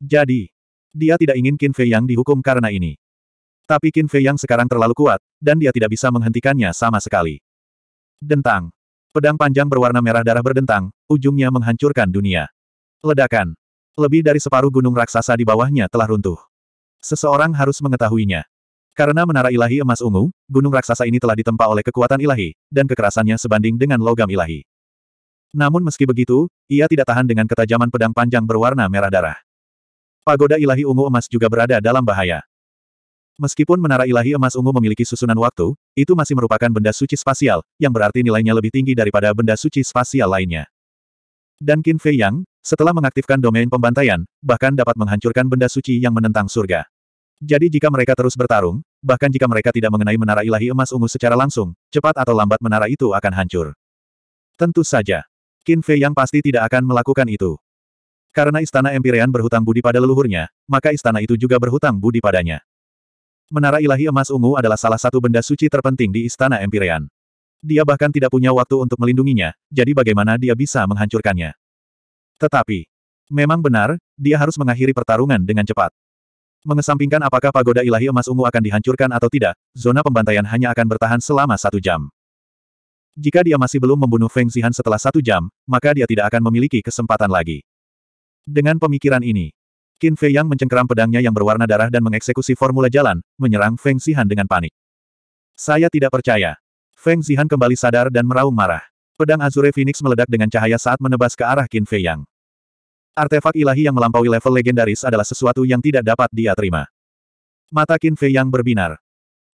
Jadi, dia tidak ingin Qin Fei Yang dihukum karena ini. Tapi Qin Fei Yang sekarang terlalu kuat, dan dia tidak bisa menghentikannya sama sekali. Dentang. Pedang panjang berwarna merah darah berdentang, ujungnya menghancurkan dunia. Ledakan. Lebih dari separuh gunung raksasa di bawahnya telah runtuh. Seseorang harus mengetahuinya. Karena menara ilahi emas ungu, gunung raksasa ini telah ditempa oleh kekuatan ilahi, dan kekerasannya sebanding dengan logam ilahi. Namun meski begitu, ia tidak tahan dengan ketajaman pedang panjang berwarna merah darah. Pagoda ilahi ungu emas juga berada dalam bahaya. Meskipun menara ilahi emas ungu memiliki susunan waktu, itu masih merupakan benda suci spasial, yang berarti nilainya lebih tinggi daripada benda suci spasial lainnya. Dan Qin Fei Yang, setelah mengaktifkan domain pembantaian, bahkan dapat menghancurkan benda suci yang menentang surga. Jadi jika mereka terus bertarung, bahkan jika mereka tidak mengenai menara ilahi emas ungu secara langsung, cepat atau lambat menara itu akan hancur. Tentu saja. Qin Fei Yang pasti tidak akan melakukan itu. Karena istana Empyrean berhutang budi pada leluhurnya, maka istana itu juga berhutang budi padanya. Menara ilahi emas ungu adalah salah satu benda suci terpenting di Istana Empyrean. Dia bahkan tidak punya waktu untuk melindunginya, jadi bagaimana dia bisa menghancurkannya. Tetapi, memang benar, dia harus mengakhiri pertarungan dengan cepat. Mengesampingkan apakah pagoda ilahi emas ungu akan dihancurkan atau tidak, zona pembantaian hanya akan bertahan selama satu jam. Jika dia masih belum membunuh Feng Zihan setelah satu jam, maka dia tidak akan memiliki kesempatan lagi. Dengan pemikiran ini, Qin Fei Yang mencengkeram pedangnya yang berwarna darah dan mengeksekusi formula jalan, menyerang Feng Xihan dengan panik. Saya tidak percaya. Feng Xihan kembali sadar dan meraung marah. Pedang Azure Phoenix meledak dengan cahaya saat menebas ke arah Qin Fei Yang. Artefak ilahi yang melampaui level legendaris adalah sesuatu yang tidak dapat dia terima. Mata Qin Fei Yang berbinar.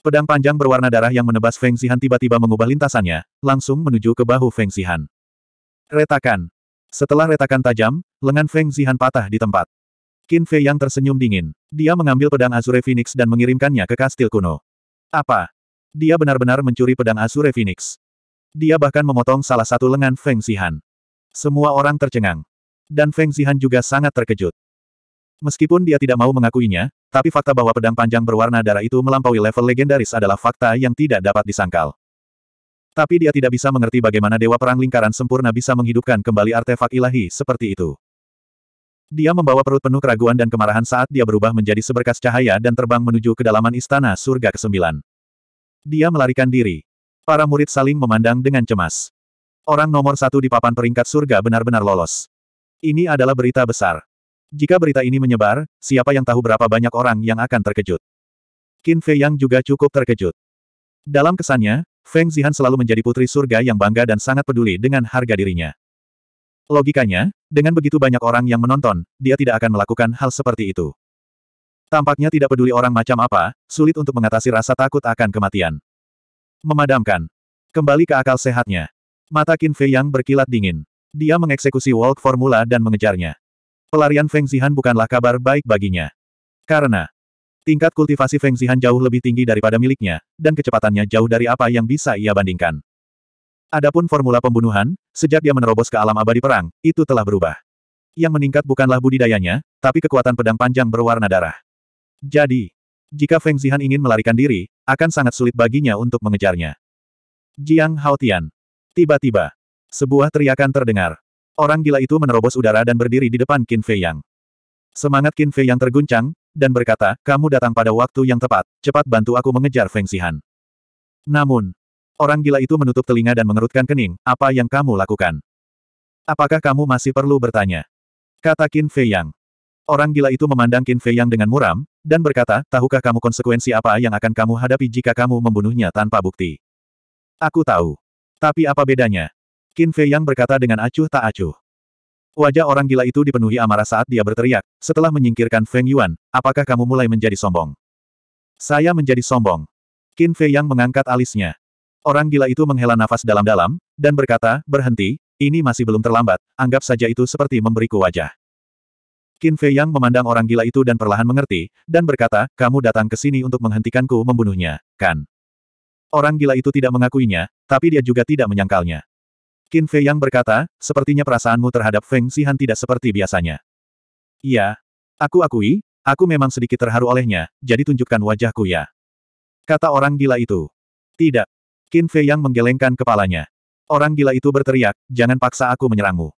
Pedang panjang berwarna darah yang menebas Feng Xihan tiba-tiba mengubah lintasannya, langsung menuju ke bahu Feng Xihan. Retakan. Setelah retakan tajam, lengan Feng Xihan patah di tempat. Qin Fei yang tersenyum dingin. Dia mengambil pedang Azure Phoenix dan mengirimkannya ke kastil kuno. Apa? Dia benar-benar mencuri pedang Azure Phoenix. Dia bahkan memotong salah satu lengan Feng Xihan. Semua orang tercengang. Dan Feng Xihan juga sangat terkejut. Meskipun dia tidak mau mengakuinya, tapi fakta bahwa pedang panjang berwarna darah itu melampaui level legendaris adalah fakta yang tidak dapat disangkal. Tapi dia tidak bisa mengerti bagaimana Dewa Perang Lingkaran Sempurna bisa menghidupkan kembali artefak ilahi seperti itu. Dia membawa perut penuh keraguan dan kemarahan saat dia berubah menjadi seberkas cahaya dan terbang menuju kedalaman istana surga ke-9. Dia melarikan diri. Para murid saling memandang dengan cemas. Orang nomor satu di papan peringkat surga benar-benar lolos. Ini adalah berita besar. Jika berita ini menyebar, siapa yang tahu berapa banyak orang yang akan terkejut. Qin Fei Yang juga cukup terkejut. Dalam kesannya, Feng Zihan selalu menjadi putri surga yang bangga dan sangat peduli dengan harga dirinya. Logikanya, dengan begitu banyak orang yang menonton, dia tidak akan melakukan hal seperti itu. Tampaknya tidak peduli orang macam apa, sulit untuk mengatasi rasa takut akan kematian. Memadamkan. Kembali ke akal sehatnya. Mata Qin Fei yang berkilat dingin. Dia mengeksekusi walk formula dan mengejarnya. Pelarian Feng Zihan bukanlah kabar baik baginya. Karena tingkat kultivasi Feng Zihan jauh lebih tinggi daripada miliknya, dan kecepatannya jauh dari apa yang bisa ia bandingkan. Adapun formula pembunuhan, sejak dia menerobos ke alam abadi perang, itu telah berubah. Yang meningkat bukanlah budidayanya, tapi kekuatan pedang panjang berwarna darah. Jadi, jika Feng Zihan ingin melarikan diri, akan sangat sulit baginya untuk mengejarnya. Jiang Haotian. Tiba-tiba, sebuah teriakan terdengar. Orang gila itu menerobos udara dan berdiri di depan Qin Fei Yang. Semangat Qin Fei Yang terguncang, dan berkata, kamu datang pada waktu yang tepat, cepat bantu aku mengejar Feng Zihan. Namun, Orang gila itu menutup telinga dan mengerutkan kening, apa yang kamu lakukan? Apakah kamu masih perlu bertanya? Kata Qin Fei Yang. Orang gila itu memandang Qin Fei Yang dengan muram, dan berkata, tahukah kamu konsekuensi apa yang akan kamu hadapi jika kamu membunuhnya tanpa bukti? Aku tahu. Tapi apa bedanya? Qin Fei Yang berkata dengan acuh tak acuh. Wajah orang gila itu dipenuhi amarah saat dia berteriak, setelah menyingkirkan Feng Yuan, apakah kamu mulai menjadi sombong? Saya menjadi sombong. Qin Fei Yang mengangkat alisnya. Orang gila itu menghela nafas dalam-dalam, dan berkata, berhenti, ini masih belum terlambat, anggap saja itu seperti memberiku wajah. Qin Fei Yang memandang orang gila itu dan perlahan mengerti, dan berkata, kamu datang ke sini untuk menghentikanku membunuhnya, kan? Orang gila itu tidak mengakuinya, tapi dia juga tidak menyangkalnya. Qin Fei Yang berkata, sepertinya perasaanmu terhadap Feng Sihan tidak seperti biasanya. Iya. Aku akui, aku memang sedikit terharu olehnya, jadi tunjukkan wajahku ya. Kata orang gila itu. Tidak, Qin Fei yang menggelengkan kepalanya. Orang gila itu berteriak, jangan paksa aku menyerangmu.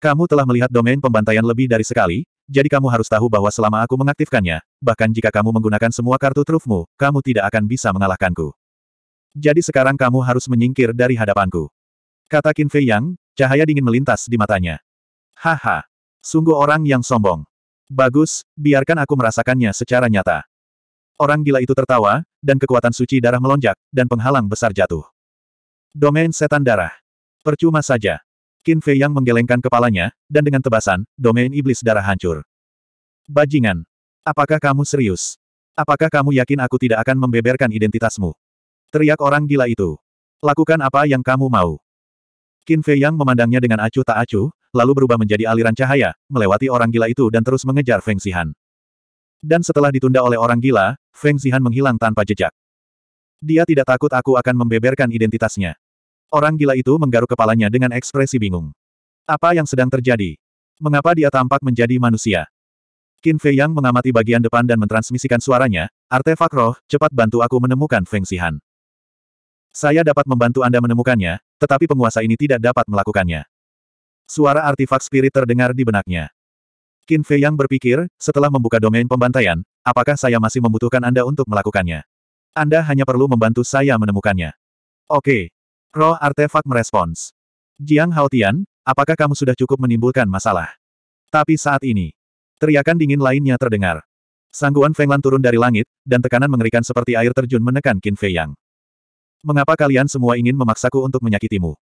Kamu telah melihat domain pembantaian lebih dari sekali, jadi kamu harus tahu bahwa selama aku mengaktifkannya, bahkan jika kamu menggunakan semua kartu trufmu, kamu tidak akan bisa mengalahkanku. Jadi sekarang kamu harus menyingkir dari hadapanku. Kata Qin Fei Yang, cahaya dingin melintas di matanya. Haha, sungguh orang yang sombong. Bagus, biarkan aku merasakannya secara nyata. Orang gila itu tertawa, dan kekuatan suci darah melonjak, dan penghalang besar jatuh. Domain setan darah. Percuma saja. Qin Fei yang menggelengkan kepalanya, dan dengan tebasan, domain iblis darah hancur. Bajingan. Apakah kamu serius? Apakah kamu yakin aku tidak akan membeberkan identitasmu? Teriak orang gila itu. Lakukan apa yang kamu mau. Qin Fei yang memandangnya dengan acuh tak acuh, lalu berubah menjadi aliran cahaya, melewati orang gila itu dan terus mengejar Feng Sihan. Dan setelah ditunda oleh orang gila, Feng Zihan menghilang tanpa jejak. Dia tidak takut aku akan membeberkan identitasnya. Orang gila itu menggaruk kepalanya dengan ekspresi bingung. Apa yang sedang terjadi? Mengapa dia tampak menjadi manusia? Qin Fei Yang mengamati bagian depan dan mentransmisikan suaranya, artefak roh, cepat bantu aku menemukan Feng Zihan. Saya dapat membantu Anda menemukannya, tetapi penguasa ini tidak dapat melakukannya. Suara artefak spirit terdengar di benaknya. Qin Fei yang berpikir, setelah membuka domain pembantaian, apakah saya masih membutuhkan Anda untuk melakukannya? Anda hanya perlu membantu saya menemukannya. Oke. Roh artefak merespons. Jiang Hao Tian, apakah kamu sudah cukup menimbulkan masalah? Tapi saat ini, teriakan dingin lainnya terdengar. Sangguan Feng Lan turun dari langit, dan tekanan mengerikan seperti air terjun menekan Qin Fei Yang. Mengapa kalian semua ingin memaksaku untuk menyakitimu?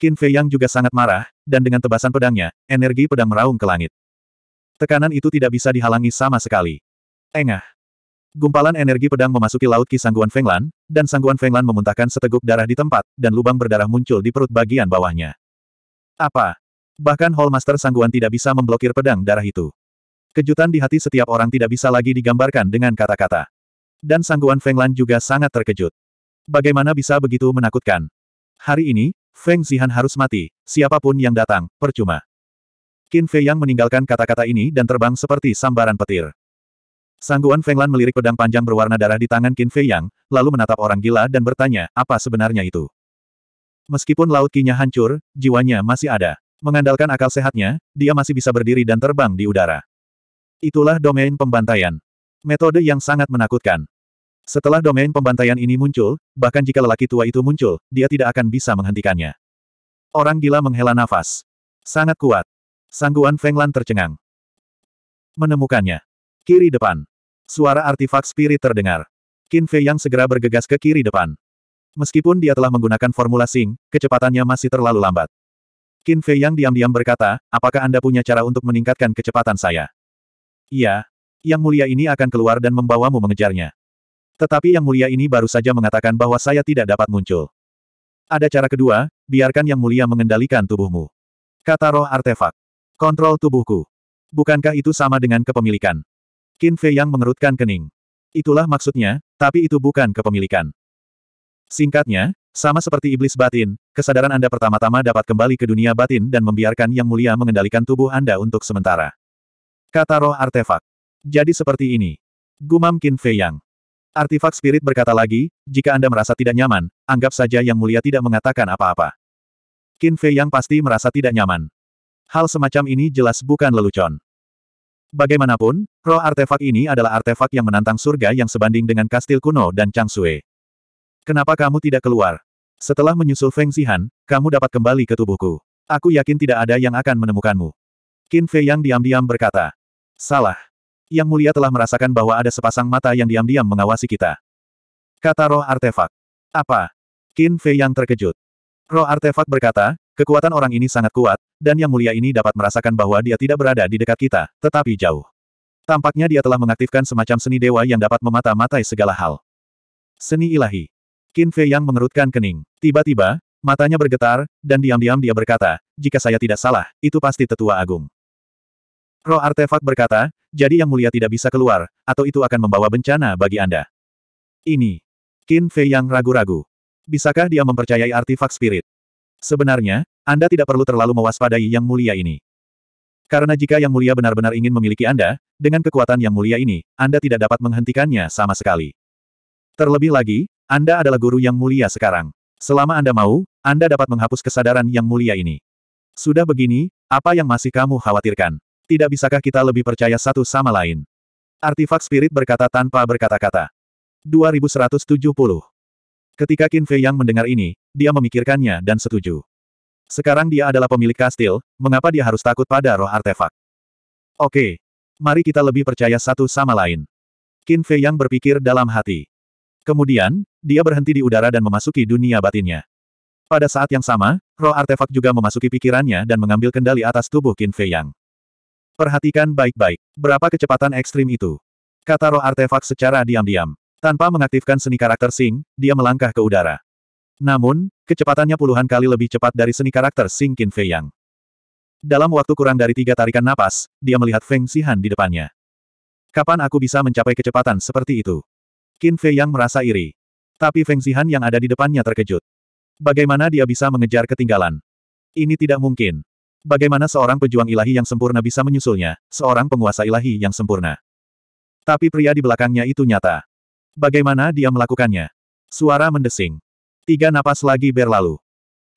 Qin Fei Yang juga sangat marah, dan dengan tebasan pedangnya, energi pedang meraung ke langit. Tekanan itu tidak bisa dihalangi sama sekali. Engah. Gumpalan energi pedang memasuki laut Ki Sangguan Fenglan, dan Sangguan Fenglan memuntahkan seteguk darah di tempat, dan lubang berdarah muncul di perut bagian bawahnya. Apa? Bahkan Hallmaster Sangguan tidak bisa memblokir pedang darah itu. Kejutan di hati setiap orang tidak bisa lagi digambarkan dengan kata-kata. Dan Sangguan Fenglan juga sangat terkejut. Bagaimana bisa begitu menakutkan? Hari ini, Feng Zihan harus mati, siapapun yang datang, percuma. Qin Fei Yang meninggalkan kata-kata ini dan terbang seperti sambaran petir. Sangguan Feng Lan melirik pedang panjang berwarna darah di tangan Qin Fei Yang, lalu menatap orang gila dan bertanya, apa sebenarnya itu? Meskipun laut kinya hancur, jiwanya masih ada. Mengandalkan akal sehatnya, dia masih bisa berdiri dan terbang di udara. Itulah domain pembantaian. Metode yang sangat menakutkan. Setelah domain pembantaian ini muncul, bahkan jika lelaki tua itu muncul, dia tidak akan bisa menghentikannya. Orang gila menghela nafas. Sangat kuat. Sangguan Fenglan tercengang. Menemukannya. Kiri depan. Suara artefak spirit terdengar. Qin Fei yang segera bergegas ke kiri depan. Meskipun dia telah menggunakan formula Sing, kecepatannya masih terlalu lambat. Qin Fei yang diam-diam berkata, apakah Anda punya cara untuk meningkatkan kecepatan saya? Iya. Yang mulia ini akan keluar dan membawamu mengejarnya. Tetapi yang mulia ini baru saja mengatakan bahwa saya tidak dapat muncul. Ada cara kedua, biarkan yang mulia mengendalikan tubuhmu. Kata roh artefak. Kontrol tubuhku. Bukankah itu sama dengan kepemilikan? Qin Fei yang mengerutkan kening. Itulah maksudnya, tapi itu bukan kepemilikan. Singkatnya, sama seperti iblis batin, kesadaran Anda pertama-tama dapat kembali ke dunia batin dan membiarkan Yang Mulia mengendalikan tubuh Anda untuk sementara. Kata roh artefak. Jadi seperti ini. Gumam Qin Fei Yang. Artifak spirit berkata lagi, jika Anda merasa tidak nyaman, anggap saja Yang Mulia tidak mengatakan apa-apa. Qin Fei Yang pasti merasa tidak nyaman. Hal semacam ini jelas bukan lelucon. Bagaimanapun, roh artefak ini adalah artefak yang menantang surga yang sebanding dengan kastil kuno dan Chang Changsue. Kenapa kamu tidak keluar? Setelah menyusul Feng Zihan, kamu dapat kembali ke tubuhku. Aku yakin tidak ada yang akan menemukanmu. Qin Fei yang diam-diam berkata. Salah. Yang mulia telah merasakan bahwa ada sepasang mata yang diam-diam mengawasi kita. Kata roh artefak. Apa? Qin Fei yang terkejut. Roh artefak berkata, Kekuatan orang ini sangat kuat, dan yang mulia ini dapat merasakan bahwa dia tidak berada di dekat kita, tetapi jauh. Tampaknya dia telah mengaktifkan semacam seni dewa yang dapat memata-matai segala hal. Seni ilahi. Qin Fei yang mengerutkan kening. Tiba-tiba, matanya bergetar, dan diam-diam dia berkata, jika saya tidak salah, itu pasti tetua agung. Roh artefak berkata, jadi yang mulia tidak bisa keluar, atau itu akan membawa bencana bagi Anda. Ini. Qin Fei yang ragu-ragu. Bisakah dia mempercayai artefak spirit? Sebenarnya, Anda tidak perlu terlalu mewaspadai yang mulia ini. Karena jika yang mulia benar-benar ingin memiliki Anda, dengan kekuatan yang mulia ini, Anda tidak dapat menghentikannya sama sekali. Terlebih lagi, Anda adalah guru yang mulia sekarang. Selama Anda mau, Anda dapat menghapus kesadaran yang mulia ini. Sudah begini, apa yang masih kamu khawatirkan? Tidak bisakah kita lebih percaya satu sama lain? Artifak Spirit berkata tanpa berkata-kata. 2170 Ketika Qin Fei Yang mendengar ini, dia memikirkannya dan setuju. Sekarang dia adalah pemilik kastil, mengapa dia harus takut pada roh artefak? Oke, mari kita lebih percaya satu sama lain. Qin Fei Yang berpikir dalam hati. Kemudian, dia berhenti di udara dan memasuki dunia batinnya. Pada saat yang sama, roh artefak juga memasuki pikirannya dan mengambil kendali atas tubuh Qin Fei Yang. Perhatikan baik-baik, berapa kecepatan ekstrim itu? Kata roh artefak secara diam-diam. Tanpa mengaktifkan seni karakter Sing, dia melangkah ke udara. Namun, kecepatannya puluhan kali lebih cepat dari seni karakter Sing Qin Fei Yang. Dalam waktu kurang dari tiga tarikan napas, dia melihat Feng Xihan di depannya. Kapan aku bisa mencapai kecepatan seperti itu? Qin Fei Yang merasa iri. Tapi Feng Xihan yang ada di depannya terkejut. Bagaimana dia bisa mengejar ketinggalan? Ini tidak mungkin. Bagaimana seorang pejuang ilahi yang sempurna bisa menyusulnya, seorang penguasa ilahi yang sempurna? Tapi pria di belakangnya itu nyata. Bagaimana dia melakukannya? Suara mendesing. Tiga napas lagi berlalu.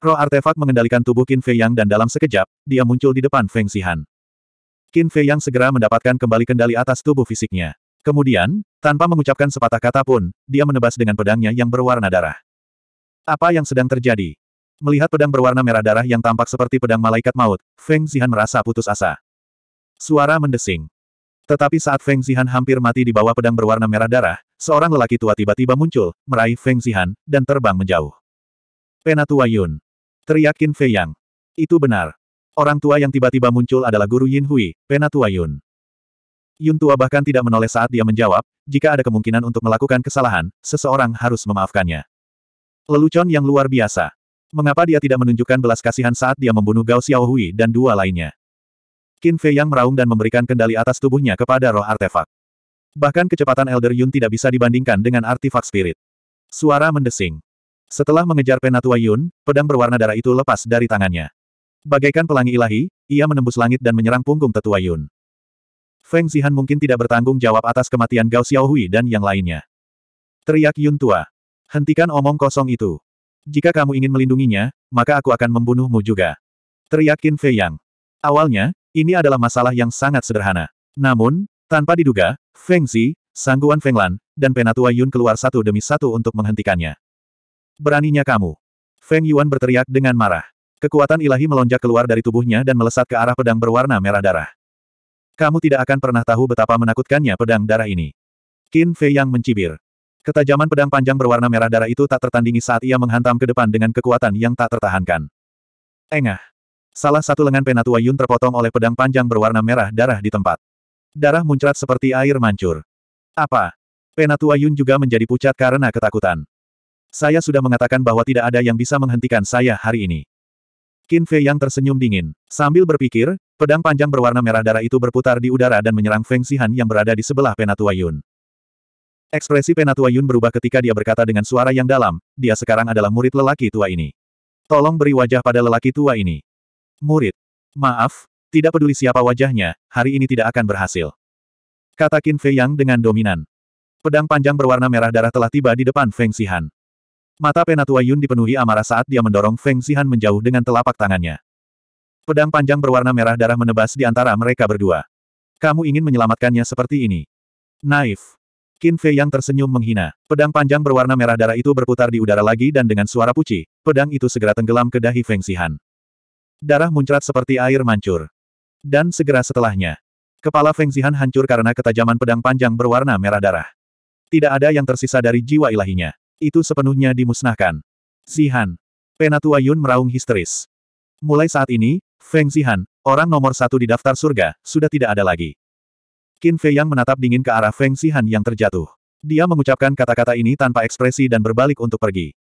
Roh artefak mengendalikan tubuh Qin Fei Yang dan dalam sekejap, dia muncul di depan Feng Xihan. Qin Fei Yang segera mendapatkan kembali kendali atas tubuh fisiknya. Kemudian, tanpa mengucapkan sepatah kata pun, dia menebas dengan pedangnya yang berwarna darah. Apa yang sedang terjadi? Melihat pedang berwarna merah darah yang tampak seperti pedang malaikat maut, Feng Zihan merasa putus asa. Suara mendesing. Tetapi saat Feng Zihan hampir mati di bawah pedang berwarna merah darah, seorang lelaki tua tiba-tiba muncul, meraih Feng Zihan, dan terbang menjauh. Penatua Yun. Teriak Qin Fei Yang. Itu benar. Orang tua yang tiba-tiba muncul adalah guru Yin Hui, Penatua Yun. Yun tua bahkan tidak menoleh saat dia menjawab, jika ada kemungkinan untuk melakukan kesalahan, seseorang harus memaafkannya. Lelucon yang luar biasa. Mengapa dia tidak menunjukkan belas kasihan saat dia membunuh Gao Xiaohui dan dua lainnya? Qin Fei yang meraung dan memberikan kendali atas tubuhnya kepada roh artefak. Bahkan kecepatan Elder Yun tidak bisa dibandingkan dengan artefak spirit. Suara mendesing. Setelah mengejar Penatua Yun, pedang berwarna darah itu lepas dari tangannya. Bagaikan pelangi ilahi, ia menembus langit dan menyerang punggung tetua Yun. Feng Zihan mungkin tidak bertanggung jawab atas kematian Gao Xiaohui dan yang lainnya. Teriak Yun Tua. Hentikan omong kosong itu. Jika kamu ingin melindunginya, maka aku akan membunuhmu juga. Teriak Qin Fei Yang. Awalnya, ini adalah masalah yang sangat sederhana. Namun, tanpa diduga, Feng Zi, Sangguan Feng Lan, dan Penatua Yun keluar satu demi satu untuk menghentikannya. Beraninya kamu. Feng Yuan berteriak dengan marah. Kekuatan ilahi melonjak keluar dari tubuhnya dan melesat ke arah pedang berwarna merah darah. Kamu tidak akan pernah tahu betapa menakutkannya pedang darah ini. Qin Fei yang mencibir. Ketajaman pedang panjang berwarna merah darah itu tak tertandingi saat ia menghantam ke depan dengan kekuatan yang tak tertahankan. Engah. Salah satu lengan Penatua Yun terpotong oleh pedang panjang berwarna merah darah di tempat. Darah muncrat seperti air mancur. Apa? Penatua Yun juga menjadi pucat karena ketakutan. Saya sudah mengatakan bahwa tidak ada yang bisa menghentikan saya hari ini. Qin Fei yang tersenyum dingin. Sambil berpikir, pedang panjang berwarna merah darah itu berputar di udara dan menyerang Feng Sihan yang berada di sebelah Penatua Yun. Ekspresi Penatua Yun berubah ketika dia berkata dengan suara yang dalam, dia sekarang adalah murid lelaki tua ini. Tolong beri wajah pada lelaki tua ini. Murid. Maaf, tidak peduli siapa wajahnya, hari ini tidak akan berhasil. Kata Qin Fei Yang dengan dominan. Pedang panjang berwarna merah darah telah tiba di depan Feng Xihan. Mata Penatua Yun dipenuhi amarah saat dia mendorong Feng Xihan menjauh dengan telapak tangannya. Pedang panjang berwarna merah darah menebas di antara mereka berdua. Kamu ingin menyelamatkannya seperti ini. Naif. Qin Fei yang tersenyum menghina. Pedang panjang berwarna merah darah itu berputar di udara lagi dan dengan suara puci, pedang itu segera tenggelam ke dahi Feng Xihan. Darah muncrat seperti air mancur. Dan segera setelahnya, kepala Feng Zihan hancur karena ketajaman pedang panjang berwarna merah darah. Tidak ada yang tersisa dari jiwa ilahinya. Itu sepenuhnya dimusnahkan. Zihan. Penatua Yun meraung histeris. Mulai saat ini, Feng Zihan, orang nomor satu di daftar surga, sudah tidak ada lagi. Qin Fei Yang menatap dingin ke arah Feng Zihan yang terjatuh. Dia mengucapkan kata-kata ini tanpa ekspresi dan berbalik untuk pergi.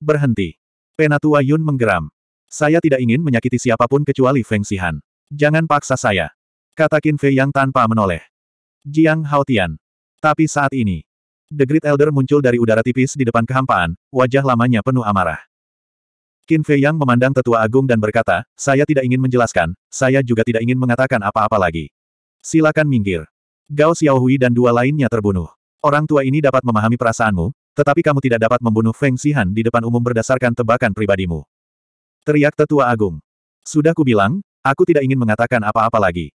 Berhenti. Penatua Yun menggeram. Saya tidak ingin menyakiti siapapun kecuali Feng Sihan. Jangan paksa saya. Kata Qin Fei yang tanpa menoleh. Jiang Haotian. Tapi saat ini, The Great Elder muncul dari udara tipis di depan kehampaan, wajah lamanya penuh amarah. Qin Fei yang memandang tetua agung dan berkata, saya tidak ingin menjelaskan, saya juga tidak ingin mengatakan apa-apa lagi. Silakan minggir. Gao Xiaohui dan dua lainnya terbunuh. Orang tua ini dapat memahami perasaanmu, tetapi kamu tidak dapat membunuh Feng Sihan di depan umum berdasarkan tebakan pribadimu. Teriak tetua agung. Sudah kubilang, aku tidak ingin mengatakan apa-apa lagi.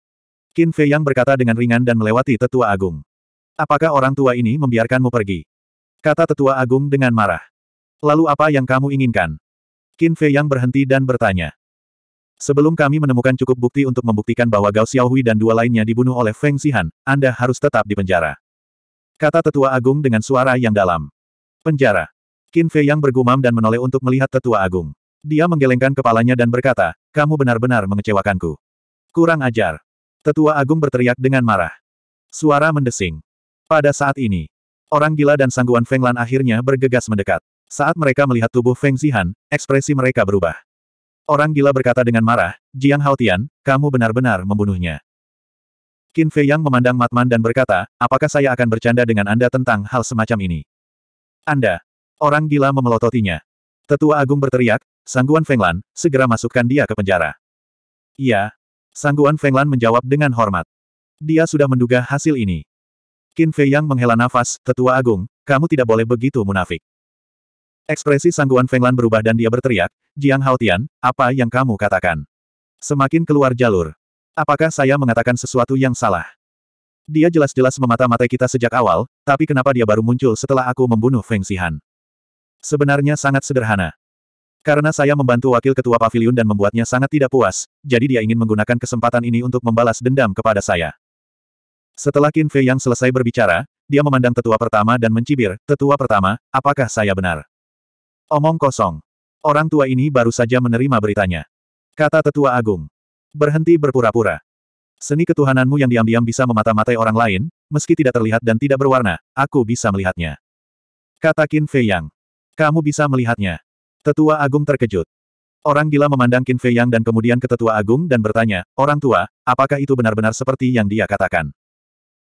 Qin Fei Yang berkata dengan ringan dan melewati tetua agung. Apakah orang tua ini membiarkanmu pergi? Kata tetua agung dengan marah. Lalu apa yang kamu inginkan? Qin Fei Yang berhenti dan bertanya. Sebelum kami menemukan cukup bukti untuk membuktikan bahwa Gao Xiaohui dan dua lainnya dibunuh oleh Feng Xihan, Anda harus tetap di penjara. Kata tetua agung dengan suara yang dalam. Penjara. Qin Fei Yang bergumam dan menoleh untuk melihat tetua agung. Dia menggelengkan kepalanya dan berkata, kamu benar-benar mengecewakanku. Kurang ajar. Tetua Agung berteriak dengan marah. Suara mendesing. Pada saat ini, orang gila dan sangguan Feng Lan akhirnya bergegas mendekat. Saat mereka melihat tubuh Feng Zihan, ekspresi mereka berubah. Orang gila berkata dengan marah, Jiang Haotian, kamu benar-benar membunuhnya. Qin Fei Yang memandang Matman dan berkata, apakah saya akan bercanda dengan Anda tentang hal semacam ini? Anda. Orang gila memelototinya. Tetua Agung berteriak, Sangguan Fenglan, segera masukkan dia ke penjara. Iya. Sangguan Fenglan menjawab dengan hormat. Dia sudah menduga hasil ini. Qin Fei Yang menghela nafas, Tetua Agung, kamu tidak boleh begitu munafik. Ekspresi Sangguan Fenglan berubah dan dia berteriak, Jiang Haotian, apa yang kamu katakan? Semakin keluar jalur. Apakah saya mengatakan sesuatu yang salah? Dia jelas-jelas memata-matai kita sejak awal, tapi kenapa dia baru muncul setelah aku membunuh Feng Sihan? Sebenarnya sangat sederhana. Karena saya membantu wakil ketua pavilion dan membuatnya sangat tidak puas, jadi dia ingin menggunakan kesempatan ini untuk membalas dendam kepada saya. Setelah Qin Fei yang selesai berbicara, dia memandang tetua pertama dan mencibir, tetua pertama, apakah saya benar? Omong kosong. Orang tua ini baru saja menerima beritanya. Kata tetua agung. Berhenti berpura-pura. Seni ketuhananmu yang diam-diam bisa memata-matai orang lain, meski tidak terlihat dan tidak berwarna, aku bisa melihatnya. Kata Qin Fei Yang. Kamu bisa melihatnya. Tetua Agung terkejut. Orang gila memandang Qin Fei Yang dan kemudian ke Tetua Agung dan bertanya, Orang tua, apakah itu benar-benar seperti yang dia katakan?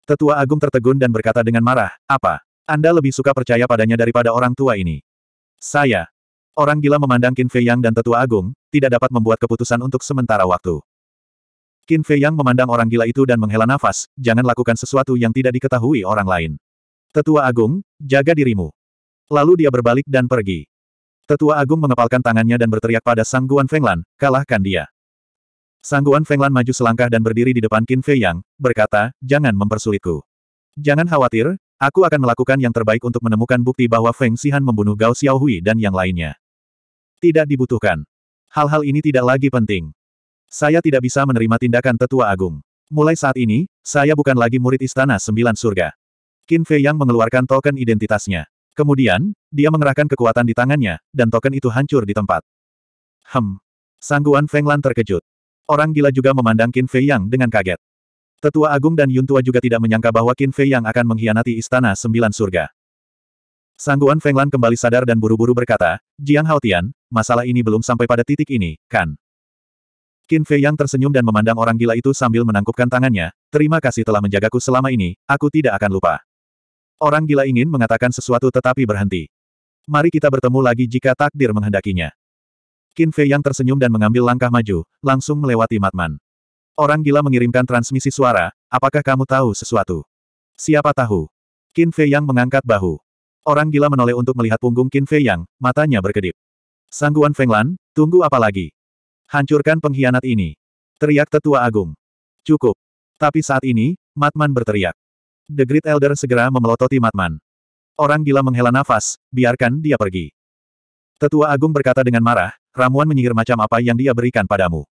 Tetua Agung tertegun dan berkata dengan marah, Apa? Anda lebih suka percaya padanya daripada orang tua ini. Saya. Orang gila memandang Qin Fei Yang dan Tetua Agung, tidak dapat membuat keputusan untuk sementara waktu. Qin Fei Yang memandang orang gila itu dan menghela nafas, jangan lakukan sesuatu yang tidak diketahui orang lain. Tetua Agung, jaga dirimu. Lalu dia berbalik dan pergi. Tetua Agung mengepalkan tangannya dan berteriak pada Sang Guan Fenglan, kalahkan dia. Sang Guan Fenglan maju selangkah dan berdiri di depan Qin Fei Yang, berkata, jangan mempersulitku. Jangan khawatir, aku akan melakukan yang terbaik untuk menemukan bukti bahwa Feng Xihan membunuh Gao Xiaohui dan yang lainnya. Tidak dibutuhkan. Hal-hal ini tidak lagi penting. Saya tidak bisa menerima tindakan tetua agung. Mulai saat ini, saya bukan lagi murid Istana Sembilan Surga. Qin Fei Yang mengeluarkan token identitasnya. Kemudian, dia mengerahkan kekuatan di tangannya, dan token itu hancur di tempat. Hem. Sangguan Fenglan terkejut. Orang gila juga memandang Qin Fei Yang dengan kaget. Tetua Agung dan Yun Tua juga tidak menyangka bahwa Qin Fei Yang akan mengkhianati Istana Sembilan Surga. Sangguan Fenglan kembali sadar dan buru-buru berkata, Jiang Haotian, masalah ini belum sampai pada titik ini, kan? Qin Fei Yang tersenyum dan memandang orang gila itu sambil menangkupkan tangannya, terima kasih telah menjagaku selama ini, aku tidak akan lupa. Orang gila ingin mengatakan sesuatu tetapi berhenti. Mari kita bertemu lagi jika takdir menghendakinya. Qin Fei yang tersenyum dan mengambil langkah maju, langsung melewati Matman. Orang gila mengirimkan transmisi suara, apakah kamu tahu sesuatu? Siapa tahu? Qin Fei yang mengangkat bahu. Orang gila menoleh untuk melihat punggung Qin Fei yang, matanya berkedip. Sangguan Fenglan, tunggu apa lagi? Hancurkan pengkhianat ini. Teriak tetua agung. Cukup. Tapi saat ini, Matman berteriak. The Great Elder segera memelototi Matman. Orang gila menghela nafas, biarkan dia pergi. Tetua Agung berkata dengan marah, ramuan menyihir macam apa yang dia berikan padamu.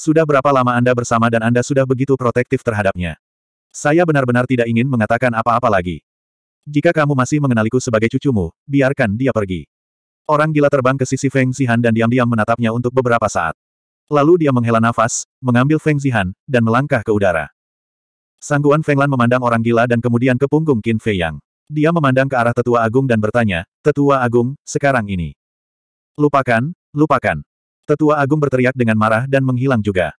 Sudah berapa lama Anda bersama dan Anda sudah begitu protektif terhadapnya. Saya benar-benar tidak ingin mengatakan apa-apa lagi. Jika kamu masih mengenaliku sebagai cucumu, biarkan dia pergi. Orang gila terbang ke sisi Feng Zihan dan diam-diam menatapnya untuk beberapa saat. Lalu dia menghela nafas, mengambil Feng Zihan, dan melangkah ke udara. Sangguan Fenglan memandang orang gila dan kemudian ke punggung Qin Fei Yang. Dia memandang ke arah tetua agung dan bertanya, Tetua agung, sekarang ini. Lupakan, lupakan. Tetua agung berteriak dengan marah dan menghilang juga.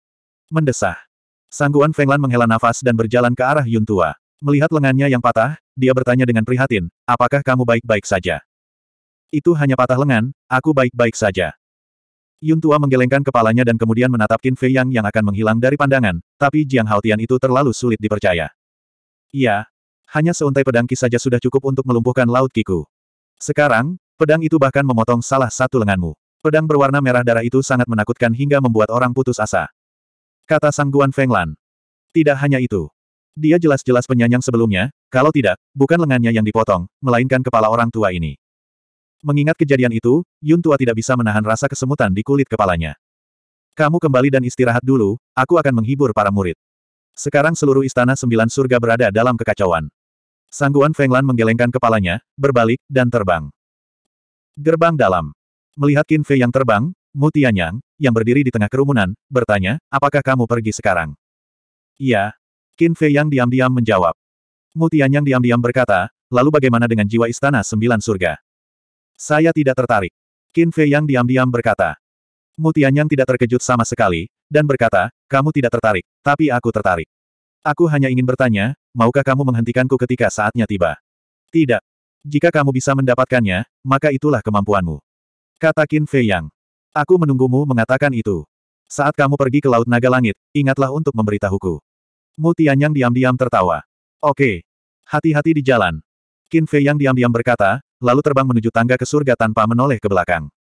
Mendesah. Sangguan Fenglan menghela nafas dan berjalan ke arah Yun Tua. Melihat lengannya yang patah, dia bertanya dengan prihatin, apakah kamu baik-baik saja? Itu hanya patah lengan, aku baik-baik saja. Yun Tua menggelengkan kepalanya dan kemudian menatap Qin Fei Yang yang akan menghilang dari pandangan, tapi Jiang Haotian itu terlalu sulit dipercaya. Iya. Hanya seuntai pedang Qi saja sudah cukup untuk melumpuhkan Laut Kiku. Sekarang, pedang itu bahkan memotong salah satu lenganmu. Pedang berwarna merah darah itu sangat menakutkan hingga membuat orang putus asa. Kata Sang Guan Lan. Tidak hanya itu. Dia jelas-jelas penyanyang sebelumnya, kalau tidak, bukan lengannya yang dipotong, melainkan kepala orang tua ini. Mengingat kejadian itu, Yun Tua tidak bisa menahan rasa kesemutan di kulit kepalanya. Kamu kembali dan istirahat dulu, aku akan menghibur para murid. Sekarang seluruh istana sembilan surga berada dalam kekacauan. Sangguan Feng Lan menggelengkan kepalanya, berbalik, dan terbang. Gerbang dalam. Melihat Qin Fei yang terbang, Mu Tianyang yang berdiri di tengah kerumunan, bertanya, apakah kamu pergi sekarang? Iya. Qin Fei Yang diam-diam menjawab. Mu Tianyang diam-diam berkata, lalu bagaimana dengan jiwa istana sembilan surga? Saya tidak tertarik. Qin Fei yang diam-diam berkata. Mutianyang tidak terkejut sama sekali, dan berkata, kamu tidak tertarik, tapi aku tertarik. Aku hanya ingin bertanya, maukah kamu menghentikanku ketika saatnya tiba? Tidak. Jika kamu bisa mendapatkannya, maka itulah kemampuanmu. Kata Qin Fei Yang. Aku menunggumu mengatakan itu. Saat kamu pergi ke Laut Naga Langit, ingatlah untuk memberitahuku. Mutianyang diam-diam tertawa. Oke. Hati-hati di jalan. Qin Fei Yang diam-diam berkata, lalu terbang menuju tangga ke surga tanpa menoleh ke belakang.